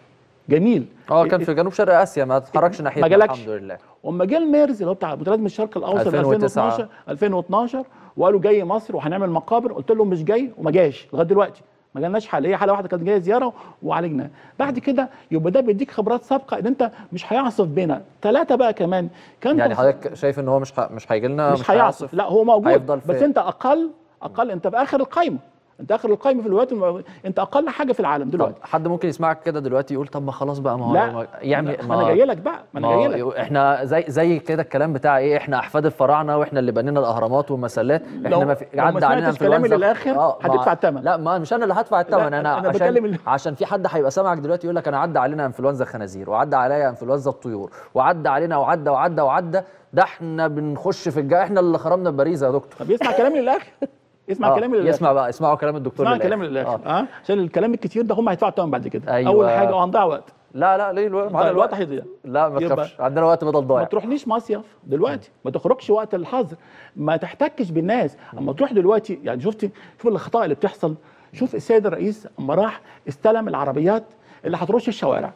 Speaker 1: جميل اه كان في جنوب شرق اسيا ما تتحركش ناحيه ما جالكش الحمد لله
Speaker 10: وما جه الميرز اللي هو بتاع من الشرق الاوسط 2012 2012 وقالوا جاي مصر وهنعمل مقابر قلت لهم مش جاي وما جاش لغايه دلوقتي ما جالناش حاله هي حاله واحده كانت جايه زياره وعالجناها بعد كده يبقى ده بيديك خبرات سابقه ان انت مش هيعصف بينا ثلاثه بقى كمان كان يعني حضرتك شايف ان هو مش مش هيجي لنا مش هيعصف لا هو موجود بس انت اقل اقل انت في اخر القايمه
Speaker 1: انت اخر القائمه في الولايات الم... انت اقل حاجه في العالم دلوقتي حد ممكن يسمعك كده دلوقتي يقول طب ما خلاص بقى ما هو لا يعني ما, ما انا جاي لك بقى ما انا جاي لك احنا زي زي كده الكلام بتاع ايه احنا احفاد الفراعنه واحنا اللي بنينا الاهرامات والمسلات احنا لو ما في عدى علينا الكلام للاخر آه هتدفع الثمن لا ما مش انا اللي هدفع الثمن انا, أنا عشان بتكلم... عشان في حد هيبقى سامعك دلوقتي يقول لك انا عدى علينا انفلونزا الخنازير وعدى عليا انفلونزا الطيور وعدى علينا وعدى وعدى وعدى ده احنا بنخش في الجا احنا اللي خرمنا باريس يا دكتور طب يسمع كلامي للاخر اسمع آه. كلام يسمع
Speaker 10: بقى اسمعوا كلام
Speaker 1: الدكتور اسمع كلام
Speaker 10: للاخر اه, آه. عشان آه. الكلام الكتير ده هم هيدفعوا الثمن بعد كده أيوة. اول حاجه وهنضيع وقت لا لا ليه الوقت طيب، معانا الوقت هيضيع لا ما تخافش عندنا وقت بدل ضايع ما تروحليش مصيف دلوقتي ما تخرجش وقت الحظر ما تحتكش بالناس اما تروح دلوقتي يعني شفتي شوف الاخطاء اللي بتحصل شوف السيد الرئيس اما راح استلم العربيات اللي هترش الشوارع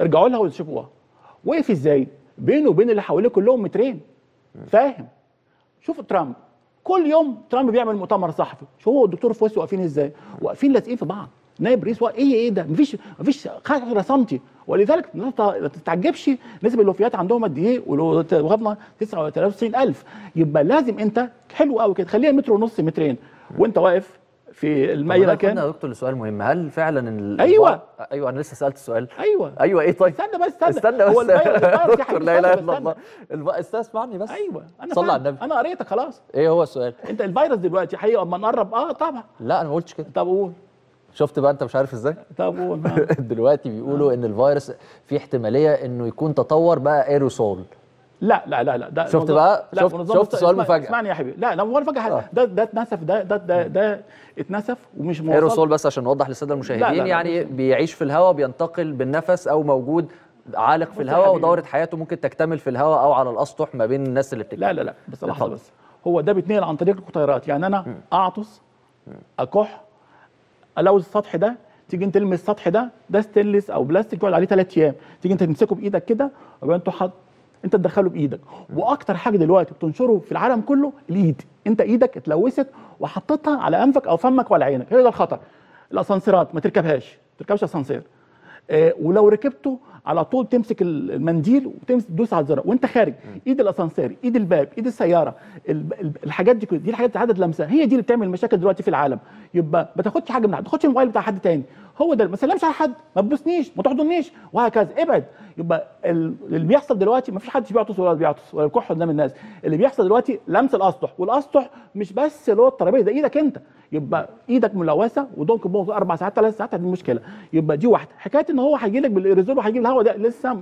Speaker 10: ارجعوا لها وشوفوها وقف ازاي بينه وبين اللي حواليه كلهم مترين فاهم شوف ترامب كل يوم ترامب بيعمل مؤتمر صحفي شو هو والدكتور فويس واقفين ازاي واقفين لازقين في بعض نائب رئيس ايه ايه ده مفيش مفيش خطر سنتي ولذلك ما تتعجبش نسب الوفيات عندهم قد ايه والغضنا 99000 يبقى لازم انت حلو قوي كده خليها متر ونص مترين وانت واقف
Speaker 1: في الميرة كان يا دكتور لسؤال مهم هل فعلا ايوه ايوه انا لسه سالت السؤال ايوه ايوه ايه طيب استنى بس استنى استنى بس هو دكتور لا اله الا الله استنى اسمعني بس
Speaker 10: ايوه انا صلى على النبي انا قريتك خلاص ايه هو السؤال انت الفيروس دلوقتي حقيقي اما نقرب اه طبعا
Speaker 1: لا انا ما قلتش كده طب قول شفت بقى انت مش عارف ازاي طب قول دلوقتي بيقولوا آه. ان الفيروس في احتماليه انه يكون تطور بقى ايروسول لا لا لا لا ده شفت بقى لا شفت, شفت سؤال مفاجئ اسمعني يا حبيبي لا لا هو مفاجئ حاجه ده ده اتنسف ده ده ده, ده اتنسف ومش موصل ايروسول بس عشان نوضح للساده المشاهدين لا لا لا يعني بيعيش في الهواء بينتقل بالنفس او موجود عالق في الهواء ودوره حياته ممكن تكتمل في الهواء او على الاسطح ما بين الناس اللي بتتكلم لا لا لا بس لحظه بس هو ده بيتنقل عن طريق القطيرات يعني انا اعطس
Speaker 10: اكح الوز السطح ده تيجي انت تلمس السطح ده ده ستلس او بلاستيك يقعد عليه ثلاث ايام تيجي انت تمسكه بايدك كده وبعدين تحط انت تدخله بايدك واكتر حاجه دلوقتي بتنشره في العالم كله الايد انت ايدك اتلوثت وحطيتها على انفك او فمك ولا عينك هي ده الخطر الاسانسيرات ما تركبهاش ما تركبش اسانسير آه ولو ركبته على طول تمسك المنديل وتمسك تدوس على الزرار وانت خارج ايد الاسانسير ايد الباب ايد السياره الحاجات دي دي الحاجات عدد لمسه هي دي اللي بتعمل مشاكل دلوقتي في العالم يبقى ما تاخدش حاجه من حد ما تاخدش الموبايل بتاع حد تاني هو ده ما سلمش على حد ما تبوسنيش ما تحضنيش وهكذا ابعد يبقى اللي بيحصل دلوقتي ما فيش حد بيعطس ولا بيعطس ولا الكحه قدام الناس اللي بيحصل دلوقتي لمس الاسطح والاسطح مش بس اللي هو الترابيزه ده ايدك انت يبقى ايدك ملوثه ودونك بونز اربع ساعات ثلاث ساعات دي المشكله يبقى دي واحده حكايه ان هو هيجي لك بالايريزول وهيجيب الهواء ده لسه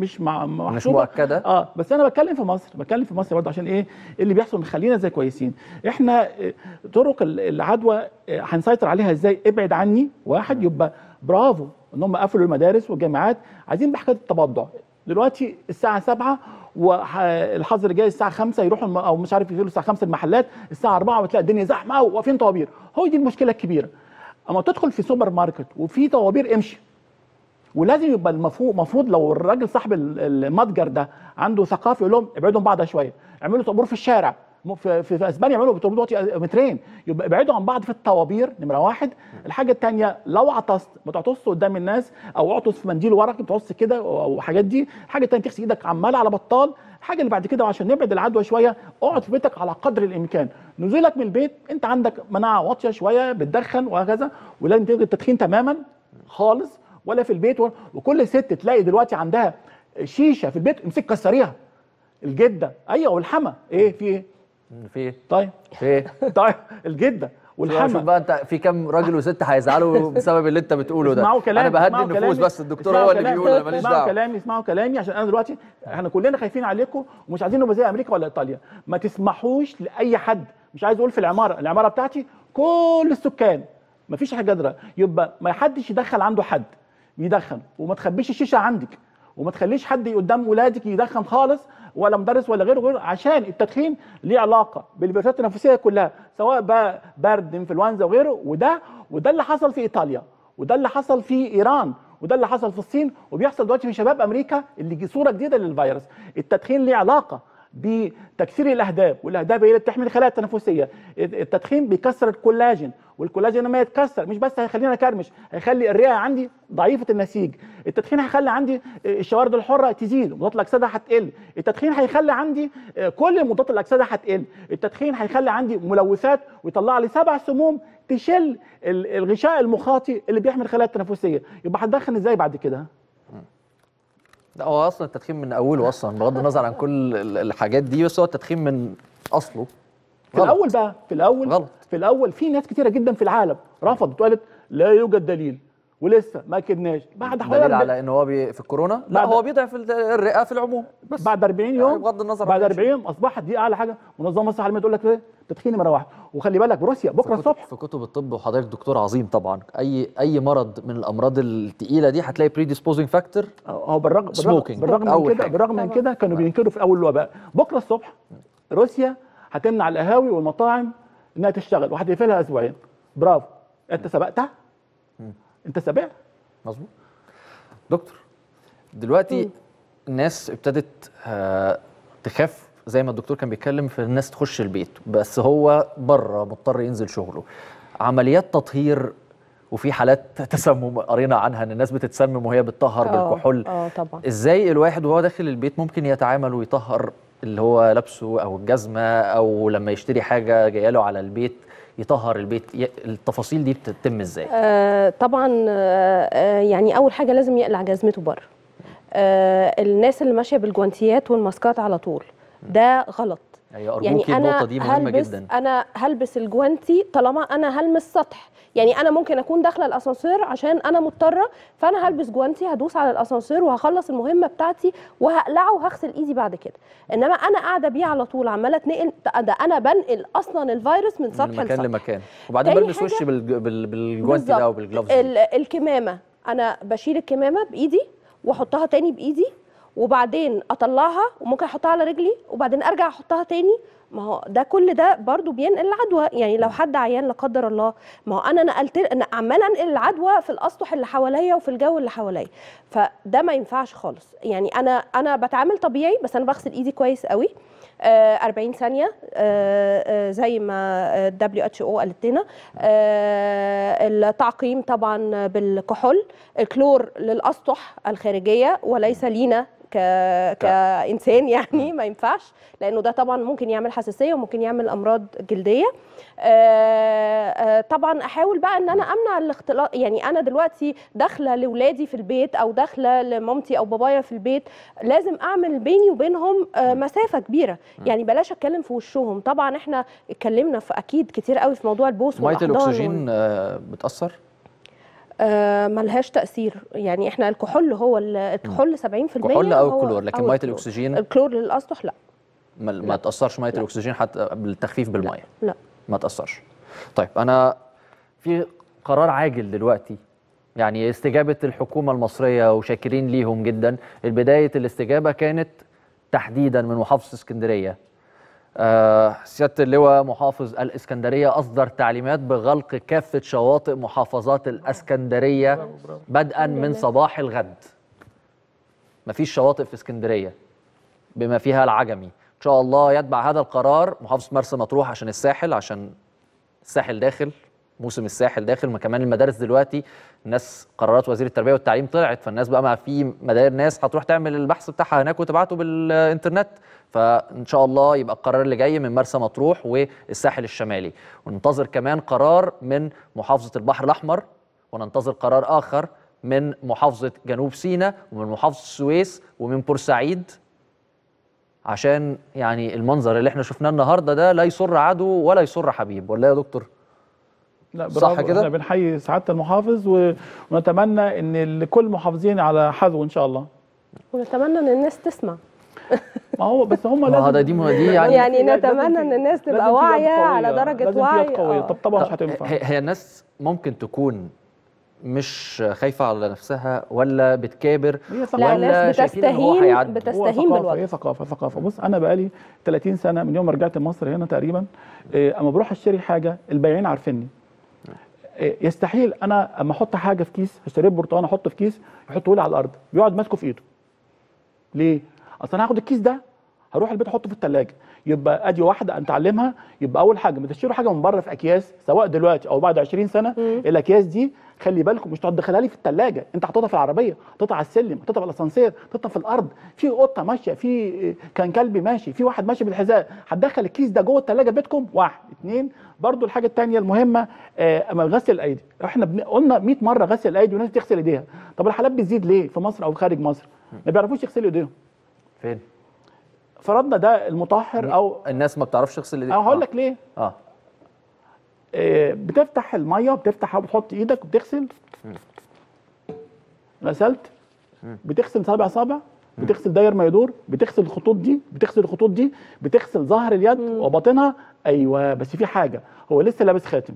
Speaker 10: مش مع مش مؤكده اه بس انا بتكلم في مصر بتكلم في مصر برضه عشان ايه اللي بيحصل خلينا زي كويسين احنا آه، طرق العدوى آه، هنسيطر عليها ازاي ابعد عني واحد يبقى برافو ان هم قفلوا المدارس والجامعات عايزين بحكايه التبضع دلوقتي الساعه 7 والحظر جاي الساعه 5 يروحوا او مش عارف يجوا الساعه 5 المحلات الساعه 4 وتلاقي الدنيا زحمه وواقفين طوابير هو دي المشكله الكبيره اما تدخل في سوبر ماركت وفي طوابير امشي ولازم يبقى المفروض المفروض لو الراجل صاحب المتجر ده عنده ثقافه يقول لهم ابعدوا عن بعض شويه اعملوا طابور في الشارع في, في, في اسبانيا يعملوا طابور مترين يبقى ابعدوا عن بعض في الطوابير نمره واحد الحاجه الثانيه لو عطست ما تعطسش قدام الناس او اعطس في منديل ورقي بتعص كده او حاجات دي الحاجه الثانيه تغسل ايدك عمال على بطال الحاجه اللي بعد كده عشان نبعد العدوى شويه اقعد في بيتك على قدر الامكان نزولك من البيت انت عندك مناعه واطيه شويه بتدخن وهكذا ولازم تلغي التدخين تماما خالص ولا في البيت ولا وكل ست تلاقي دلوقتي عندها شيشه في البيت امسك كسريها الجده ايوه
Speaker 1: والحما ايه في ايه في ايه طيب في ايه طيب الجده والحما بقى انت في كام راجل وست هيزعلوا بسبب اللي انت بتقوله ده اسمعوا كلامي انا بهدي النفوس بس الدكتور هو اللي بيقول انا ماليش دعوه اسمعوا
Speaker 10: كلامي اسمعوا كلامي عشان انا دلوقتي احنا كلنا خايفين عليكم ومش عايزين نبقى زي امريكا ولا ايطاليا ما تسمحوش لاي حد مش عايز اقول في العماره العماره بتاعتي كل السكان ما فيش حاجه قادره يبقى ما حدش يدخل عنده حد يدخن وما تخبيش الشيشه عندك وما تخليش حد قدام ولادك يدخن خالص ولا مدرس ولا غيره غيره عشان التدخين ليه علاقه بالفيروسات التنفسيه كلها سواء برد انفلونزا وغيره وده وده اللي حصل في ايطاليا وده اللي حصل في ايران وده اللي حصل في الصين وبيحصل دلوقتي في شباب امريكا اللي صوره جديده للفيروس التدخين ليه علاقه بتكسير الاهداب والاهداب هي اللي بتحمي الخلايا التنفسيه التدخين بيكسر الكولاجين والكولاجين لما يتكسر مش بس هيخليني اكرمش هيخلي الرئه عندي ضعيفه النسيج التدخين هيخلي عندي آه، الشوارد الحره تزيد مضادات الاكسده هتقل التدخين هيخلي عندي آه، كل مضادات الاكسده هتقل التدخين هيخلي عندي ملوثات ويطلع لي سبع سموم تشل الغشاء المخاطي اللي بيحمي الخلايا التنفسيه يبقى هتدخن ازاي بعد كده
Speaker 1: ده هو اصلا التدخين من اوله اصلا بغض النظر عن كل الحاجات دي بس هو التدخين من اصله في غلط. الاول بقى في الاول غلط. في الاول في ناس كتيره
Speaker 10: جدا في العالم رفضت وقالت لا يوجد دليل ولسه ما اكدناش بعد حوالي دليل على ان هو بي في الكورونا لا هو بيضعف الرئه في العموم بس بعد 40 يوم يعني بغض النظر بعد 40 يوم
Speaker 1: اصبحت دي اعلى حاجه منظمه الصحه العالميه تقول لك ايه تدخين واحد وخلي بالك روسيا بكره الصبح في كتب الطب وحضرتك دكتور عظيم طبعا اي اي مرض من الامراض الثقيله دي هتلاقي بري ديسبوزنج فاكتور اه بالرغم بالرغم, بالرغم من كده بالرغم من كده كانوا بينكروا في اول الوباء بكره الصبح
Speaker 10: روسيا هتمنع القهاوي والمطاعم انها تشتغل وهتقفلها اسبوعين برافو انت سبقتها انت سابقها
Speaker 1: مظبوط دكتور دلوقتي الناس ابتدت آه، تخاف زي ما الدكتور كان بيتكلم في الناس تخش البيت بس هو بره مضطر ينزل شغله عمليات تطهير وفي حالات تسمم قرينا عنها ان الناس بتتسمم وهي بتطهر آه، بالكحول اه
Speaker 7: طبعا ازاي
Speaker 1: الواحد وهو داخل البيت ممكن يتعامل ويطهر اللي هو لابسه او الجزمه او لما يشتري حاجه جايه له على البيت يطهر البيت
Speaker 9: التفاصيل دي بتتم ازاي آه طبعا آه،, آه يعني اول حاجه لازم يقلع جزمته بره آه الناس اللي ماشيه بالجوانتيات والماسكات على طول ده غلط أيوة ارجوكي يعني, يعني النقطة دي مهمة هلبس جدا أنا هلبس الجوانتي طالما أنا هلمس سطح يعني أنا ممكن أكون داخلة الأسانسير عشان أنا مضطرة فأنا هلبس جوانتي هدوس على الأسانسير وهخلص المهمة بتاعتي وهقلعه وهغسل إيدي بعد كده إنما أنا قاعدة بيه على طول عمالة أتنقل ده أنا بنقل أصلا الفيروس من سطح لسطح من مكان لمكان
Speaker 1: وبعدين بلبس وشي بالجوانتي ده أو بالجلوفز
Speaker 9: الكمامة أنا بشيل الكمامة بإيدي واحطها تاني بايدي وبعدين اطلعها وممكن احطها على رجلي وبعدين ارجع احطها تاني ما هو ده كل ده برضو بينقل العدوى يعني لو حد عيان لا قدر الله ما هو انا نقلت أنا عمال انقل العدوى في الاسطح اللي حواليا وفي الجو اللي حواليا فده ما ينفعش خالص يعني انا انا بتعامل طبيعي بس انا بغسل ايدي كويس قوي 40 آه، ثانيه آه، آه، زي ما الدبليو اتش او قالت لنا التعقيم طبعا بالكحول الكلور للاسطح الخارجيه وليس لينا ك... كانسان يعني ما ينفعش لانه ده طبعا ممكن يعمل حساسيه وممكن يعمل امراض جلديه آه، آه، طبعا احاول بقى ان انا امنع الاختلاط يعني انا دلوقتي داخله لاولادي في البيت او داخله لمامتي او بابايا في البيت لازم اعمل بيني وبينهم آه، مسافه كبيره يعني بلاش اتكلم في وشهم طبعا احنا اتكلمنا في اكيد كتير قوي في موضوع البوس ميه الاكسجين بتاثر آه، ملهاش تاثير يعني احنا الكحول هو الكحول 70% الكحول او الكلور لكن ميه الاكسجين الكلور للاسطح لا
Speaker 1: ما, لا. ما تاثرش ميه الاكسجين حتى بالتخفيف بالميه لا. لا ما تاثرش طيب انا في قرار عاجل دلوقتي يعني استجابه الحكومه المصريه وشاكرين ليهم جدا بدايه الاستجابه كانت تحديدا من محافظه اسكندريه آه، سياده اللواء محافظ الاسكندريه اصدر تعليمات بغلق كافه شواطئ محافظات الاسكندريه بدءا من صباح الغد مفيش شواطئ في اسكندريه بما فيها العجمي ان شاء الله يتبع هذا القرار محافظ مرسى مطروح عشان الساحل عشان الساحل داخل موسم الساحل داخل ما كمان المدارس دلوقتي الناس قرارات وزير التربيه والتعليم طلعت فالناس بقى ما في مدارس ناس هتروح تعمل البحث بتاعها هناك وتبعته بالانترنت فان شاء الله يبقى القرار اللي جاي من مرسى مطروح والساحل الشمالي وننتظر كمان قرار من محافظه البحر الاحمر وننتظر قرار اخر من محافظه جنوب سيناء ومن محافظه السويس ومن بورسعيد عشان يعني المنظر اللي احنا شفناه النهارده ده لا يسر عدو ولا يسر حبيب ولا يا دكتور
Speaker 10: لا صح كده؟ بنحيي سعاده المحافظ ونتمنى ان كل المحافظين على حذو ان شاء الله
Speaker 9: ونتمنى ان الناس تسمع ما هو بس هم لازم دي دي يعني يعني نتمنى ان الناس تبقى واعيه على درجه وعي لازم قويه طب
Speaker 1: طبعا مش هتنفع هي الناس ممكن تكون مش خايفه على نفسها ولا بتكابر لا ولا بتستهين بتستهين بالوضع هي ثقافه ثقافه بص انا بقالي
Speaker 10: 30 سنه من يوم ما رجعت مصر هنا تقريبا آه، اما بروح اشتري حاجه البياعين عارفيني يستحيل انا اما احط حاجه في كيس اشتريت برتقال احطه في كيس يحطه لي على الارض بيقعد ماسكه في ايده ليه اصل انا هاخد الكيس ده هروح البيت احطه في الثلاجه يبقى ادي واحده انت تعلمها يبقى اول حاجه ما تشتروا حاجه من بره في اكياس سواء دلوقتي او بعد 20 سنه مم. الاكياس دي خلي بالكم مش هتدخلها لي في الثلاجه انت هتحطها في العربيه تقطع على السلم تقطع في الاسانسير تقطع في الارض في قطه ماشيه في آه، كان كلب ماشي في واحد ماشي بالحذاء هتدخل الكيس ده جوه الثلاجه بيتكم واحد اثنين برضو الحاجه الثانيه المهمه آه غسل الايدي احنا بن... قلنا 100 مره غسل الايدي والناس بتغسل ايديها طب الحالات بتزيد ليه في مصر او خارج مصر ما بيعرفوش يغسلوا ايديهم فين فرضنا ده المطهر او
Speaker 1: الناس ما بتعرفش تغسل ايديها هقول لك آه. ليه آه. اه
Speaker 10: بتفتح الميه بتفتح وبتحط ايدك وبتغسل غسلت بتغسل سبع صابع بتغسل داير ما يدور بتغسل الخطوط دي بتغسل الخطوط دي بتغسل ظهر اليد وباطنها ايوه بس في حاجه هو لسه لابس خاتم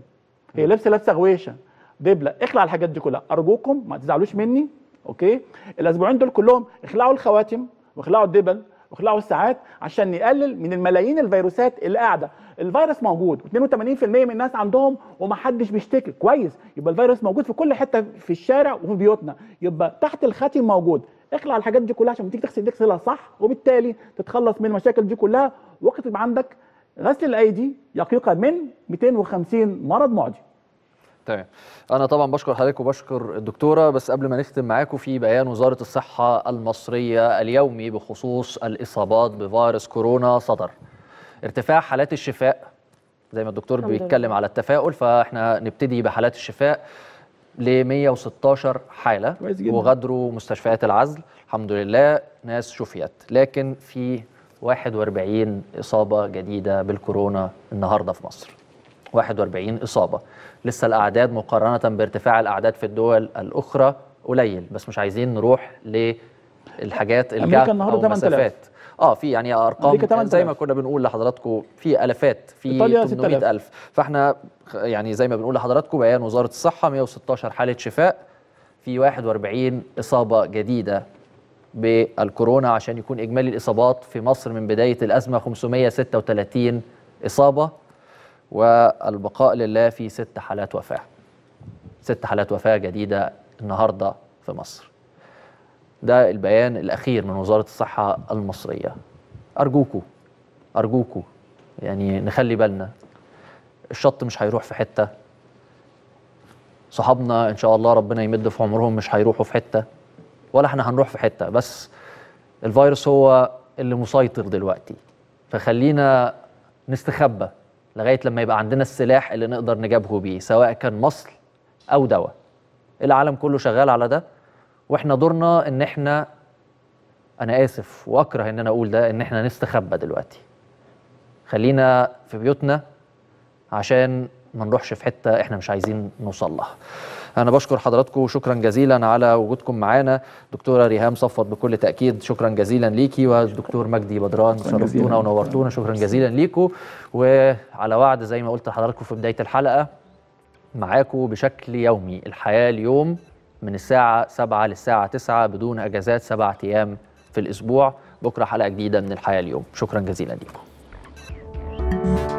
Speaker 10: هي لابسه لابسه غويشه دبله اخلع الحاجات دي كلها ارجوكم ما تزعلوش مني اوكي الاسبوعين دول كلهم اخلعوا الخواتم واخلعوا الدبل اخلعوا الساعات عشان نقلل من الملايين الفيروسات اللي قاعده الفيروس موجود و82% من الناس عندهم ومحدش بيشتكي كويس يبقى الفيروس موجود في كل حته في الشارع وفي بيوتنا يبقى تحت الخاتم موجود اخلع الحاجات دي كلها عشان تيجي تغسل تغسلها صح وبالتالي تتخلص من المشاكل دي كلها وقت يبقى عندك غسل الايدي يقيك من 250 مرض معدي
Speaker 1: تمام انا طبعا بشكر حضرتك وبشكر الدكتوره بس قبل ما نختم معاكم في بيان وزاره الصحه المصريه اليومي بخصوص الاصابات بفيروس كورونا صدر ارتفاع حالات الشفاء زي ما الدكتور بيتكلم على التفاؤل فاحنا نبتدي بحالات الشفاء ل 116 حاله وغادروا مستشفيات العزل الحمد لله ناس شفيت لكن في 41 اصابه جديده بالكورونا النهارده في مصر 41 إصابة لسه الأعداد مقارنة بارتفاع الأعداد في الدول الأخرى قليل بس مش عايزين نروح للحاجات الجهة أو مسافات اه في يعني ارقام زي ما كنا بنقول لحضراتكم في الافات في 800000 فاحنا يعني زي ما بنقول لحضراتكم بيان وزاره الصحه 116 حاله شفاء في 41 اصابه جديده بالكورونا عشان يكون اجمالي الاصابات في مصر من بدايه الازمه 536 اصابه والبقاء لله في ست حالات وفاة ست حالات وفاة جديدة النهاردة في مصر ده البيان الأخير من وزارة الصحة المصرية أرجوكوا أرجوكوا يعني نخلي بالنا الشط مش هيروح في حتة صحابنا إن شاء الله ربنا يمد في عمرهم مش هيروحوا في حتة ولا احنا هنروح في حتة بس الفيروس هو اللي مسيطر دلوقتي فخلينا نستخبى لغايه لما يبقى عندنا السلاح اللي نقدر نجابهه بيه سواء كان مصل او دواء العالم كله شغال على ده واحنا دورنا ان احنا انا اسف واكره ان انا اقول ده ان احنا نستخبى دلوقتي خلينا في بيوتنا عشان ما نروحش في حته احنا مش عايزين نوصل لها انا بشكر حضراتكم شكرا جزيلا على وجودكم معانا دكتوره ريهام صفوت بكل تاكيد شكرا جزيلا ليكي والدكتور مجدي بدران شرفتونا ونورتونا شكرا جزيلا ليكم وعلى وعد زي ما قلت لحضراتكم في بدايه الحلقه معاكم بشكل يومي الحياه اليوم من الساعه 7 للساعه 9 بدون اجازات سبعة ايام في الاسبوع بكره حلقه جديده من الحياه اليوم شكرا جزيلا ليكم